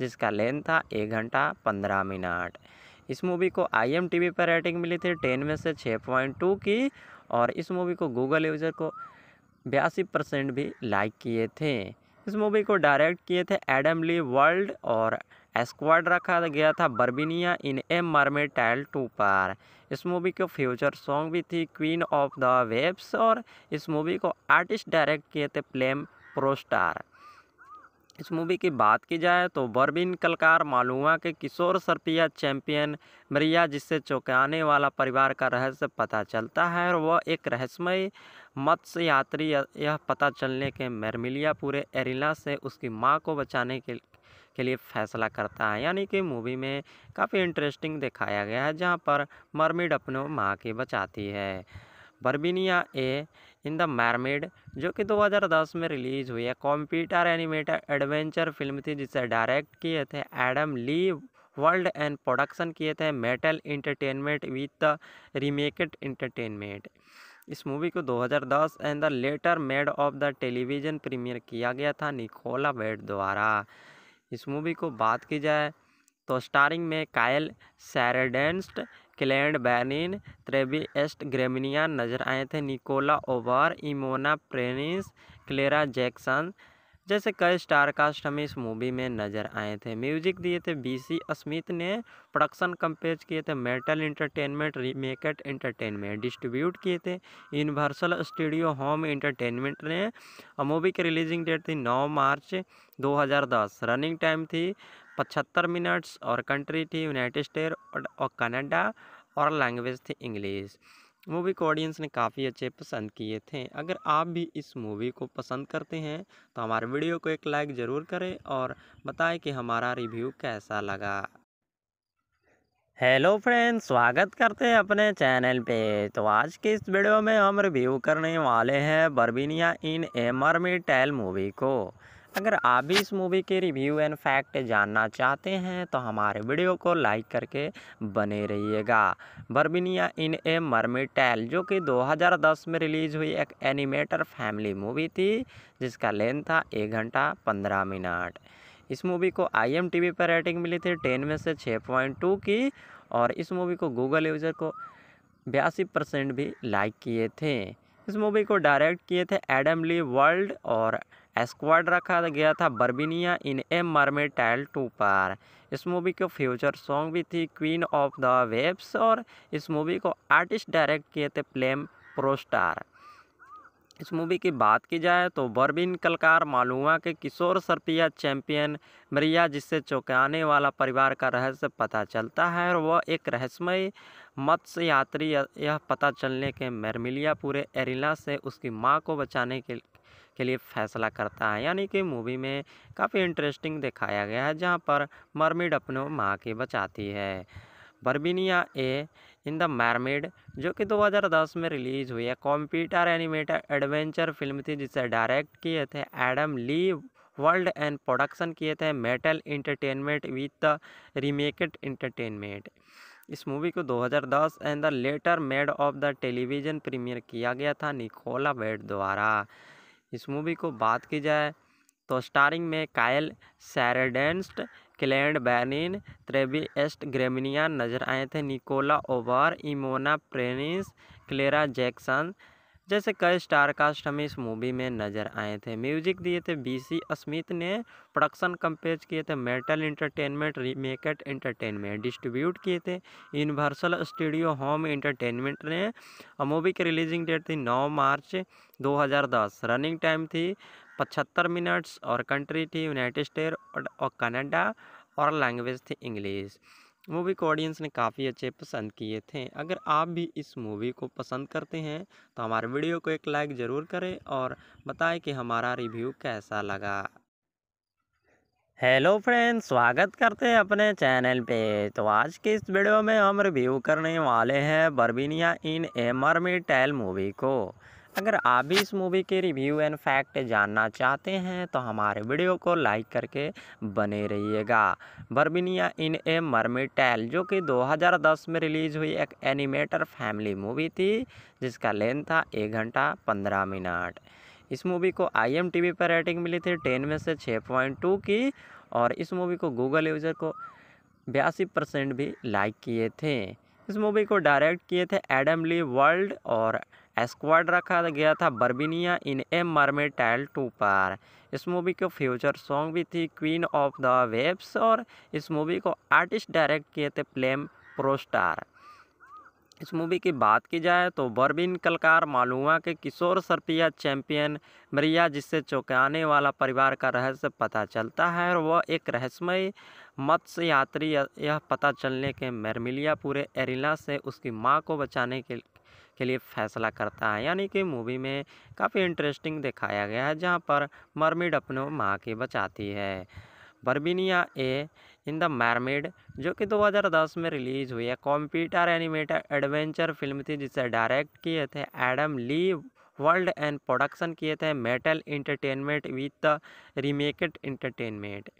Speaker 1: जिसका लेंथ था एक घंटा पंद्रह मिनट इस मूवी को आईएमटीवी पर रेटिंग मिली थी टेन में से छः पॉइंट टू की और इस मूवी को गूगल यूज़र को बयासी परसेंट भी लाइक किए थे इस मूवी को डायरेक्ट किए थे एडम ली वर्ल्ड और एस्क्वाड रखा गया था बर्बिनिया in a mermaid tile two पर इस मूवी के फ्यूचर सॉन्ग भी थी क्वीन ऑफ द वेब्स और इस मूवी को आर्टिस्ट डायरेक्ट किए थे प्लेम प्रोस्टार इस मूवी की बात की जाए तो बर्बिन कलकार मालुआ के किशोर सरपिया चैंपियन मरिया जिससे चौंकाने वाला परिवार का रहस्य पता चलता है और वह एक रहस्यमय मत्स्य यात्री यह पता चलने के मेरमिलिया पूरे एरिला से उसकी माँ को बचाने के के लिए फैसला करता है यानी कि मूवी में काफ़ी इंटरेस्टिंग दिखाया गया है जहाँ पर मरमिड अपने माँ की बचाती है बर्बिनिया ए इन द मैरमेड जो कि 2010 में रिलीज़ हुई है कंप्यूटर एनिमेटेड एडवेंचर फिल्म थी जिसे डायरेक्ट किए थे Adam Lee world and production किए थे metal entertainment with the रीमेकेड entertainment इस मूवी को 2010 and the later made of the television premiere किया गया था निकोला वेड द्वारा इस मूवी को बात की जाए तो स्टारिंग में कायल सैरडेंस्ट क्लैंड बैनिन त्रेबी एस्ट ग्रेमिनिया नजर आए थे निकोला ओवर इमोना प्रेनिस क्लेरा जैक्सन जैसे कई स्टार कास्ट हमें इस मूवी में नज़र आए थे म्यूजिक दिए थे बीसी अस्मित ने प्रोडक्शन कंपेज किए थे मेटल इंटरटेनमेंट रीमेकेट इंटरटेनमेंट डिस्ट्रीब्यूट किए थे यूनिवर्सल स्टूडियो होम इंटरटेनमेंट ने मूवी की रिलीजिंग डेट थी 9 मार्च 2010 रनिंग टाइम थी पचहत्तर मिनट्स और कंट्री थी यूनाइटेड स्टेट और कनाडा और लैंग्वेज थी इंग्लिश मूवी को ऑडियंस ने काफ़ी अच्छे पसंद किए थे अगर आप भी इस मूवी को पसंद करते हैं तो हमारे वीडियो को एक लाइक ज़रूर करें और बताएं कि हमारा रिव्यू कैसा लगा हेलो फ्रेंड्स स्वागत करते हैं अपने चैनल पे तो आज के इस वीडियो में हम रिव्यू करने वाले हैं बर्बीनिया इन एमर मी टेल मूवी को अगर आप भी इस मूवी के रिव्यू एंड फैक्ट जानना चाहते हैं तो हमारे वीडियो को लाइक करके बने रहिएगा बर्बिनिया इन ए मरमिटैल टैल जो कि 2010 में रिलीज़ हुई एक एनिमेटर फैमिली मूवी थी जिसका लेंथ था एक घंटा पंद्रह मिनट इस मूवी को आईएमटीवी पर रेटिंग मिली थी टेन में से छः पॉइंट टू की और इस मूवी को गूगल यूज़र को बयासी परसेंट भी लाइक किए थे इस मूवी को डायरेक्ट किए थे एडम ली वर्ल्ड और स्क्वाड रखा गया था बर्बिनिया इन ए मरमे टाइल टू पर इस मूवी के फ्यूचर सॉन्ग भी थी क्वीन ऑफ द वेब्स और इस मूवी को आर्टिस्ट डायरेक्ट किए थे प्लेम प्रोस्टार इस मूवी की बात की जाए तो बर्बिन कलकार मालुआ के किशोर सरपिया चैंपियन मरिया जिससे चौंकाने वाला परिवार का रहस्य पता चलता है और वह एक रहस्यमय मत्स्य यात्री यह पता चलने के मेरमिलिया पूरे एरिला से उसकी मां को बचाने के के लिए फैसला करता है यानी कि मूवी में काफ़ी इंटरेस्टिंग दिखाया गया है जहाँ पर मरमिड अपने माँ की बचाती है बर्बिनिया ए इन द मैरमेड जो कि 2010 में रिलीज़ हुई है कंप्यूटर एनिमेटेड एडवेंचर फिल्म थी जिसे डायरेक्ट किए थे Adam Lee world and production किए थे metal entertainment with the रीमेकड entertainment इस मूवी को 2010 and the later made of the television premiere किया गया था निकोला बेड द्वारा इस मूवी को बात की जाए तो स्टारिंग में कायल सैरडेंस्ट क्लैंड बैनिन त्रेबी एस्ट ग्रेमिनिया नजर आए थे निकोला ओवर इमोना प्रेनिस क्लेरा जैक्सन जैसे कई स्टार कास्ट हमें इस मूवी में नज़र आए थे म्यूजिक दिए थे बीसी अस्मित ने प्रोडक्शन कंपेज किए थे मेटल इंटरटेनमेंट रीमेकेट इंटरटेनमेंट डिस्ट्रीब्यूट किए थे यूनिवर्सल स्टूडियो होम इंटरटेनमेंट ने मूवी की रिलीजिंग डेट थी 9 मार्च 2010 रनिंग टाइम थी पचहत्तर मिनट्स और कंट्री थी यूनाइटेड स्टेट और कनाडा और लैंग्वेज थी इंग्लिश मूवी को ऑडियंस ने काफ़ी अच्छे पसंद किए थे अगर आप भी इस मूवी को पसंद करते हैं तो हमारे वीडियो को एक लाइक ज़रूर करें और बताएं कि हमारा रिव्यू कैसा लगा हेलो फ्रेंड्स स्वागत करते हैं अपने चैनल पे तो आज के इस वीडियो में हम रिव्यू करने वाले हैं बर्बीनिया इन ए मी टेल मूवी को अगर आप भी इस मूवी के रिव्यू एंड फैक्ट जानना चाहते हैं तो हमारे वीडियो को लाइक करके बने रहिएगा बर्बिनिया इन ए मरमिटैल टैल जो कि 2010 में रिलीज हुई एक एनिमेटर फैमिली मूवी थी जिसका लेंथ था एक घंटा पंद्रह मिनट इस मूवी को आईएमटीबी पर रेटिंग मिली थी टेन में से छः पॉइंट टू की और इस मूवी को गूगल यूज़र को बयासी परसेंट भी लाइक किए थे इस मूवी को डायरेक्ट किए थे एडम ली वर्ल्ड और एस्क्वाड रखा गया था बर्बिनिया इन ए मरमे टाइल टू पर इस मूवी के फ्यूचर सॉन्ग भी थी क्वीन ऑफ द वेब्स और इस मूवी को आर्टिस्ट डायरेक्ट किए थे प्लेम प्रोस्टार इस मूवी की बात की जाए तो बर्बिन कलकार मालुआ के किशोर सरपिया चैंपियन मरिया जिससे चौंकाने वाला परिवार का रहस्य पता चलता है और वह एक रहस्यमय मत्स्य यात्री यह पता चलने के मेरमिलिया पूरे एरिला से उसकी माँ को बचाने के के लिए फैसला करता है यानी कि मूवी में काफ़ी इंटरेस्टिंग दिखाया गया है जहाँ पर मरमिड अपने माँ की बचाती है बर्बिनिया ए इन द मैरमेड जो कि 2010 में रिलीज़ हुई है कंप्यूटर एनिमेटेड एडवेंचर फिल्म थी जिसे डायरेक्ट किए थे Adam Lee world and production किए थे metal entertainment with the रीमेकेड entertainment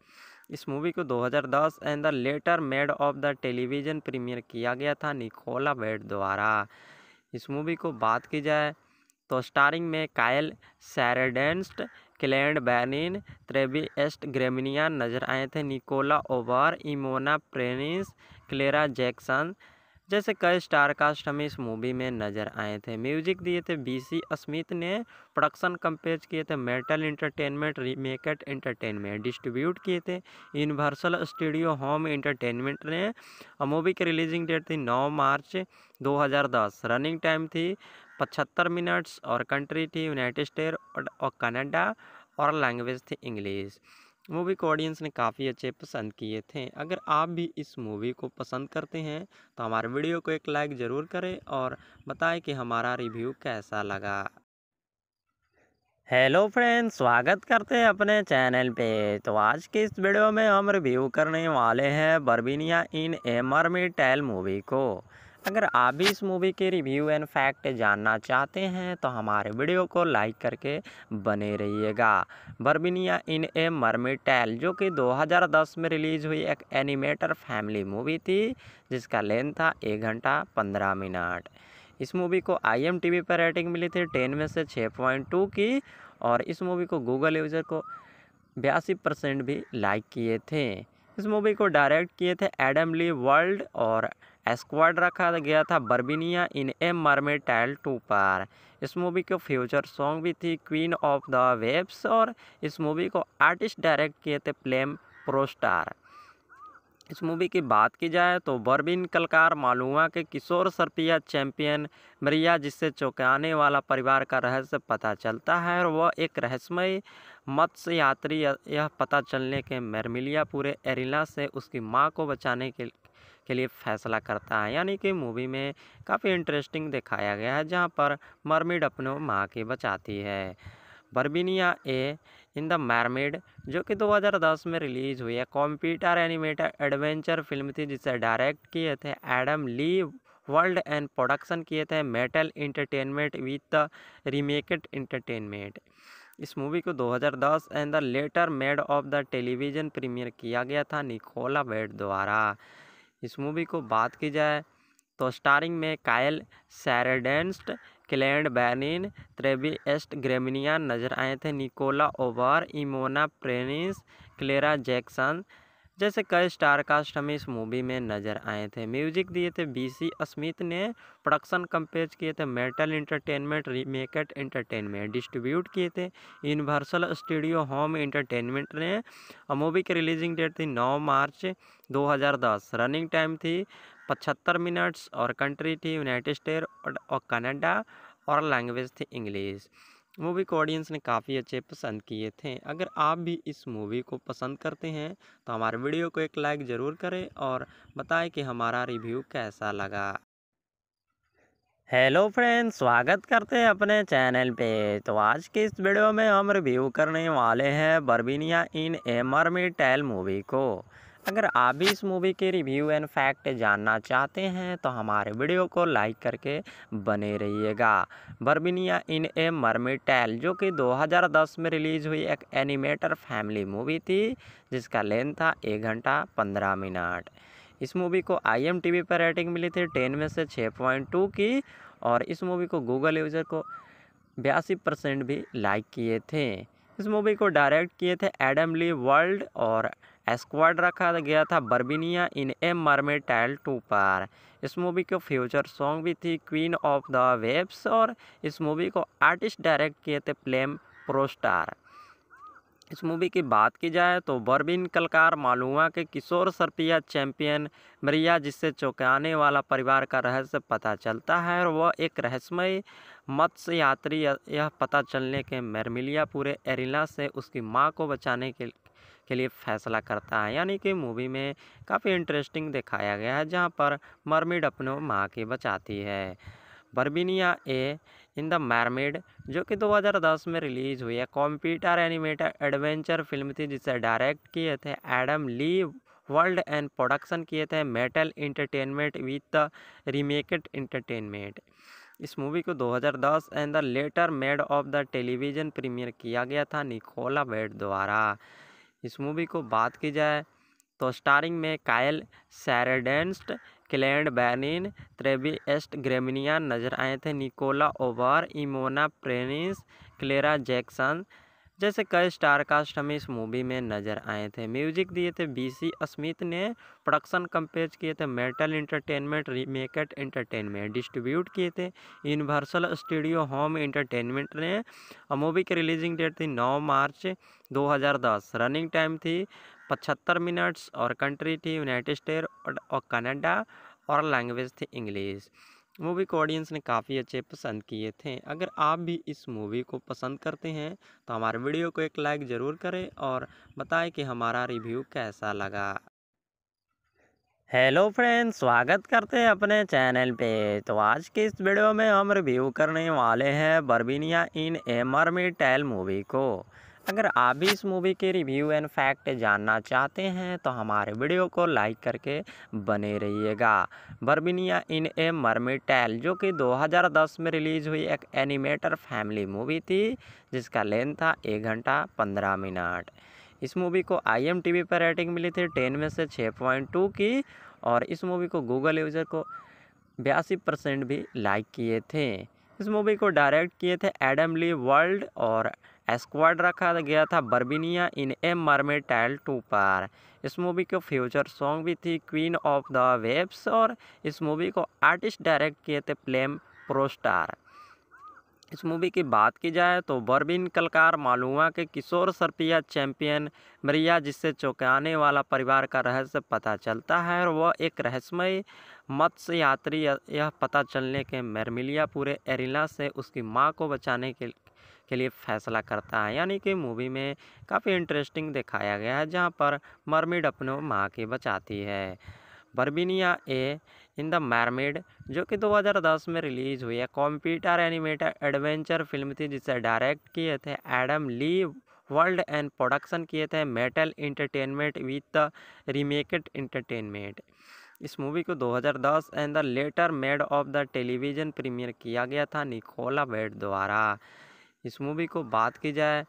Speaker 1: इस मूवी को 2010 and the later made of the television premiere किया गया था निकोला बेड द्वारा इस मूवी को बात की जाए तो स्टारिंग में कायल सैरडेंस्ट क्लैंड बैनिन त्रेबी एस्ट ग्रेमिनिया नजर आए थे निकोला ओवर इमोना प्रेनिस क्लेरा जैक्सन जैसे कई स्टार कास्ट हमें इस मूवी में नज़र आए थे म्यूजिक दिए थे बीसी अस्मित ने प्रोडक्शन कंपेज किए थे मेटल इंटरटेनमेंट रीमेकेट इंटरटेनमेंट डिस्ट्रीब्यूट किए थे यूनिवर्सल स्टूडियो होम इंटरटेनमेंट ने मूवी की रिलीजिंग डेट थी नौ मार्च 2010 रनिंग टाइम थी पचहत्तर मिनट्स और कंट्री थी यूनाइटेड स्टेट और कनाडा और लैंग्वेज थी इंग्लिश मूवी को ऑडियंस ने काफ़ी अच्छे पसंद किए थे अगर आप भी इस मूवी को पसंद करते हैं तो हमारे वीडियो को एक लाइक ज़रूर करें और बताएं कि हमारा रिव्यू कैसा लगा हेलो फ्रेंड्स स्वागत करते हैं अपने चैनल पे तो आज के इस वीडियो में हम रिव्यू करने वाले हैं बर्बीनिया इन एमर मी टेल मूवी को अगर आप भी इस मूवी के रिव्यू एंड फैक्ट जानना चाहते हैं तो हमारे वीडियो को लाइक करके बने रहिएगा बर्बिनिया इन ए मरमिटैल टैल जो कि 2010 में रिलीज हुई एक एनिमेटर फैमिली मूवी थी जिसका लेंथ था एक घंटा पंद्रह मिनट इस मूवी को आईएमटीबी पर रेटिंग मिली थी टेन में से छः पॉइंट टू की और इस मूवी को गूगल यूज़र को बयासी परसेंट भी लाइक किए थे इस मूवी को डायरेक्ट किए थे एडम ली वर्ल्ड और स्क्वाड रखा गया था बर्बिनिया इन ए मरमे टाइल टू पर इस मूवी के फ्यूचर सॉन्ग भी थी क्वीन ऑफ द वेब्स और इस मूवी को आर्टिस्ट डायरेक्ट किए थे प्लेम प्रोस्टार इस मूवी की बात की जाए तो बर्बिन कलकार मालूमा के किशोर सरपिया चैंपियन मरिया जिससे चौंकाने वाला परिवार का रहस्य पता चलता है और वह एक रहस्यमय मत्स्य यात्री यह पता चलने के मेरमिलिया पूरे एरिला से उसकी मां को बचाने के के लिए फैसला करता है यानी कि मूवी में काफ़ी इंटरेस्टिंग दिखाया गया है जहाँ पर मरमिड अपने माँ की बचाती है बर्बिनिया ए इन द मैरमेड जो कि 2010 में रिलीज़ हुई है कंप्यूटर एनिमेटेड एडवेंचर फिल्म थी जिसे डायरेक्ट किए थे Adam Lee world and production किए थे metal entertainment with the रीमेकड entertainment इस मूवी को 2010 and the later made of the television premiere किया गया था निकोला बेड द्वारा इस मूवी को बात की जाए तो स्टारिंग में कायल सैरडेंस्ट क्लैंड बैनिन त्रेबी एस्ट ग्रेमिनिया नजर आए थे निकोला ओवर इमोना प्रेनिस क्लेरा जैक्सन जैसे कई स्टार कास्ट हमें इस मूवी में नज़र आए थे म्यूजिक दिए थे बीसी अस्मित ने प्रोडक्शन कंपेज किए थे मेटल इंटरटेनमेंट रीमेकेट इंटरटेनमेंट डिस्ट्रीब्यूट किए थे यूनिवर्सल स्टूडियो होम इंटरटेनमेंट ने मूवी की रिलीजिंग डेट थी 9 मार्च 2010 रनिंग टाइम थी पचहत्तर मिनट्स और कंट्री थी यूनाइटेड स्टेट और कनाडा और लैंग्वेज थी इंग्लिश मूवी को ऑडियंस ने काफ़ी अच्छे पसंद किए थे अगर आप भी इस मूवी को पसंद करते हैं तो हमारे वीडियो को एक लाइक ज़रूर करें और बताएं कि हमारा रिव्यू कैसा लगा हेलो फ्रेंड्स स्वागत करते हैं अपने चैनल पे तो आज के इस वीडियो में हम रिव्यू करने वाले हैं बर्बीनिया इन एमर मी टेल मूवी को अगर आप भी इस मूवी के रिव्यू एंड फैक्ट जानना चाहते हैं तो हमारे वीडियो को लाइक करके बने रहिएगा बर्बिनिया इन ए मरमिटैल टैल जो कि 2010 में रिलीज़ हुई एक एनिमेटर फैमिली मूवी थी जिसका लेंथ था एक घंटा पंद्रह मिनट इस मूवी को आई पर रेटिंग मिली थी टेन में से छः पॉइंट टू की और इस मूवी को गूगल यूज़र को बयासी परसेंट भी लाइक किए थे इस मूवी को डायरेक्ट किए थे एडम ली वर्ल्ड और स्क्वाड रखा गया था बर्बिनिया इन ए मरमे टाइल टू पर इस मूवी के फ्यूचर सॉन्ग भी थी क्वीन ऑफ द वेब्स और इस मूवी को आर्टिस्ट डायरेक्ट किए थे प्लेम प्रोस्टार इस मूवी की बात की जाए तो बर्बिन कलकार मालुआ के किशोर सरपिया चैंपियन मरिया जिससे चौंकाने वाला परिवार का रहस्य पता चलता है और वह एक रहस्यमय मत्स्य यात्री यह पता चलने के मेरमिलिया पूरे एरिला से उसकी मां को बचाने के के लिए फैसला करता है यानी कि मूवी में काफ़ी इंटरेस्टिंग दिखाया गया है जहाँ पर मरमिड अपने माँ की बचाती है बर्बिनिया ए इन द मैरमेड जो कि 2010 में रिलीज़ हुई है कंप्यूटर एनिमेटेड एडवेंचर फिल्म थी जिसे डायरेक्ट किए थे Adam Lee world and production किए थे metal entertainment with the रीमेकेड entertainment इस मूवी को 2010 and the later made of the television premiere किया गया था निकोला बेड द्वारा इस मूवी को बात की जाए तो स्टारिंग में कायल सैरडेंस्ट क्लैंड बैनिन त्रेबी एस्ट ग्रेमिनिया नजर आए थे निकोला ओवर इमोना प्रेनिस क्लेरा जैक्सन जैसे कई स्टार कास्ट हमें इस मूवी में नज़र आए थे म्यूजिक दिए थे बीसी अस्मित ने प्रोडक्शन कंपेज किए थे मेटल इंटरटेनमेंट रीमेकेट इंटरटेनमेंट डिस्ट्रीब्यूट किए थे यूनिवर्सल स्टूडियो होम इंटरटेनमेंट ने और मूवी की रिलीजिंग डेट थी नौ मार्च 2010 रनिंग टाइम थी पचहत्तर मिनट्स और कंट्री थी यूनाइटेड स्टेट और कनाडा और लैंग्वेज थी इंग्लिश मूवी को ऑडियंस ने काफ़ी अच्छे पसंद किए थे अगर आप भी इस मूवी को पसंद करते हैं तो हमारे वीडियो को एक लाइक ज़रूर करें और बताएं कि हमारा रिव्यू कैसा लगा हेलो फ्रेंड्स स्वागत करते हैं अपने चैनल पे तो आज के इस वीडियो में हम रिव्यू करने वाले हैं बर्बीनिया इन ए मरमी टेल मूवी को अगर आप भी इस मूवी के रिव्यू एंड फैक्ट जानना चाहते हैं तो हमारे वीडियो को लाइक करके बने रहिएगा बर्बिनिया इन ए मरमी टैल जो कि 2010 में रिलीज़ हुई एक एनिमेटर फैमिली मूवी थी जिसका लेंथ था एक घंटा पंद्रह मिनट इस मूवी को आई पर रेटिंग मिली थी टेन में से छः पॉइंट टू की और इस मूवी को गूगल यूज़र को बयासी परसेंट भी लाइक किए थे इस मूवी को डायरेक्ट किए थे एडम ली वर्ल्ड और स्क्वाड रखा गया था बर्बिनिया in a mermaid tile two पर इस मूवी के फ्यूचर सॉन्ग भी थी क्वीन ऑफ द वेब्स और इस मूवी को आर्टिस्ट डायरेक्ट किए थे प्लेम प्रोस्टार इस मूवी की बात की जाए तो बर्बिन कलकार मालुआ के किशोर सरपिया चैंपियन मरिया जिससे चौंकाने वाला परिवार का रहस्य पता चलता है और वह एक रहस्यमय मत्स्य यात्री यह पता चलने के मेरमिलिया पूरे एरिला से उसकी मां को बचाने के के लिए फैसला करता है यानी कि मूवी में काफ़ी इंटरेस्टिंग दिखाया गया है जहाँ पर मरमिड अपने माँ की बचाती है बर्बिनिया ए इन द मैरमेड जो कि 2010 में रिलीज़ हुई है कंप्यूटर एनिमेटेड एडवेंचर फिल्म थी जिसे डायरेक्ट किए थे Adam Lee world and production किए थे मेटल इंटरटेनमेंट विथ रीमेकेड इंटरटेनमेंट इस मूवी को 2010 and the later made of the television premiere किया गया था निकोला बेड द्वारा इस मूवी को बात की जाए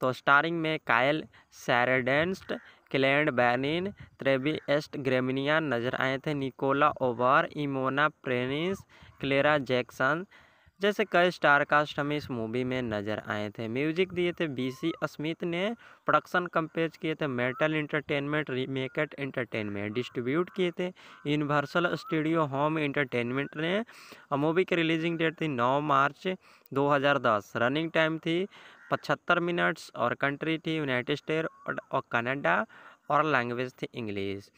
Speaker 1: तो स्टारिंग में कायल सैरडेंस्ट क्लैंड बैनिन त्रेबी एस्ट ग्रेमिनिया नजर आए थे निकोला ओवर इमोना प्रेनिस क्लेरा जैक्सन जैसे कई स्टार कास्ट हमें इस मूवी में नज़र आए थे म्यूजिक दिए थे बीसी अस्मित ने प्रोडक्शन कंपेज किए थे मेटल इंटरटेनमेंट रीमेकेट इंटरटेनमेंट डिस्ट्रीब्यूट किए थे यूनिवर्सल स्टूडियो होम इंटरटेनमेंट ने और मूवी की रिलीजिंग डेट थी नौ मार्च 2010 रनिंग टाइम थी पचहत्तर मिनट्स और कंट्री थी यूनाइटेड स्टेट और कनाडा और लैंग्वेज थी इंग्लिश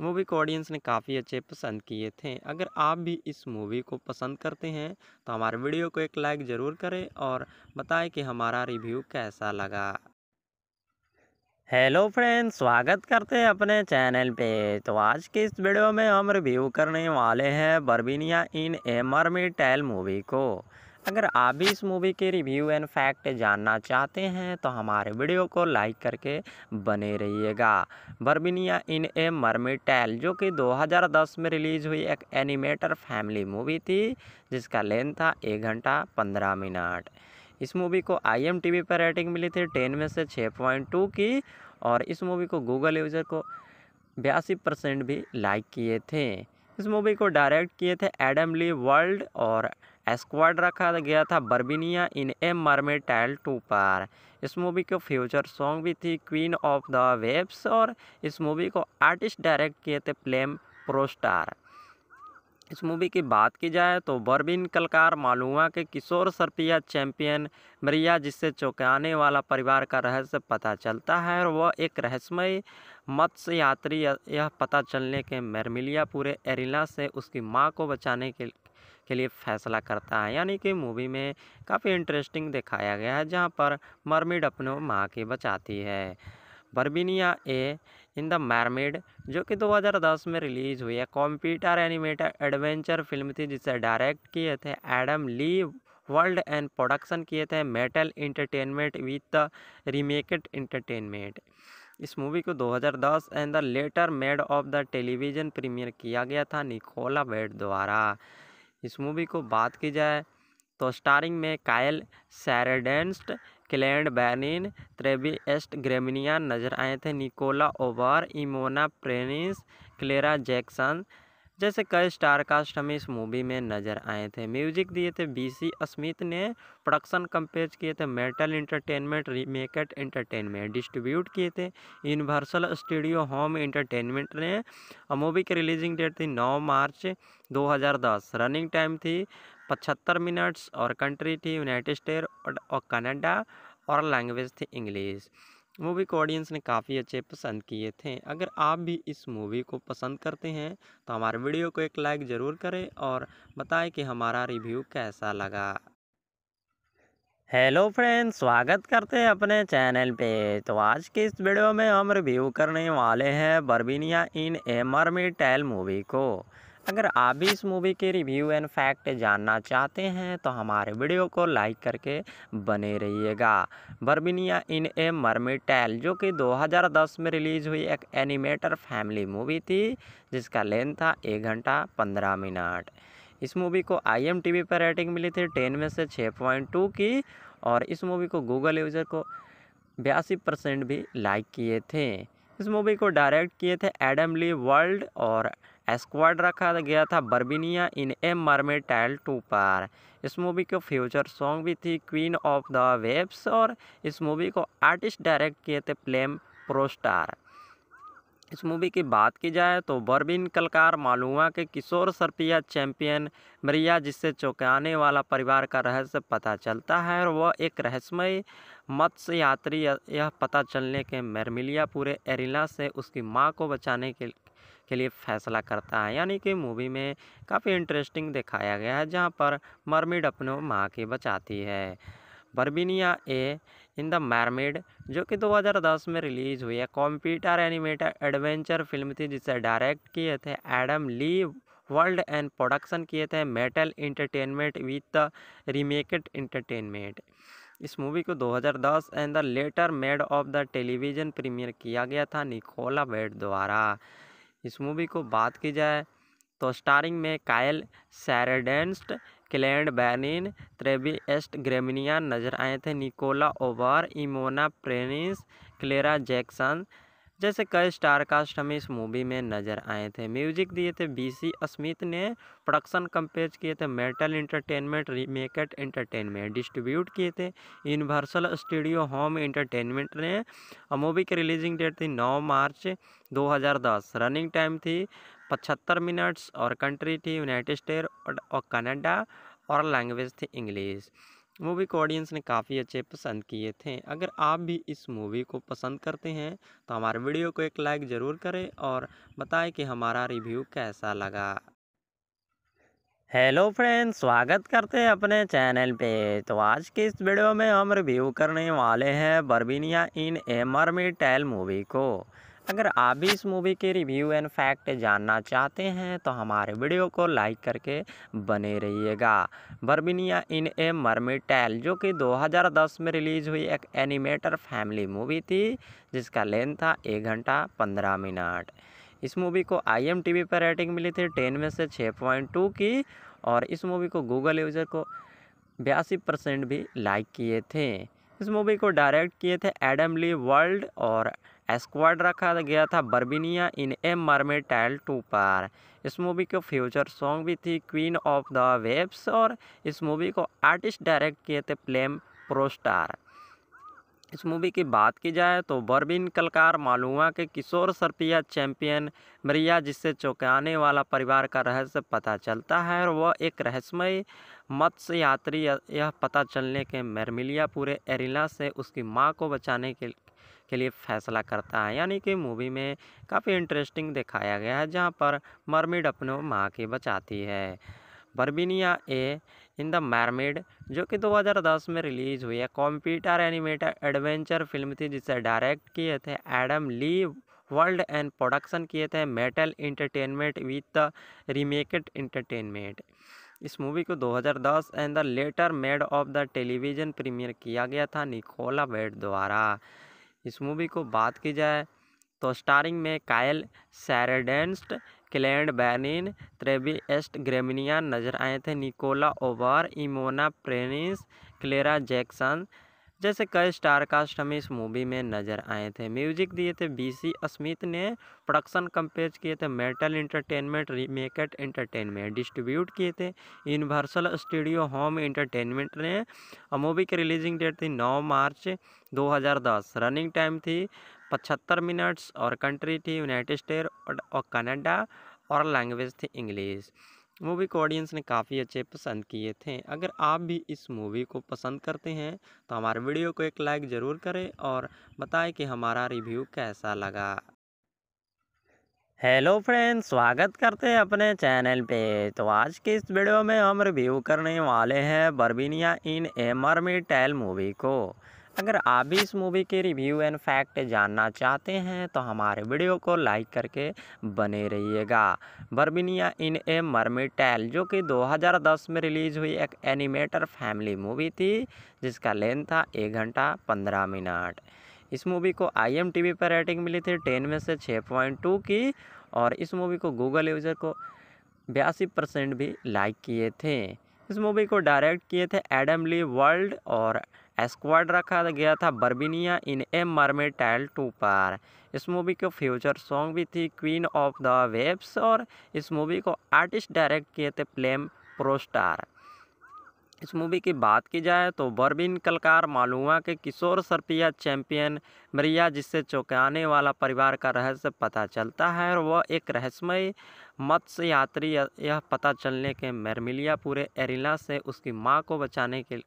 Speaker 1: मूवी को ऑडियंस ने काफ़ी अच्छे पसंद किए थे अगर आप भी इस मूवी को पसंद करते हैं तो हमारे वीडियो को एक लाइक ज़रूर करें और बताएं कि हमारा रिव्यू कैसा लगा हेलो फ्रेंड्स स्वागत करते हैं अपने चैनल पे तो आज के इस वीडियो में हम रिव्यू करने वाले हैं बर्बीनिया इन ए मी टेल मूवी को अगर आप भी इस मूवी के रिव्यू एंड फैक्ट जानना चाहते हैं तो हमारे वीडियो को लाइक करके बने रहिएगा बर्बिनिया इन ए मरमी टैल जो कि 2010 में रिलीज़ हुई एक एनिमेटर फैमिली मूवी थी जिसका लेंथ था एक घंटा पंद्रह मिनट इस मूवी को आई पर रेटिंग मिली थी टेन में से छः पॉइंट टू की और इस मूवी को गूगल यूज़र को बयासी परसेंट भी लाइक किए थे इस मूवी को डायरेक्ट किए थे एडम ली वर्ल्ड और स्क्वाड रखा गया था बर्बिनिया in a mermaid tile two पर इस मूवी के फ्यूचर सॉन्ग भी थी क्वीन ऑफ द वेब्स और इस मूवी को आर्टिस्ट डायरेक्ट किए थे प्लेम प्रोस्टार इस मूवी की बात की जाए तो बर्बिन कलकार मालूमा के किशोर सरपिया चैंपियन मरिया जिससे चौंकाने वाला परिवार का रहस्य पता चलता है और वह एक रहस्यमय मत्स्य यात्री यह पता चलने के मेरमिलिया पूरे एरिला से उसकी माँ को बचाने के के लिए फैसला करता है यानी कि मूवी में काफ़ी इंटरेस्टिंग दिखाया गया है जहाँ पर मरमिड अपने माँ की बचाती है बर्बिनिया ए इन द मैरमिड जो कि 2010 में रिलीज़ हुई है कॉम्प्यूटर एनिमेटर एडवेंचर फिल्म थी जिसे डायरेक्ट किए थे Adam Lee world and production किए थे metal entertainment with the रीमेकड entertainment इस मूवी को 2010 and the later made of the television premiere किया गया था निकोला बेड द्वारा इस मूवी को बात की जाए तो स्टारिंग में कायल सैरडेंस्ट क्लैंड बैनिन एस्ट ग्रेमिनियन नजर आए थे निकोला ओवर इमोना प्रेनिस क्लेरा जैक्सन जैसे कई स्टार कास्ट हमें इस मूवी में नज़र आए थे म्यूजिक दिए थे बीसी अस्मित ने प्रोडक्शन कंपेज किए थे मेटल इंटरटेनमेंट रीमेकेट इंटरटेनमेंट डिस्ट्रीब्यूट किए थे यूनिवर्सल स्टूडियो होम इंटरटेनमेंट ने मूवी की रिलीजिंग डेट थी नौ मार्च 2010 रनिंग टाइम थी पचहत्तर मिनट्स और कंट्री थी यूनाइटेड स्टेट और कनाडा और लैंग्वेज थी इंग्लिश मूवी को ऑडियंस ने काफ़ी अच्छे पसंद किए थे अगर आप भी इस मूवी को पसंद करते हैं तो हमारे वीडियो को एक लाइक ज़रूर करें और बताएं कि हमारा रिव्यू कैसा लगा हेलो फ्रेंड्स स्वागत करते हैं अपने चैनल पे तो आज के इस वीडियो में हम रिव्यू करने वाले हैं बर्बीनिया इन ए मरमी टैल मूवी को अगर आप भी इस मूवी के रिव्यू एंड फैक्ट जानना चाहते हैं तो हमारे वीडियो को लाइक करके बने रहिएगा बर्बिनिया इन ए मरमी टैल जो कि 2010 में रिलीज़ हुई एक एनिमेटर फैमिली मूवी थी जिसका लेंथ था एक घंटा पंद्रह मिनट इस मूवी को आई पर रेटिंग मिली थी टेन में से छः पॉइंट टू की और इस मूवी को गूगल यूज़र को बयासी परसेंट भी लाइक किए थे इस मूवी को डायरेक्ट किए थे एडम ली वर्ल्ड और स्क्वाड रखा गया था बर्बिनिया इन ए मरमे टाइल टू पर इस मूवी के फ्यूचर सॉन्ग भी थी क्वीन ऑफ द वेब्स और इस मूवी को आर्टिस्ट डायरेक्ट किए थे प्लेम प्रोस्टार इस मूवी की बात की जाए तो बर्बिन कलकार मालुआ के किशोर सरपिया चैंपियन मरिया जिससे चौंकाने वाला परिवार का रहस्य पता चलता है और वह एक रहस्यमय मत्स्य यात्री यह पता चलने के मेरमिलिया पूरे एरिला से उसकी मां को बचाने के के लिए फैसला करता है यानी कि मूवी में काफ़ी इंटरेस्टिंग दिखाया गया है जहाँ पर मरमिड अपने माँ की बचाती है बर्बिनिया ए इन द मैरमेड जो कि 2010 में रिलीज़ हुई है कॉम्प्यूटर एनिमेटेड एडवेंचर फिल्म थी जिसे डायरेक्ट किए थे Adam Lee world and production किए थे metal entertainment with the रीमेकड entertainment इस मूवी को 2010 and the later made of the television premiere किया गया था निकोला बेड द्वारा इस मूवी को बात की जाए तो स्टारिंग में कायल सैरडेंस्ट क्लैंड बैनिन एस्ट ग्रेमिनिया नजर आए थे निकोला ओवर इमोना प्रेनिस क्लेरा जैक्सन जैसे कई स्टार कास्ट हमें इस मूवी में नज़र आए थे म्यूजिक दिए थे बीसी स्मिथ ने प्रोडक्शन कंपेज किए थे मेटल इंटरटेनमेंट रीमेकेट इंटरटेनमेंट डिस्ट्रीब्यूट किए थे यूनिवर्सल स्टूडियो होम इंटरटेनमेंट ने मूवी की रिलीजिंग डेट थी नौ मार्च 2010 रनिंग टाइम थी पचहत्तर मिनट्स और कंट्री थी यूनाइटेड स्टेट और कनाडा और लैंग्वेज थी इंग्लिश मूवी को ऑडियंस ने काफ़ी अच्छे पसंद किए थे अगर आप भी इस मूवी को पसंद करते हैं तो हमारे वीडियो को एक लाइक ज़रूर करें और बताएं कि हमारा रिव्यू कैसा लगा हेलो फ्रेंड्स स्वागत करते हैं अपने चैनल पे तो आज के इस वीडियो में हम रिव्यू करने वाले हैं बर्बीनिया इन ए मी टेल मूवी को अगर आप भी इस मूवी के रिव्यू एंड फैक्ट जानना चाहते हैं तो हमारे वीडियो को लाइक करके बने रहिएगा बर्बिनिया इन ए मरमी टैल जो कि 2010 में रिलीज़ हुई एक एनिमेटर फैमिली मूवी थी जिसका लेंथ था एक घंटा पंद्रह मिनट इस मूवी को आई पर रेटिंग मिली थी टेन में से छः पॉइंट टू की और इस मूवी को गूगल यूज़र को बयासी परसेंट भी लाइक किए थे इस मूवी को डायरेक्ट किए थे एडम ली वर्ल्ड और एस्क्वाड रखा गया था बर्बिनिया इन ए टाइल टू पर इस मूवी के फ्यूचर सॉन्ग भी थी क्वीन ऑफ द वेब्स और इस मूवी को आर्टिस्ट डायरेक्ट किए थे प्लेम प्रोस्टार इस मूवी की बात की जाए तो बर्बिन कलकार मालुआ के किशोर सरपिया चैंपियन मरिया जिससे चौंकाने वाला परिवार का रहस्य पता चलता है और वह एक रहस्यमय मत्स्य यात्री यह पता चलने के मेरमिलिया पूरे एरिला से उसकी माँ को बचाने के के लिए फैसला करता है यानी कि मूवी में काफ़ी इंटरेस्टिंग दिखाया गया है जहाँ पर मरमिड अपने माँ की बचाती है बर्बिनिया ए इन द मैरमेड जो कि 2010 में रिलीज़ हुई है कॉम्प्यूटर एनिमेटर एडवेंचर फिल्म थी जिसे डायरेक्ट किए थे Adam Lee world and production किए थे metal entertainment with the रीमेकेड entertainment इस मूवी को 2010 and the later made of the television premiere किया गया था निकोला बेड द्वारा इस मूवी को बात की जाए तो स्टारिंग में कायल सैरडेंस्ट क्लैंड बैनिन एस्ट ग्रेमिनिया नजर आए थे निकोला ओवर इमोना प्रेनिस क्लेरा जैक्सन जैसे कई स्टार कास्ट हमें इस मूवी में नज़र आए थे म्यूजिक दिए थे बीसी स्मिथ ने प्रोडक्शन कंपेज किए थे मेटल इंटरटेनमेंट रीमेकेट इंटरटेनमेंट डिस्ट्रीब्यूट किए थे यूनिवर्सल स्टूडियो होम इंटरटेनमेंट ने मूवी की रिलीजिंग डेट थी नौ मार्च 2010 रनिंग टाइम थी पचहत्तर मिनट्स और कंट्री थी यूनाइटेड स्टेट और कनाडा और लैंग्वेज थी इंग्लिश मूवी को ऑडियंस ने काफ़ी अच्छे पसंद किए थे अगर आप भी इस मूवी को पसंद करते हैं तो हमारे वीडियो को एक लाइक ज़रूर करें और बताएं कि हमारा रिव्यू कैसा लगा हेलो फ्रेंड्स स्वागत करते हैं अपने चैनल पे तो आज के इस वीडियो में हम रिव्यू करने वाले हैं बर्बीनिया इन ए मरमी टैल मूवी को अगर आप भी इस मूवी के रिव्यू एंड फैक्ट जानना चाहते हैं तो हमारे वीडियो को लाइक करके बने रहिएगा बर्बिनिया इन ए मरमी टैल जो कि 2010 में रिलीज़ हुई एक एनिमेटर फैमिली मूवी थी जिसका लेंथ था एक घंटा पंद्रह मिनट इस मूवी को आई पर रेटिंग मिली थी टेन में से छः पॉइंट टू की और इस मूवी को गूगल यूज़र को बयासी परसेंट भी लाइक किए थे इस मूवी को डायरेक्ट किए थे एडम ली वर्ल्ड और स्क्वाड रखा गया था बर्बिनिया इन ए मरमे टाइल टू पर इस मूवी के फ्यूचर सॉन्ग भी थी क्वीन ऑफ द वेब्स और इस मूवी को आर्टिस्ट डायरेक्ट किए थे प्लेम प्रोस्टार इस मूवी की बात की जाए तो बर्बिन कलकार मालुआ के किशोर सरपिया चैंपियन मरिया जिससे चौंकाने वाला परिवार का रहस्य पता चलता है और वह एक रहस्यमय मत्स्य यात्री यह पता चलने के मेरमिलिया पूरे एरिला से उसकी माँ को बचाने के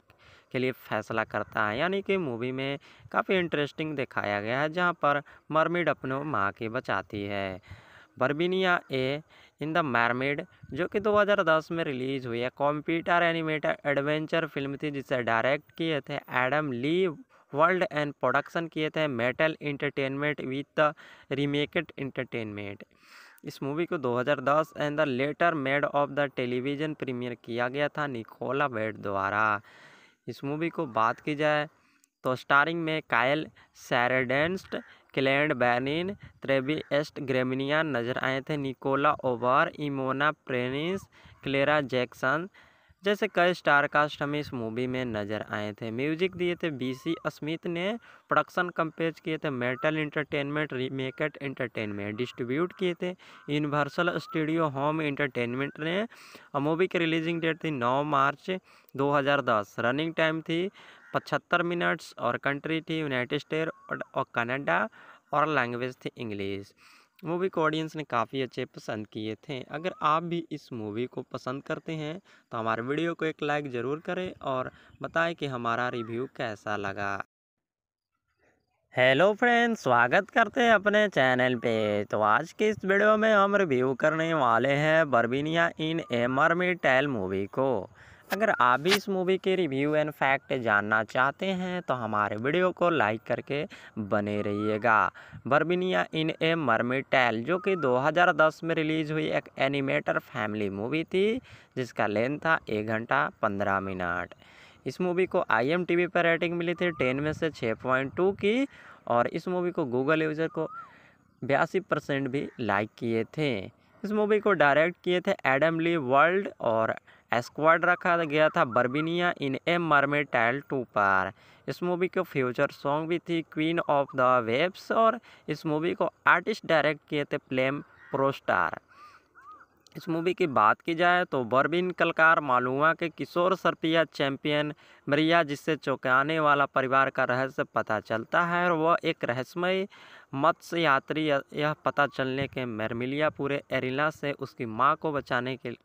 Speaker 1: के लिए फैसला करता है यानी कि मूवी में काफ़ी इंटरेस्टिंग दिखाया गया है जहाँ पर मरमिड अपने माँ की बचाती है बर्बिनिया ए इन द मैरमेड जो कि 2010 में रिलीज़ हुई है कॉम्प्यूटर एनिमेटर एडवेंचर फिल्म थी जिसे डायरेक्ट किए थे Adam Lee world and production किए थे metal entertainment with the रीमेकड entertainment इस मूवी को 2010 and the later made of the television premiere किया गया था निकोला बेड द्वारा इस मूवी को बात की जाए तो स्टारिंग में कायल सैरडेंस्ट क्लैंड बैनिन एस्ट ग्रेमिनिया नजर आए थे निकोला ओवर इमोना प्रेनिस क्लेरा जैक्सन जैसे कई स्टार कास्ट हमें इस मूवी में नज़र आए थे म्यूजिक दिए थे बीसी स्मिथ ने प्रोडक्शन कंपेज किए थे मेटल इंटरटेनमेंट रीमेकेट इंटरटेनमेंट डिस्ट्रीब्यूट किए थे यूनिवर्सल स्टूडियो होम इंटरटेनमेंट ने मूवी की रिलीजिंग डेट थी नौ मार्च 2010 रनिंग टाइम थी पचहत्तर मिनट्स और कंट्री थी यूनाइटेड स्टेट और कनाडा और लैंग्वेज थी इंग्लिश मूवी को ऑडियंस ने काफ़ी अच्छे पसंद किए थे अगर आप भी इस मूवी को पसंद करते हैं तो हमारे वीडियो को एक लाइक ज़रूर करें और बताएं कि हमारा रिव्यू कैसा लगा हेलो फ्रेंड्स स्वागत करते हैं अपने चैनल पे तो आज के इस वीडियो में हम रिव्यू करने वाले हैं बर्बीनिया इन ए मरमी टेल मूवी को अगर आप भी इस मूवी के रिव्यू एंड फैक्ट जानना चाहते हैं तो हमारे वीडियो को लाइक करके बने रहिएगा बर्बिनिया इन ए मरमी टैल जो कि 2010 में रिलीज़ हुई एक एनिमेटर फैमिली मूवी थी जिसका लेंथ था एक घंटा पंद्रह मिनट इस मूवी को आई पर रेटिंग मिली थी टेन में से छः पॉइंट टू की और इस मूवी को गूगल यूज़र को बयासी परसेंट भी लाइक किए थे इस मूवी को डायरेक्ट किए थे एडम ली वर्ल्ड और एस्क्वाड रखा गया था बर्बिनिया इन ए टाइल टू पर इस मूवी के फ्यूचर सॉन्ग भी थी क्वीन ऑफ द वेब्स और इस मूवी को आर्टिस्ट डायरेक्ट किए थे प्लेम प्रोस्टार इस मूवी की बात की जाए तो बर्बिन कलकार मालुआ के किशोर सरपिया चैंपियन मरिया जिससे चौंकाने वाला परिवार का रहस्य पता चलता है और वह एक रहस्यमय मत्स्य यात्री यह पता चलने के मेरमिलिया पूरे एरिला से उसकी माँ को बचाने के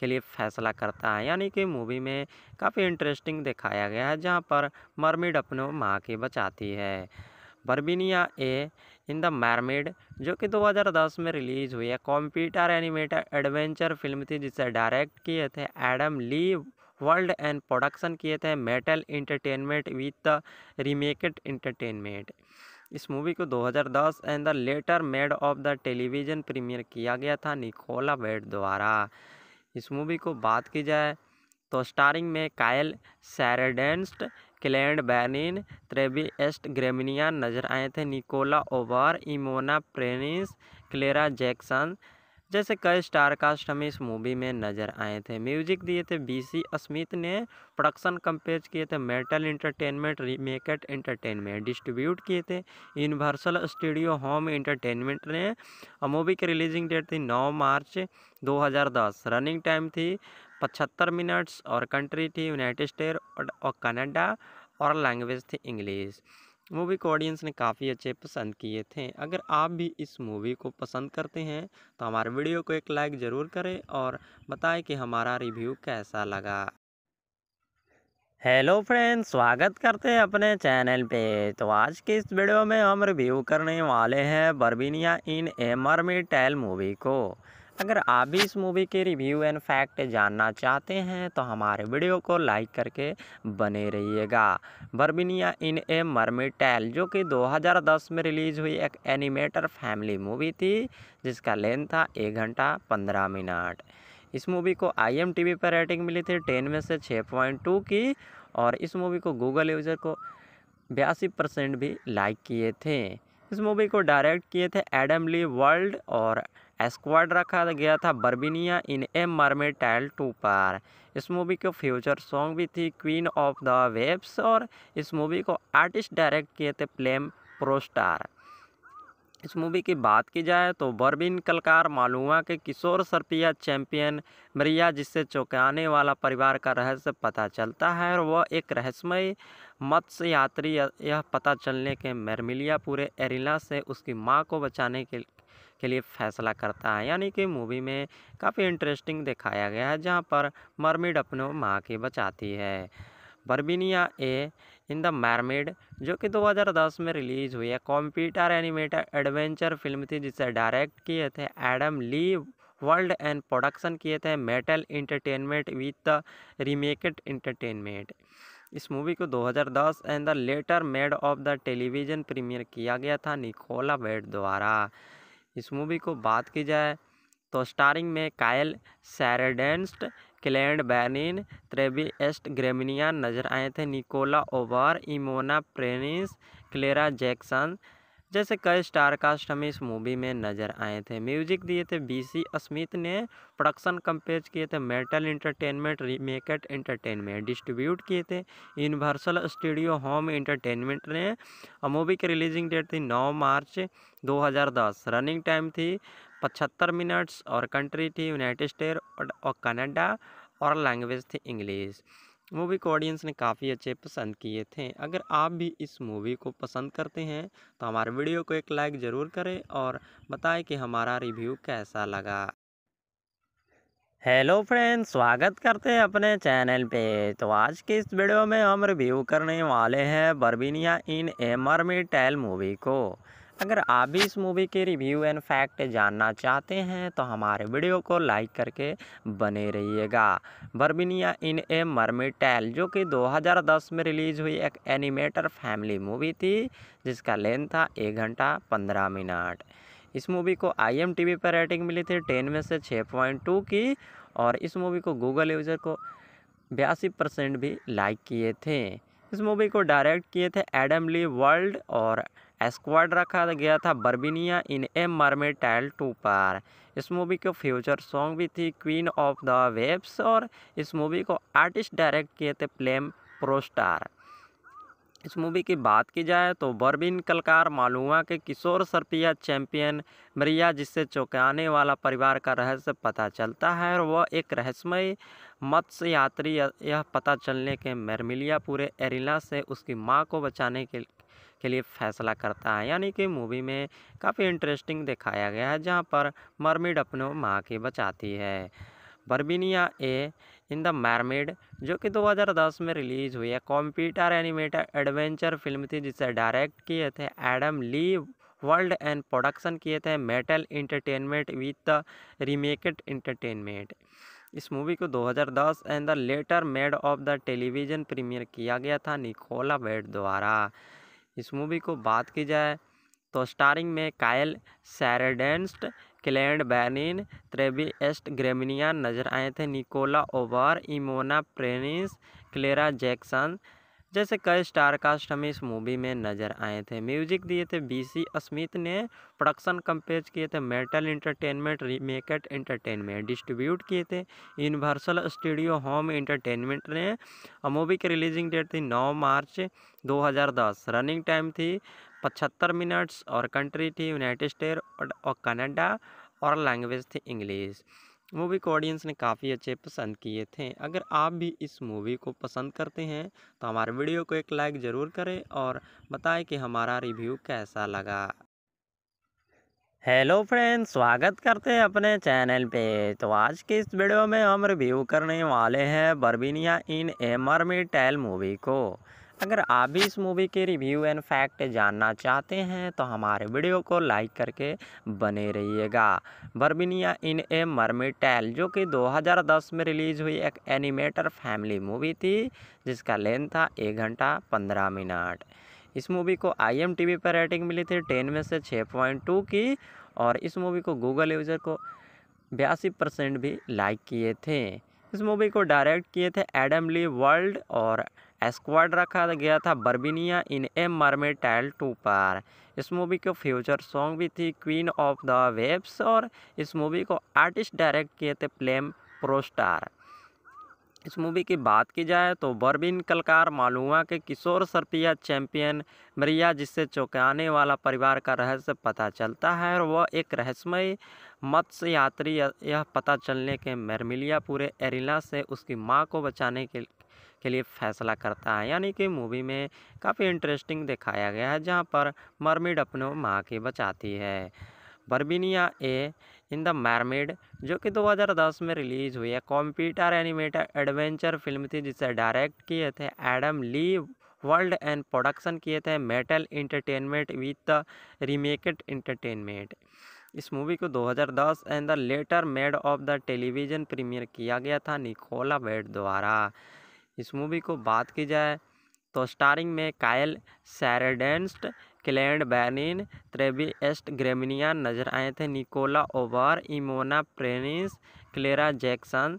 Speaker 1: के लिए फैसला करता है यानी कि मूवी में काफ़ी इंटरेस्टिंग दिखाया गया है जहाँ पर मरमिड अपने माँ की बचाती है बर्बिनिया ए इन द मैरमेड जो कि 2010 में रिलीज़ हुई है कॉम्प्यूटर एनिमेटर एडवेंचर फिल्म थी जिसे डायरेक्ट किए थे Adam Lee world and production किए थे metal entertainment with the रीमेकेड entertainment इस मूवी को 2010 and the later made of the television premiere किया गया था निकोला बेड द्वारा इस मूवी को बात की जाए तो स्टारिंग में कायल सैरडेंस्ट क्लैंड बैनिन एस्ट ग्रेमिनिया नजर आए थे निकोला ओवर इमोना प्रेनिस क्लेरा जैक्सन जैसे कई स्टार कास्ट हमें इस मूवी में नज़र आए थे म्यूजिक दिए थे बीसी स्मिथ ने प्रोडक्शन कंपेज किए थे मेटल इंटरटेनमेंट रीमेकेट इंटरटेनमेंट डिस्ट्रीब्यूट किए थे यूनिवर्सल स्टूडियो होम इंटरटेनमेंट ने मूवी की रिलीजिंग डेट थी नौ मार्च 2010 रनिंग टाइम थी पचहत्तर मिनट्स और कंट्री थी यूनाइटेड स्टेट और कनाडा और लैंग्वेज थी इंग्लिश मूवी को ऑडियंस ने काफ़ी अच्छे पसंद किए थे अगर आप भी इस मूवी को पसंद करते हैं तो हमारे वीडियो को एक लाइक ज़रूर करें और बताएं कि हमारा रिव्यू कैसा लगा हेलो फ्रेंड्स स्वागत करते हैं अपने चैनल पे तो आज के इस वीडियो में हम रिव्यू करने वाले हैं बर्बीनिया इन ए मरमी टेल मूवी को अगर आप भी इस मूवी के रिव्यू एंड फैक्ट जानना चाहते हैं तो हमारे वीडियो को लाइक करके बने रहिएगा बर्बिनिया इन ए मरमी टैल जो कि 2010 में रिलीज़ हुई एक एनिमेटर फैमिली मूवी थी जिसका लेंथ था एक घंटा पंद्रह मिनट इस मूवी को आई पर रेटिंग मिली थी टेन में से छः पॉइंट टू की और इस मूवी को गूगल यूज़र को बयासी परसेंट भी लाइक किए थे इस मूवी को डायरेक्ट किए थे एडम ली वर्ल्ड और एस्क्वाड रखा गया था बर्बिनिया इन ए मरमे टाइल टू पर इस मूवी के फ्यूचर सॉन्ग भी थी क्वीन ऑफ द वेब्स और इस मूवी को आर्टिस्ट डायरेक्ट किए थे प्लेम प्रोस्टार इस मूवी की बात की जाए तो बर्बिन कलकार मालुआ के किशोर सरपिया चैंपियन मरिया जिससे चौंकाने वाला परिवार का रहस्य पता चलता है और वह एक रहस्यमय मत्स्य यात्री यह पता चलने के मेरमिलिया पूरे एरिला से उसकी माँ को बचाने के के लिए फैसला करता है यानी कि मूवी में काफ़ी इंटरेस्टिंग दिखाया गया है जहाँ पर मरमिड अपने माँ की बचाती है बर्बिनिया ए इन द मैरमेड जो कि 2010 में रिलीज़ हुई है कॉम्प्यूटर एनिमेटेड एडवेंचर फिल्म थी जिसे डायरेक्ट किए थे Adam Lee world and production किए थे metal entertainment with the रीमेकेड entertainment इस मूवी को 2010 and the later made of the television premiere किया गया था निकोला बेड द्वारा इस मूवी को बात की जाए तो स्टारिंग में कायल सैरडेंस्ट क्लैंड बैनिन एस्ट ग्रेमिनिया नजर आए थे निकोला ओवर इमोना प्रेनिस क्लेरा जैक्सन जैसे कई स्टार कास्ट हमें इस मूवी में नज़र आए थे म्यूजिक दिए थे बीसी स्मिथ ने प्रोडक्शन कंपेज किए थे मेटल इंटरटेनमेंट रीमेकेट इंटरटेनमेंट डिस्ट्रीब्यूट किए थे यूनिवर्सल स्टूडियो होम इंटरटेनमेंट ने मूवी की रिलीजिंग डेट थी नौ मार्च 2010 रनिंग टाइम थी पचहत्तर मिनट्स और कंट्री थी यूनाइटेड स्टेट और कनाडा और लैंग्वेज थी इंग्लिश मूवी को ऑडियंस ने काफ़ी अच्छे पसंद किए थे अगर आप भी इस मूवी को पसंद करते हैं तो हमारे वीडियो को एक लाइक ज़रूर करें और बताएं कि हमारा रिव्यू कैसा लगा हेलो फ्रेंड्स स्वागत करते हैं अपने चैनल पे तो आज के इस वीडियो में हम रिव्यू करने वाले हैं बर्बीनिया इन ए मरमी टैल मूवी को अगर आप भी इस मूवी के रिव्यू एंड फैक्ट जानना चाहते हैं तो हमारे वीडियो को लाइक करके बने रहिएगा बर्बिनिया इन ए मरमिटैल जो कि 2010 में रिलीज़ हुई एक एनिमेटर फैमिली मूवी थी जिसका लेंथ था एक घंटा पंद्रह मिनट इस मूवी को आई पर रेटिंग मिली थी टेन में से छः पॉइंट टू की और इस मूवी को गूगल यूज़र को बयासी परसेंट भी लाइक किए थे इस मूवी को डायरेक्ट किए थे एडम ली वर्ल्ड और एस्क्वाड रखा गया था बर्बिनिया इन ए टाइल टू पर इस मूवी के फ्यूचर सॉन्ग भी थी क्वीन ऑफ द वेब्स और इस मूवी को आर्टिस्ट डायरेक्ट किए थे प्लेम प्रोस्टार इस मूवी की बात की जाए तो बर्बिन कलकार मालूमा के किशोर सरपिया चैंपियन मरिया जिससे चौंकाने वाला परिवार का रहस्य पता चलता है और वह एक रहस्यमय मत्स्य यात्री यह पता चलने के मेरमिलिया पूरे एरिला से उसकी माँ को बचाने के के लिए फैसला करता है यानी कि मूवी में काफ़ी इंटरेस्टिंग दिखाया गया है जहाँ पर मरमिड अपने माँ की बचाती है बर्बिनिया ए इन द मैरमेड जो कि 2010 में रिलीज़ हुई है कंप्यूटर एनिमेटेड एडवेंचर फिल्म थी जिसे डायरेक्ट किए थे Adam Lee world and production किए थे metal entertainment with the रीमेकेड entertainment इस मूवी को 2010 and the later made of the television premiere किया गया था निकोला बेड द्वारा इस मूवी को बात की जाए तो स्टारिंग में कायल सैरडेंस्ट क्लैंड बैनिन एस्ट ग्रेमिनिया नजर आए थे निकोला ओवर इमोना प्रेनिस क्लेरा जैक्सन जैसे कई स्टार कास्ट हमें इस मूवी में नज़र आए थे म्यूजिक दिए थे बीसी अस्मित ने प्रोडक्शन कंपेज किए थे मेटल इंटरटेनमेंट रीमेकेट इंटरटेनमेंट डिस्ट्रीब्यूट किए थे यूनिवर्सल स्टूडियो होम इंटरटेनमेंट ने मूवी की रिलीजिंग डेट थी नौ मार्च 2010 रनिंग टाइम थी पचहत्तर मिनट्स और कंट्री थी यूनाइटेड स्टेट और कनाडा और लैंग्वेज थी इंग्लिश मूवी को ऑडियंस ने काफ़ी अच्छे पसंद किए थे अगर आप भी इस मूवी को पसंद करते हैं तो हमारे वीडियो को एक लाइक ज़रूर करें और बताएं कि हमारा रिव्यू कैसा लगा हेलो फ्रेंड्स स्वागत करते हैं अपने चैनल पे तो आज के इस वीडियो में हम रिव्यू करने वाले हैं बर्बीनिया इन एमर मी टेल मूवी को अगर आप भी इस मूवी के रिव्यू एंड फैक्ट जानना चाहते हैं तो हमारे वीडियो को लाइक करके बने रहिएगा बर्बिनिया इन ए मरमी टैल जो कि 2010 में रिलीज़ हुई एक एनिमेटर फैमिली मूवी थी जिसका लेंथ था एक घंटा पंद्रह मिनट इस मूवी को आई पर रेटिंग मिली थी टेन में से छः पॉइंट टू की और इस मूवी को गूगल यूज़र को बयासी परसेंट भी लाइक किए थे इस मूवी को डायरेक्ट किए थे एडम ली वर्ल्ड और स्क्वाड रखा गया था बर्बिनिया इन ए टाइल टू पर इस मूवी के फ्यूचर सॉन्ग भी थी क्वीन ऑफ द वेब्स और इस मूवी को आर्टिस्ट डायरेक्ट किए थे प्लेम प्रोस्टार इस मूवी की बात की जाए तो बर्बिन कलकार मालुआ के किशोर सरपिया चैंपियन मरिया जिससे चौंकाने वाला परिवार का रहस्य पता चलता है और वह एक रहस्यमय मत्स्य यात्री यह पता चलने के मेरमिलिया पूरे एरिला से उसकी माँ को बचाने के के लिए फैसला करता है यानी कि मूवी में काफ़ी इंटरेस्टिंग दिखाया गया है जहाँ पर मरमिड अपने माँ की बचाती है बर्बिनिया ए इन द मैरमेड जो कि 2010 में रिलीज़ हुई है कंप्यूटर एनिमेटेड एडवेंचर फिल्म थी जिसे डायरेक्ट किए थे Adam Lee world and production किए थे metal entertainment with the रीमेकेड entertainment इस मूवी को 2010 and the later made of the television premiere किया गया था निकोला बेड द्वारा इस मूवी को बात की जाए तो स्टारिंग में कायल सैरडेंस्ट क्लैंड बैनिन त्रेबी एस्ट ग्रेमिनिया नजर आए थे निकोला ओवर इमोना प्रेनिस क्लेरा जैक्सन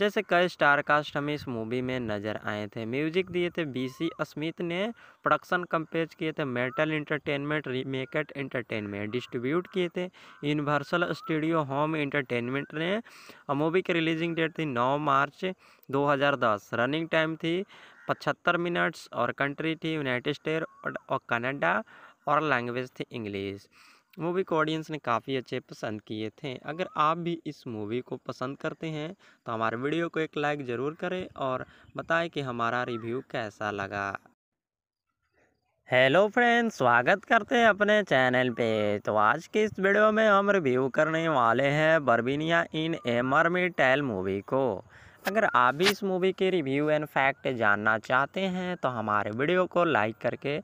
Speaker 1: जैसे कई स्टार कास्ट हमें इस मूवी में नज़र आए थे म्यूजिक दिए थे बीसी अस्मित ने प्रोडक्शन कंपेज किए थे मेटल इंटरटेनमेंट रीमेकेट इंटरटेनमेंट डिस्ट्रीब्यूट किए थे यूनिवर्सल स्टूडियो होम इंटरटेनमेंट ने और मूवी की रिलीजिंग डेट थी 9 मार्च 2010 रनिंग टाइम थी पचहत्तर मिनट्स और कंट्री थी यूनाइटेड स्टेट और कनाडा और लैंग्वेज थी इंग्लिश मूवी को ऑडियंस ने काफ़ी अच्छे पसंद किए थे अगर आप भी इस मूवी को पसंद करते हैं तो हमारे वीडियो को एक लाइक ज़रूर करें और बताएं कि हमारा रिव्यू कैसा लगा हेलो फ्रेंड्स स्वागत करते हैं अपने चैनल पे तो आज के इस वीडियो में हम रिव्यू करने वाले हैं बर्बीनिया इन एमर मी टेल मूवी को अगर आप भी इस मूवी के रिव्यू एंड फैक्ट जानना चाहते हैं तो हमारे वीडियो को लाइक करके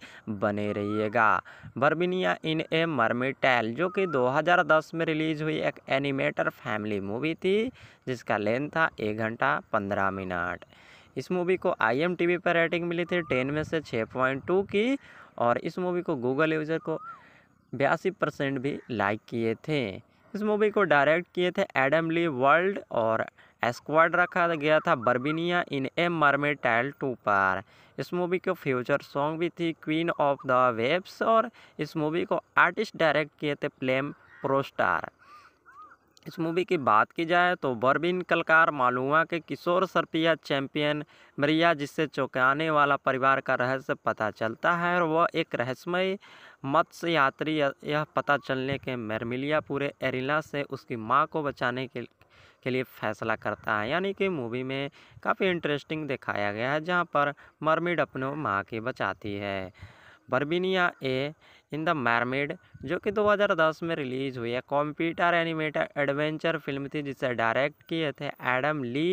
Speaker 1: बने रहिएगा बर्बिनिया इन ए मरमिटैल टैल जो कि 2010 में रिलीज़ हुई एक एनिमेटर फैमिली मूवी थी जिसका लेंथ था एक घंटा पंद्रह मिनट इस मूवी को आईएमटीवी पर रेटिंग मिली थी टेन में से छः पॉइंट टू की और इस मूवी को गूगल यूज़र को बयासी परसेंट भी लाइक किए थे इस मूवी को डायरेक्ट किए थे एडम ली वर्ल्ड और एस्क्वाड रखा गया था बर्बिनिया इन ए मर्मेटाइल टू पर इस मूवी के फ्यूचर सॉन्ग भी थी क्वीन ऑफ द वेब्स और इस मूवी को आर्टिस्ट डायरेक्ट किए थे प्लेम प्रोस्टार इस मूवी की बात की जाए तो बर्बिन कलकार मालुआ के किशोर सरपिया चैंपियन मरिया जिससे चौंकाने वाला परिवार का रहस्य पता चलता है और वह एक रहस्यमय मत्स्य यात्री यह पता चलने के मेरमिलिया पूरे एरिला से उसकी माँ को बचाने के के लिए फैसला करता है यानी कि मूवी में काफ़ी इंटरेस्टिंग दिखाया गया है जहाँ पर मरमिड अपने माँ की बचाती है बर्बिनिया ए इन द मैरमेड जो कि 2010 में रिलीज़ हुई है कंप्यूटर एनिमेटेड एडवेंचर फिल्म थी जिसे डायरेक्ट किए थे Adam Lee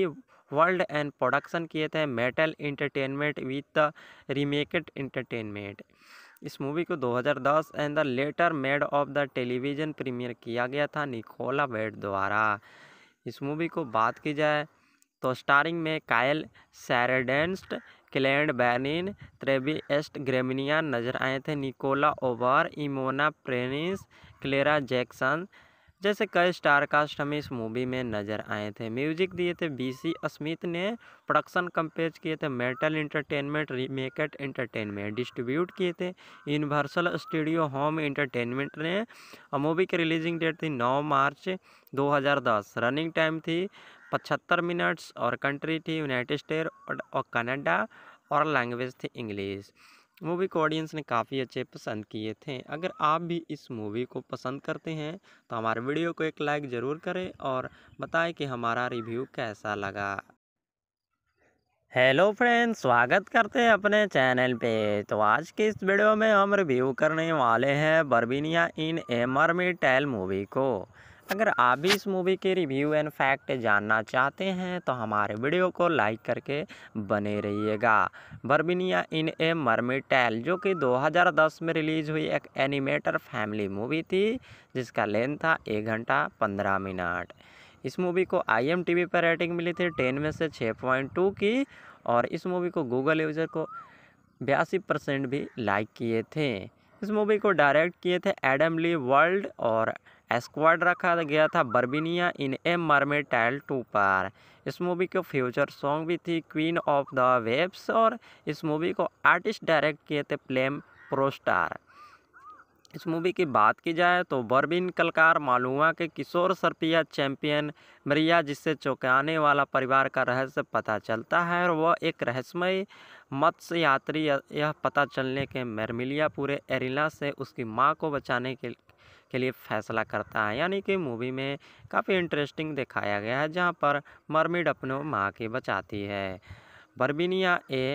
Speaker 1: world and production किए थे metal entertainment with the रीमेकेड entertainment इस मूवी को 2010 and the later made of the television premiere किया गया था निकोला वेड द्वारा इस मूवी को बात की जाए तो स्टारिंग में कायल सैरडेंस्ट क्लैंड बैनिन त्रेबी एस्ट ग्रेमिनिया नजर आए थे निकोला ओवर इमोना प्रेनिस क्लेरा जैक्सन जैसे कई स्टार कास्ट हमें इस मूवी में नज़र आए थे म्यूजिक दिए थे बीसी अस्मित ने प्रोडक्शन कंपेज किए थे मेटल इंटरटेनमेंट रीमेकेट इंटरटेनमेंट डिस्ट्रीब्यूट किए थे यूनिवर्सल स्टूडियो होम इंटरटेनमेंट ने मूवी की रिलीजिंग डेट थी 9 मार्च 2010 रनिंग टाइम थी पचहत्तर मिनट्स और कंट्री थी यूनाइटेड स्टेट और कनाडा और लैंग्वेज थी इंग्लिश मूवी को ऑडियंस ने काफ़ी अच्छे पसंद किए थे अगर आप भी इस मूवी को पसंद करते हैं तो हमारे वीडियो को एक लाइक ज़रूर करें और बताएं कि हमारा रिव्यू कैसा लगा हेलो फ्रेंड्स स्वागत करते हैं अपने चैनल पे तो आज के इस वीडियो में हम रिव्यू करने वाले हैं बर्बीनिया इन एमर मी टेल मूवी को अगर आप भी इस मूवी के रिव्यू एंड फैक्ट जानना चाहते हैं तो हमारे वीडियो को लाइक करके बने रहिएगा बर्बिनिया इन ए मरमिटैल टैल जो कि 2010 में रिलीज़ हुई एक एनिमेटर फैमिली मूवी थी जिसका लेंथ था एक घंटा पंद्रह मिनट इस मूवी को आईएमटीवी पर रेटिंग मिली थी टेन में से छः पॉइंट टू की और इस मूवी को गूगल यूज़र को बयासी परसेंट भी लाइक किए थे इस मूवी को डायरेक्ट किए थे एडम ली वर्ल्ड और एस्क्वाड रखा गया था बर्बिनिया in a mermaid tile two पर इस मूवी के फ्यूचर सॉन्ग भी थी क्वीन ऑफ द वेब्स और इस मूवी को आर्टिस्ट डायरेक्ट किए थे प्लेम प्रोस्टार इस मूवी की बात की जाए तो बर्बिन कलकार मालुआ के किशोर सरपिया चैंपियन मरिया जिससे चौंकाने वाला परिवार का रहस्य पता चलता है और वह एक रहस्यमय मत्स्य यात्री यह पता चलने के मेरमिलिया पूरे एरिला से उसकी मां को बचाने के के लिए फैसला करता है यानी कि मूवी में काफ़ी इंटरेस्टिंग दिखाया गया है जहाँ पर मरमिड अपने माँ की बचाती है बर्बिनिया ए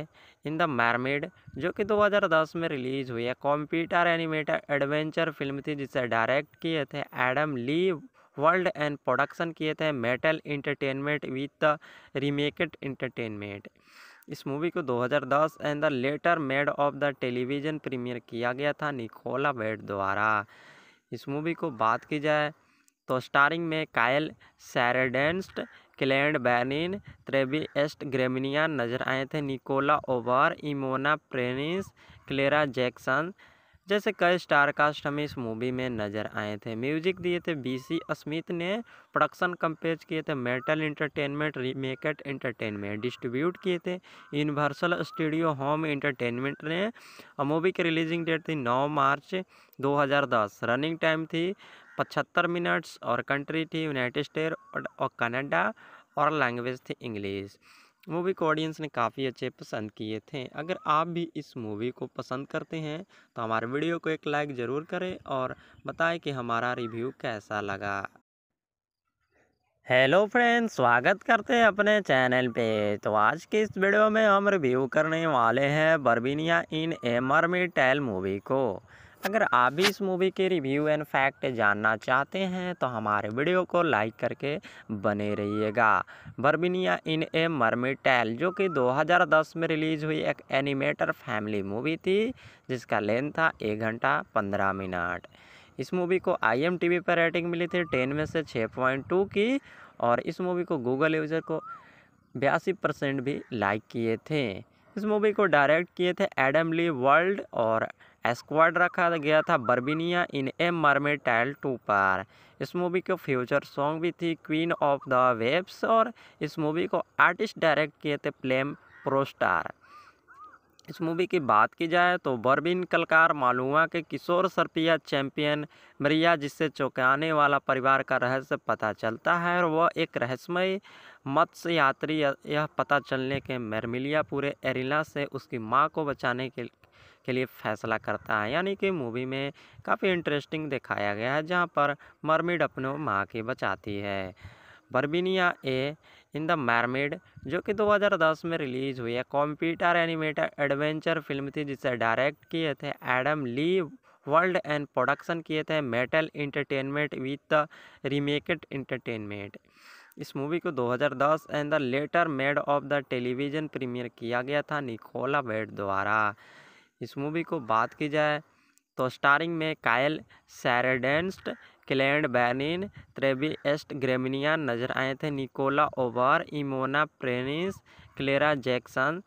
Speaker 1: इन द मैरमेड जो कि 2010 में रिलीज़ हुई है कंप्यूटर एनिमेटेड एडवेंचर फिल्म थी जिसे डायरेक्ट किए थे Adam Lee world and production किए थे metal entertainment with the रीमेकड entertainment इस मूवी को 2010 and the later made of the television premiere किया गया था निकोला बेड द्वारा इस मूवी को बात की जाए तो स्टारिंग में कायल सैरडेंस्ट क्लैंड बैनिन त्रेबी एस्ट ग्रेमिनिया नजर आए थे निकोला ओवर इमोना प्रेनिस क्लेरा जैक्सन जैसे कई स्टार कास्ट हमें इस मूवी में नज़र आए थे म्यूजिक दिए थे बीसी अस्मित ने प्रोडक्शन कंपेज किए थे मेटल इंटरटेनमेंट रीमेकेट इंटरटेनमेंट डिस्ट्रीब्यूट किए थे यूनिवर्सल स्टूडियो होम इंटरटेनमेंट ने मूवी की रिलीजिंग डेट थी 9 मार्च 2010 रनिंग टाइम थी पचहत्तर मिनट्स और कंट्री थी यूनाइटेड स्टेट और कनाडा और लैंग्वेज थी इंग्लिश मूवी को ऑडियंस ने काफ़ी अच्छे पसंद किए थे अगर आप भी इस मूवी को पसंद करते हैं तो हमारे वीडियो को एक लाइक ज़रूर करें और बताएं कि हमारा रिव्यू कैसा लगा हेलो फ्रेंड्स स्वागत करते हैं अपने चैनल पे तो आज के इस वीडियो में हम रिव्यू करने वाले हैं बर्बीनिया इन ए मी टेल मूवी को अगर आप भी इस मूवी के रिव्यू एंड फैक्ट जानना चाहते हैं तो हमारे वीडियो को लाइक करके बने रहिएगा बर्बिनिया इन ए मरमिटैल टैल जो कि 2010 में रिलीज़ हुई एक एनिमेटर फैमिली मूवी थी जिसका लेंथ था एक घंटा पंद्रह मिनट इस मूवी को आई पर रेटिंग मिली थी टेन में से छः पॉइंट टू की और इस मूवी को गूगल यूज़र को बयासी परसेंट भी लाइक किए थे इस मूवी को डायरेक्ट किए थे एडम ली वर्ल्ड और स्क्वाड रखा गया था बर्बिनिया इन ए मर्मेटाइल टू पर इस मूवी के फ्यूचर सॉन्ग भी थी क्वीन ऑफ द वेब्स और इस मूवी को आर्टिस्ट डायरेक्ट किए थे प्लेम प्रोस्टार इस मूवी की बात की जाए तो बर्बिन कलकार मालुआ के किशोर सरपिया चैंपियन मरिया जिससे चौंकाने वाला परिवार का रहस्य पता चलता है और वह एक रहस्यमय मत्स्य यात्री यह पता चलने के मेरमिलिया पूरे एरिला से उसकी मां को बचाने के के लिए फैसला करता है यानी कि मूवी में काफ़ी इंटरेस्टिंग दिखाया गया है जहाँ पर मरमिड अपने माँ की बचाती है बर्बिनिया ए इन द मैरमेड जो कि 2010 में रिलीज़ हुई है कंप्यूटर एनिमेटेड एडवेंचर फिल्म थी जिसे डायरेक्ट किए थे Adam Lee world and production किए थे metal entertainment with the रीमेकेड entertainment इस मूवी को 2010 and the later made of the television premiere किया गया था निकोला बेड द्वारा इस मूवी को बात की जाए तो स्टारिंग में कायल सैरडेंस्ट क्लैंड बैनिन त्रेबी एस्ट ग्रेमिनिया नजर आए थे निकोला ओवर इमोना प्रेनिस क्लेरा जैक्सन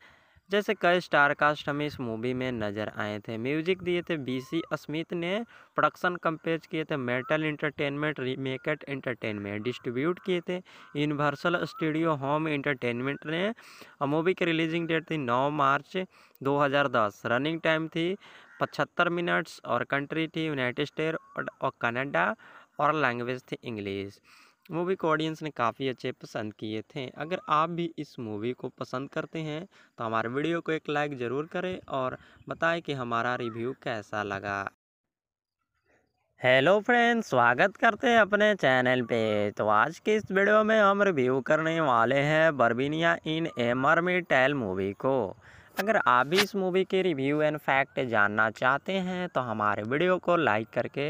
Speaker 1: जैसे कई स्टार कास्ट हमें इस मूवी में नज़र आए थे म्यूजिक दिए थे बीसी अस्मित ने प्रोडक्शन कंपेज किए थे मेटल इंटरटेनमेंट रीमेकेट इंटरटेनमेंट डिस्ट्रीब्यूट किए थे यूनिवर्सल स्टूडियो होम इंटरटेनमेंट ने मूवी की रिलीजिंग डेट थी 9 मार्च 2010 रनिंग टाइम थी पचहत्तर मिनट्स और कंट्री थी यूनाइटेड स्टेट और कनाडा और लैंग्वेज थी इंग्लिश मूवी को ऑडियंस ने काफ़ी अच्छे पसंद किए थे अगर आप भी इस मूवी को पसंद करते हैं तो हमारे वीडियो को एक लाइक ज़रूर करें और बताएं कि हमारा रिव्यू कैसा लगा हेलो फ्रेंड्स स्वागत करते हैं अपने चैनल पे तो आज के इस वीडियो में हम रिव्यू करने वाले हैं बर्बीनिया इन एमर मी टेल मूवी को अगर आप भी इस मूवी के रिव्यू एंड फैक्ट जानना चाहते हैं तो हमारे वीडियो को लाइक करके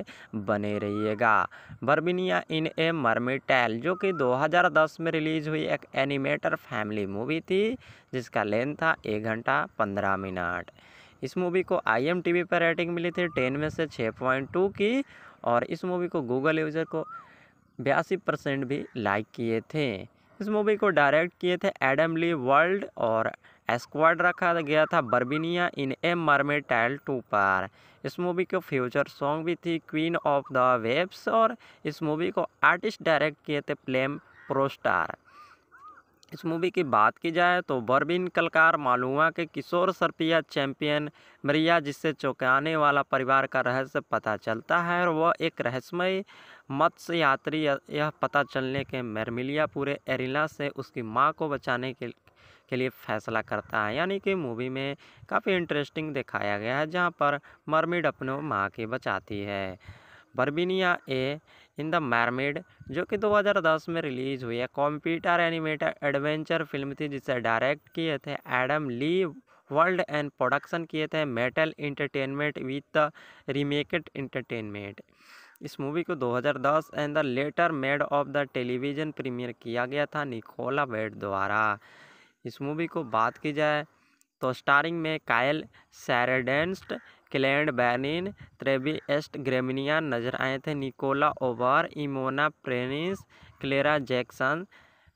Speaker 1: बने रहिएगा बर्बिनिया इन ए मरमिटैल टैल जो कि 2010 में रिलीज़ हुई एक एनिमेटर फैमिली मूवी थी जिसका लेंथ था एक घंटा पंद्रह मिनट इस मूवी को आईएमटीवी पर रेटिंग मिली थी टेन में से छः पॉइंट टू की और इस मूवी को गूगल यूज़र को बयासी परसेंट भी लाइक किए थे इस मूवी को डायरेक्ट किए थे एडम ली वर्ल्ड और एस्क्वाड रखा गया था बर्बिनिया in a mermaid tile two पर इस मूवी के फ्यूचर सॉन्ग भी थी क्वीन ऑफ द वेब्स और इस मूवी को आर्टिस्ट डायरेक्ट किए थे प्लेम प्रोस्टार इस मूवी की बात की जाए तो बर्बिन कलकार मालुआ के किशोर सरपिया चैंपियन मरिया जिससे चौंकाने वाला परिवार का रहस्य पता चलता है और वह एक रहस्यमय मत्स्य यात्री यह पता चलने के मेरमिलिया पूरे एरिला से उसकी मां को बचाने के के लिए फैसला करता है यानी कि मूवी में काफ़ी इंटरेस्टिंग दिखाया गया है जहाँ पर मरमिड अपने माँ की बचाती है बर्बिनिया ए इन द मैरमेड जो कि 2010 में रिलीज़ हुई है कंप्यूटर एनिमेटेड एडवेंचर फिल्म थी जिसे डायरेक्ट किए थे Adam Lee world and production किए थे metal entertainment with the रीमेकड entertainment इस मूवी को 2010 and the later made of the television premiere किया गया था निकोला वेड द्वारा इस मूवी को बात की जाए तो स्टारिंग में कायल सैरडेंस्ट क्लैंड बैनिन त्रेबी एस्ट ग्रेमिनिया नजर आए थे निकोला ओवर इमोना प्रेनिस क्लेरा जैक्सन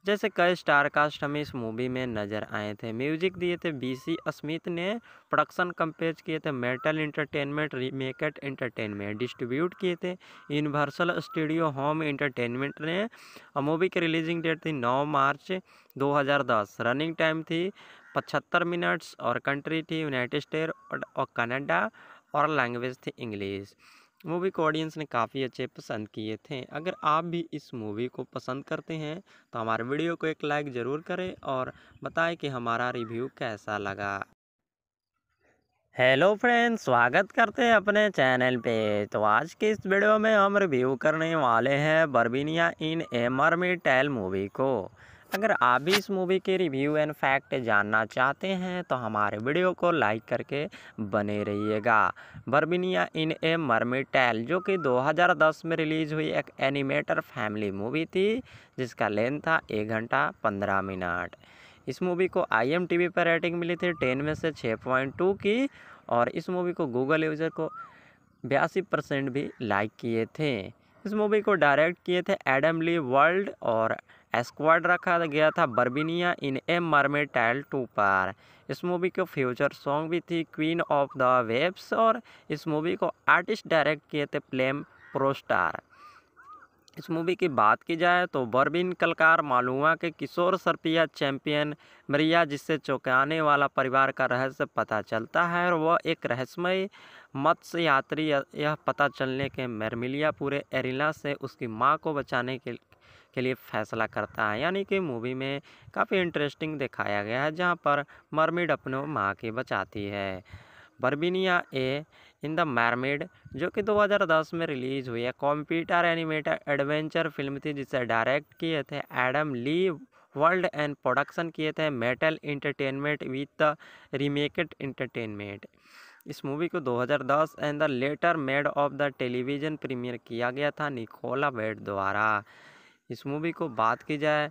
Speaker 1: जैसे कई स्टार कास्ट हमें इस मूवी में नज़र आए थे म्यूजिक दिए थे बीसी अस्मित ने प्रोडक्शन कंपेज किए थे मेटल इंटरटेनमेंट रीमेकेट इंटरटेनमेंट डिस्ट्रीब्यूट किए थे यूनिवर्सल स्टूडियो होम इंटरटेनमेंट ने मूवी की रिलीजिंग डेट थी 9 मार्च 2010 रनिंग टाइम थी पचहत्तर मिनट्स और कंट्री थी यूनाइटेड स्टेट और कनाडा और लैंग्वेज थी इंग्लिश मूवी को ऑडियंस ने काफ़ी अच्छे पसंद किए थे अगर आप भी इस मूवी को पसंद करते हैं तो हमारे वीडियो को एक लाइक ज़रूर करें और बताएं कि हमारा रिव्यू कैसा लगा हेलो फ्रेंड्स स्वागत करते हैं अपने चैनल पे तो आज के इस वीडियो में हम रिव्यू करने वाले हैं बर्बीनिया इन एमर मी टेल मूवी को अगर आप भी इस मूवी के रिव्यू एंड फैक्ट जानना चाहते हैं तो हमारे वीडियो को लाइक करके बने रहिएगा बर्बिनिया इन ए मरमिटैल टैल जो कि 2010 में रिलीज़ हुई एक एनिमेटर फैमिली मूवी थी जिसका लेंथ था एक घंटा पंद्रह मिनट इस मूवी को आईएमटीवी पर रेटिंग मिली थी टेन में से छः पॉइंट टू की और इस मूवी को गूगल यूज़र को बयासी परसेंट भी लाइक किए थे इस मूवी को डायरेक्ट किए थे एडम ली वर्ल्ड और एस्क्वाड रखा गया था बर्बिनिया इन ए मरमे टाइल टू पर इस मूवी के फ्यूचर सॉन्ग भी थी क्वीन ऑफ द वेब्स और इस मूवी को आर्टिस्ट डायरेक्ट किए थे प्लेम प्रोस्टार इस मूवी की बात की जाए तो बर्बिन कलकार मालुआ के किशोर सरपिया चैंपियन मरिया जिससे चौंकाने वाला परिवार का रहस्य पता चलता है और वह एक रहस्यमय मत्स्य यात्री यह पता चलने के मेरमिलिया पूरे एरिला से उसकी मां को बचाने के के लिए फैसला करता है यानी कि मूवी में काफ़ी इंटरेस्टिंग दिखाया गया है जहाँ पर मरमिड अपने माँ की बचाती है बर्बिनिया ए इन द मैरमेड जो कि 2010 में रिलीज़ हुई है कंप्यूटर एनिमेटेड एडवेंचर फिल्म थी जिसे डायरेक्ट किए थे Adam Lee world and production किए थे metal entertainment with the रीमेकेड entertainment इस मूवी को 2010 and the later made of the television premiere किया गया था निकोला बेड द्वारा इस मूवी को बात की जाए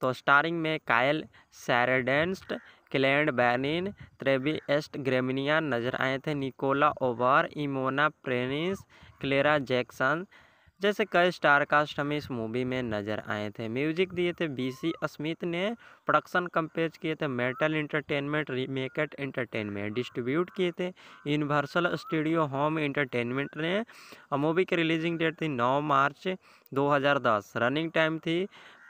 Speaker 1: तो स्टारिंग में कायल सैरडेंस्ट क्लैंड बैनिन त्रेबी एस्ट ग्रेमिनिया नजर आए थे निकोला ओवर इमोना प्रेनिस क्लेरा जैक्सन जैसे कई स्टार कास्ट हमें इस मूवी में नज़र आए थे म्यूजिक दिए थे बीसी अस्मित ने प्रोडक्शन कंपेज किए थे मेटल इंटरटेनमेंट रीमेकेट इंटरटेनमेंट डिस्ट्रीब्यूट किए थे यूनिवर्सल स्टूडियो होम इंटरटेनमेंट ने और मूवी की रिलीजिंग डेट थी 9 मार्च 2010 रनिंग टाइम थी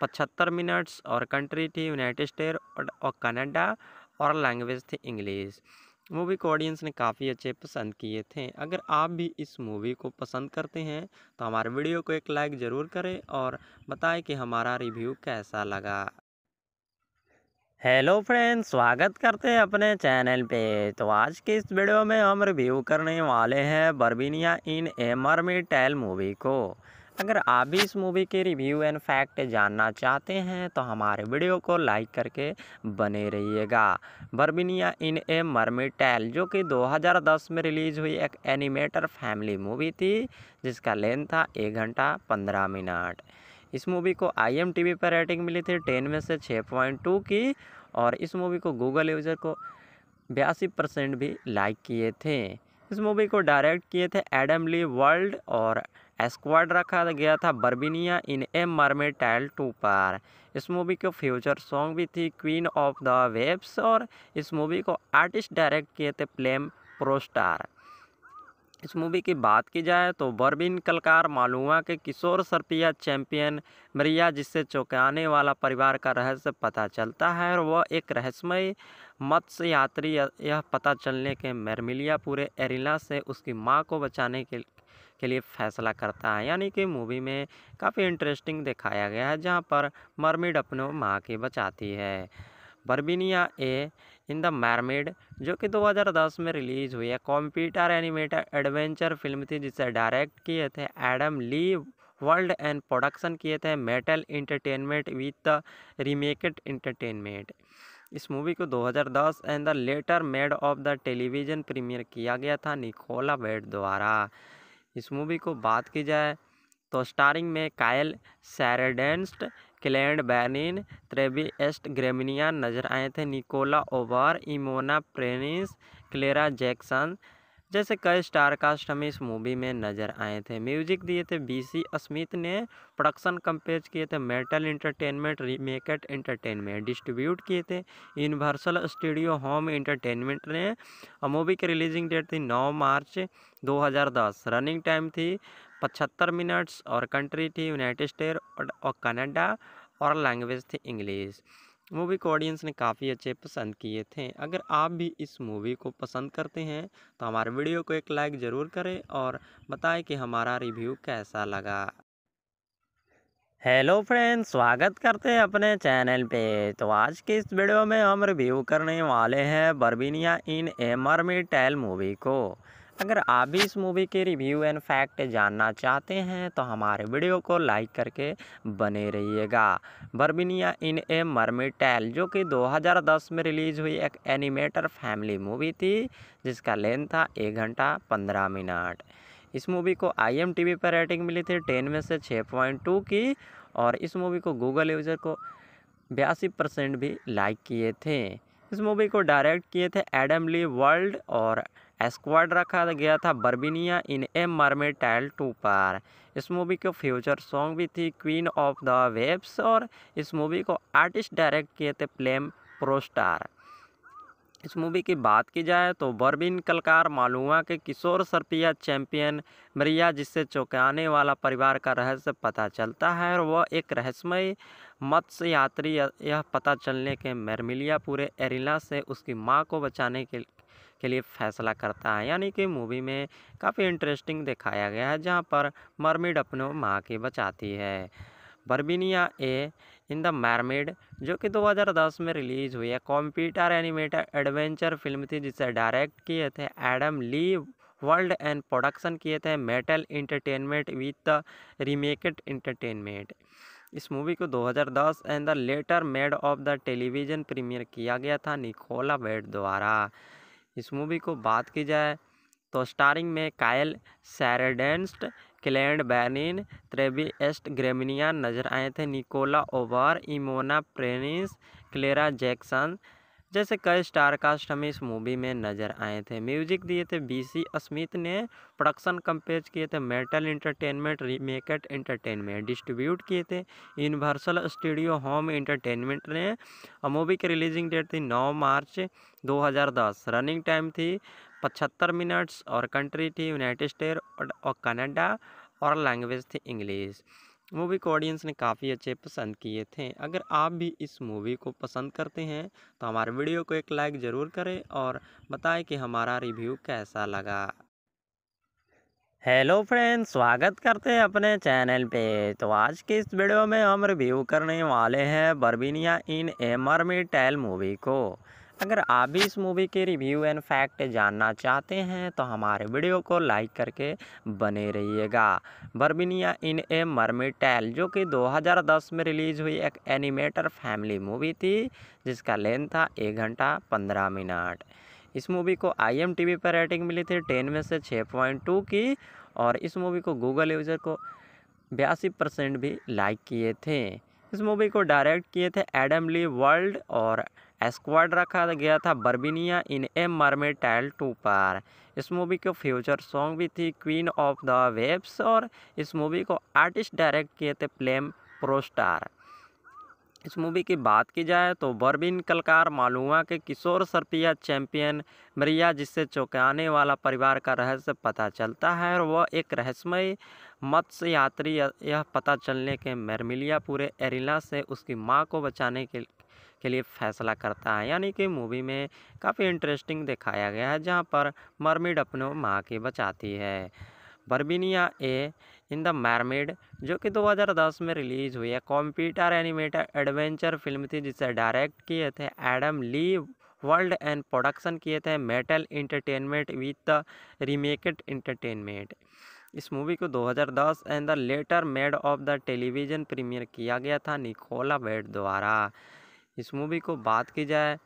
Speaker 1: पचहत्तर मिनट्स और कंट्री थी यूनाइटेड स्टेट और कनाडा और लैंग्वेज थी इंग्लिश मूवी को ऑडियंस ने काफ़ी अच्छे पसंद किए थे अगर आप भी इस मूवी को पसंद करते हैं तो हमारे वीडियो को एक लाइक ज़रूर करें और बताएं कि हमारा रिव्यू कैसा लगा हेलो फ्रेंड्स स्वागत करते हैं अपने चैनल पे तो आज के इस वीडियो में हम रिव्यू करने वाले हैं बर्बीनिया इन ए मी टेल मूवी को अगर आप भी इस मूवी के रिव्यू एंड फैक्ट जानना चाहते हैं तो हमारे वीडियो को लाइक करके बने रहिएगा बर्बिनिया इन ए मरमिटैल टैल जो कि 2010 में रिलीज़ हुई एक एनिमेटर फैमिली मूवी थी जिसका लेंथ था एक घंटा पंद्रह मिनट इस मूवी को आई पर रेटिंग मिली थी टेन में से छः पॉइंट टू की और इस मूवी को गूगल यूज़र को बयासी परसेंट भी लाइक किए थे इस मूवी को डायरेक्ट किए थे एडम ली वर्ल्ड और एस्क्वाड रखा गया था बर्बिनिया इन ए मरमे टाइल टू पर इस मूवी के फ्यूचर सॉन्ग भी थी क्वीन ऑफ द वेब्स और इस मूवी को आर्टिस्ट डायरेक्ट किए थे प्लेम प्रोस्टार इस मूवी की बात की जाए तो बर्बिन कलकार मालुआ के किशोर सरपिया चैंपियन मरिया जिससे चौंकाने वाला परिवार का रहस्य पता चलता है और वह एक रहस्यमय मत्स्य यात्री यह पता चलने के मेरमिलिया पूरे एरिला से उसकी मां को बचाने के के लिए फैसला करता है यानी कि मूवी में काफ़ी इंटरेस्टिंग दिखाया गया है जहाँ पर मरमिड अपने माँ की बचाती है बर्बिनिया ए इन द मैरमेड जो कि 2010 में रिलीज़ हुई है कंप्यूटर एनिमेटेड एडवेंचर फिल्म थी जिसे डायरेक्ट किए थे Adam Lee world and production किए थे metal entertainment with the रीमेकेड entertainment इस मूवी को 2010 and the later made of the television premiere किया गया था निकोला बेड द्वारा इस मूवी को बात की जाए तो स्टारिंग में कायल सैरडेंस्ट क्लैंड बैनिन त्रेवी एस्ट ग्रेमिनिया नजर आए थे निकोला ओवर इमोना प्रेनिस क्लेरा जैक्सन जैसे कई स्टार कास्ट हमें इस मूवी में नज़र आए थे म्यूजिक दिए थे बीसी अस्मित ने प्रोडक्शन कंपेज किए थे मेटल इंटरटेनमेंट रीमेकेट इंटरटेनमेंट डिस्ट्रीब्यूट किए थे यूनिवर्सल स्टूडियो होम इंटरटेनमेंट ने और मूवी की रिलीजिंग डेट थी नौ मार्च 2010 रनिंग टाइम थी पचहत्तर मिनट्स और कंट्री थी यूनाइटेड स्टेट और कनाडा और लैंग्वेज थी इंग्लिश मूवी को ऑडियंस ने काफ़ी अच्छे पसंद किए थे अगर आप भी इस मूवी को पसंद करते हैं तो हमारे वीडियो को एक लाइक ज़रूर करें और बताएं कि हमारा रिव्यू कैसा लगा हेलो फ्रेंड्स स्वागत करते हैं अपने चैनल पे तो आज के इस वीडियो में हम रिव्यू करने वाले हैं बर्बीनिया इन ए मरमी टेल मूवी को अगर आप भी इस मूवी के रिव्यू एंड फैक्ट जानना चाहते हैं तो हमारे वीडियो को लाइक करके बने रहिएगा बर्बिनिया इन ए मरमिटैल टैल जो कि 2010 में रिलीज़ हुई एक एनिमेटर फैमिली मूवी थी जिसका लेंथ था एक घंटा पंद्रह मिनट इस मूवी को आई पर रेटिंग मिली थी टेन में से छः पॉइंट टू की और इस मूवी को गूगल यूज़र को बयासी परसेंट भी लाइक किए थे इस मूवी को डायरेक्ट किए थे एडम ली वर्ल्ड और स्क्वाड रखा गया था बर्बिनिया in a mermaid tile two पर इस मूवी के फ्यूचर सॉन्ग भी थी क्वीन ऑफ द वेब्स और इस मूवी को आर्टिस्ट डायरेक्ट किए थे प्लेम प्रोस्टार इस मूवी की बात की जाए तो बर्बिन कलकार मालुआ के किशोर सरपिया चैंपियन मरिया जिससे चौंकाने वाला परिवार का रहस्य पता चलता है और वह एक रहस्यमय मत्स्य यात्री यह पता चलने के मेरमिलिया पूरे एरिला से उसकी मां को बचाने के के लिए फैसला करता है यानी कि मूवी में काफ़ी इंटरेस्टिंग दिखाया गया है जहाँ पर मरमिड अपने माँ की बचाती है बर्बिनिया ए इन द मैरमेड जो कि 2010 में रिलीज़ हुई है कंप्यूटर एनिमेटेड एडवेंचर फिल्म थी जिसे डायरेक्ट किए थे Adam Lee world and production किए थे मेटल इंटरटेनमेंट विथ रीमेकेड इंटरटेनमेंट इस मूवी को 2010 and the later made of the television premiere किया गया था निकोला बेड द्वारा इस मूवी को बात की जाए तो स्टारिंग में कायल सैरडेंस्ट क्लैंड बैनिन त्रेवी एस्ट ग्रेमिनिया नजर आए थे निकोला ओवर इमोना प्रेनिस क्लेरा जैक्सन जैसे कई स्टार कास्ट हमें इस मूवी में नज़र आए थे म्यूजिक दिए थे बीसी अस्मित ने प्रोडक्शन कंपेज किए थे मेटल इंटरटेनमेंट रीमेकेट इंटरटेनमेंट डिस्ट्रीब्यूट किए थे यूनिवर्सल स्टूडियो होम इंटरटेनमेंट ने और मूवी की रिलीजिंग डेट थी नौ मार्च 2010 रनिंग टाइम थी पचहत्तर मिनट्स और कंट्री थी यूनाइटेड स्टेट और कनाडा और लैंग्वेज थी इंग्लिश मूवी को ऑडियंस ने काफ़ी अच्छे पसंद किए थे अगर आप भी इस मूवी को पसंद करते हैं तो हमारे वीडियो को एक लाइक ज़रूर करें और बताएं कि हमारा रिव्यू कैसा लगा हेलो फ्रेंड्स स्वागत करते हैं अपने चैनल पे तो आज के इस वीडियो में हम रिव्यू करने वाले हैं बर्बीनिया इन ए मरमी टैल मूवी को अगर आप भी इस मूवी के रिव्यू एंड फैक्ट जानना चाहते हैं तो हमारे वीडियो को लाइक करके बने रहिएगा बर्बिनिया इन ए मरमी टैल जो कि 2010 में रिलीज़ हुई एक एनिमेटर फैमिली मूवी थी जिसका लेंथ था एक घंटा पंद्रह मिनट इस मूवी को आईएमटीबी पर रेटिंग मिली थी टेन में से छः पॉइंट टू की और इस मूवी को गूगल यूज़र को बयासी परसेंट भी लाइक किए थे इस मूवी को डायरेक्ट किए थे एडम ली वर्ल्ड और एस्क्वाड रखा गया था बर्बिनिया इन ए मरमे टाइल टू पर इस मूवी के फ्यूचर सॉन्ग भी थी क्वीन ऑफ द वेब्स और इस मूवी को आर्टिस्ट डायरेक्ट किए थे प्लेम प्रोस्टार इस मूवी की बात की जाए तो बर्बिन कलकार मालूमा के किशोर सरपिया चैंपियन मरिया जिससे चौंकाने वाला परिवार का रहस्य पता चलता है और वह एक रहस्यमय मत्स्य यात्री यह पता चलने के मेरमिलिया पूरे एरिला से उसकी माँ को बचाने के के लिए फैसला करता है यानी कि मूवी में काफ़ी इंटरेस्टिंग दिखाया गया है जहाँ पर मरमिड अपने माँ की बचाती है बर्बिनिया ए इन द मैरमेड जो कि 2010 में रिलीज़ हुई है कॉम्प्यूटर एनिमेटर एडवेंचर फिल्म थी जिसे डायरेक्ट किए थे Adam Lee world and production किए थे metal entertainment with the रीमेकड entertainment इस मूवी को 2010 and the later made of the television premiere किया गया था निकोला बेड द्वारा इस मूवी को बात की जाए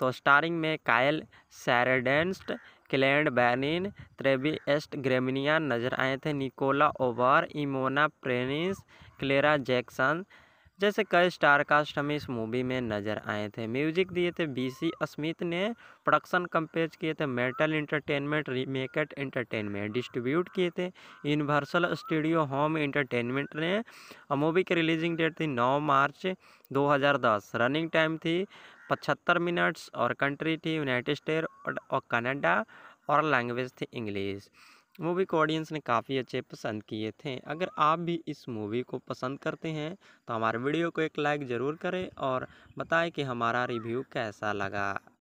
Speaker 1: तो स्टारिंग में कायल सैरडेंस्ट क्लैंड बैनिन त्रेबी एस्ट ग्रेमिनिया नजर आए थे निकोला ओवर इमोना प्रेनिस क्लेरा जैक्सन जैसे कई स्टार कास्ट हमें इस मूवी में नज़र आए थे म्यूजिक दिए थे बीसी अस्मित ने प्रोडक्शन कंपेज किए थे मेटल इंटरटेनमेंट रीमेकेट इंटरटेनमेंट डिस्ट्रीब्यूट किए थे यूनिवर्सल स्टूडियो होम इंटरटेनमेंट ने मूवी की रिलीजिंग डेट थी नौ मार्च 2010 रनिंग टाइम थी पचहत्तर मिनट्स और कंट्री थी यूनाइटेड स्टेट और कनाडा और लैंग्वेज थी इंग्लिश मूवी को ऑडियंस ने काफ़ी अच्छे पसंद किए थे अगर आप भी इस मूवी को पसंद करते हैं तो हमारे वीडियो को एक लाइक ज़रूर करें और बताएं कि हमारा रिव्यू कैसा लगा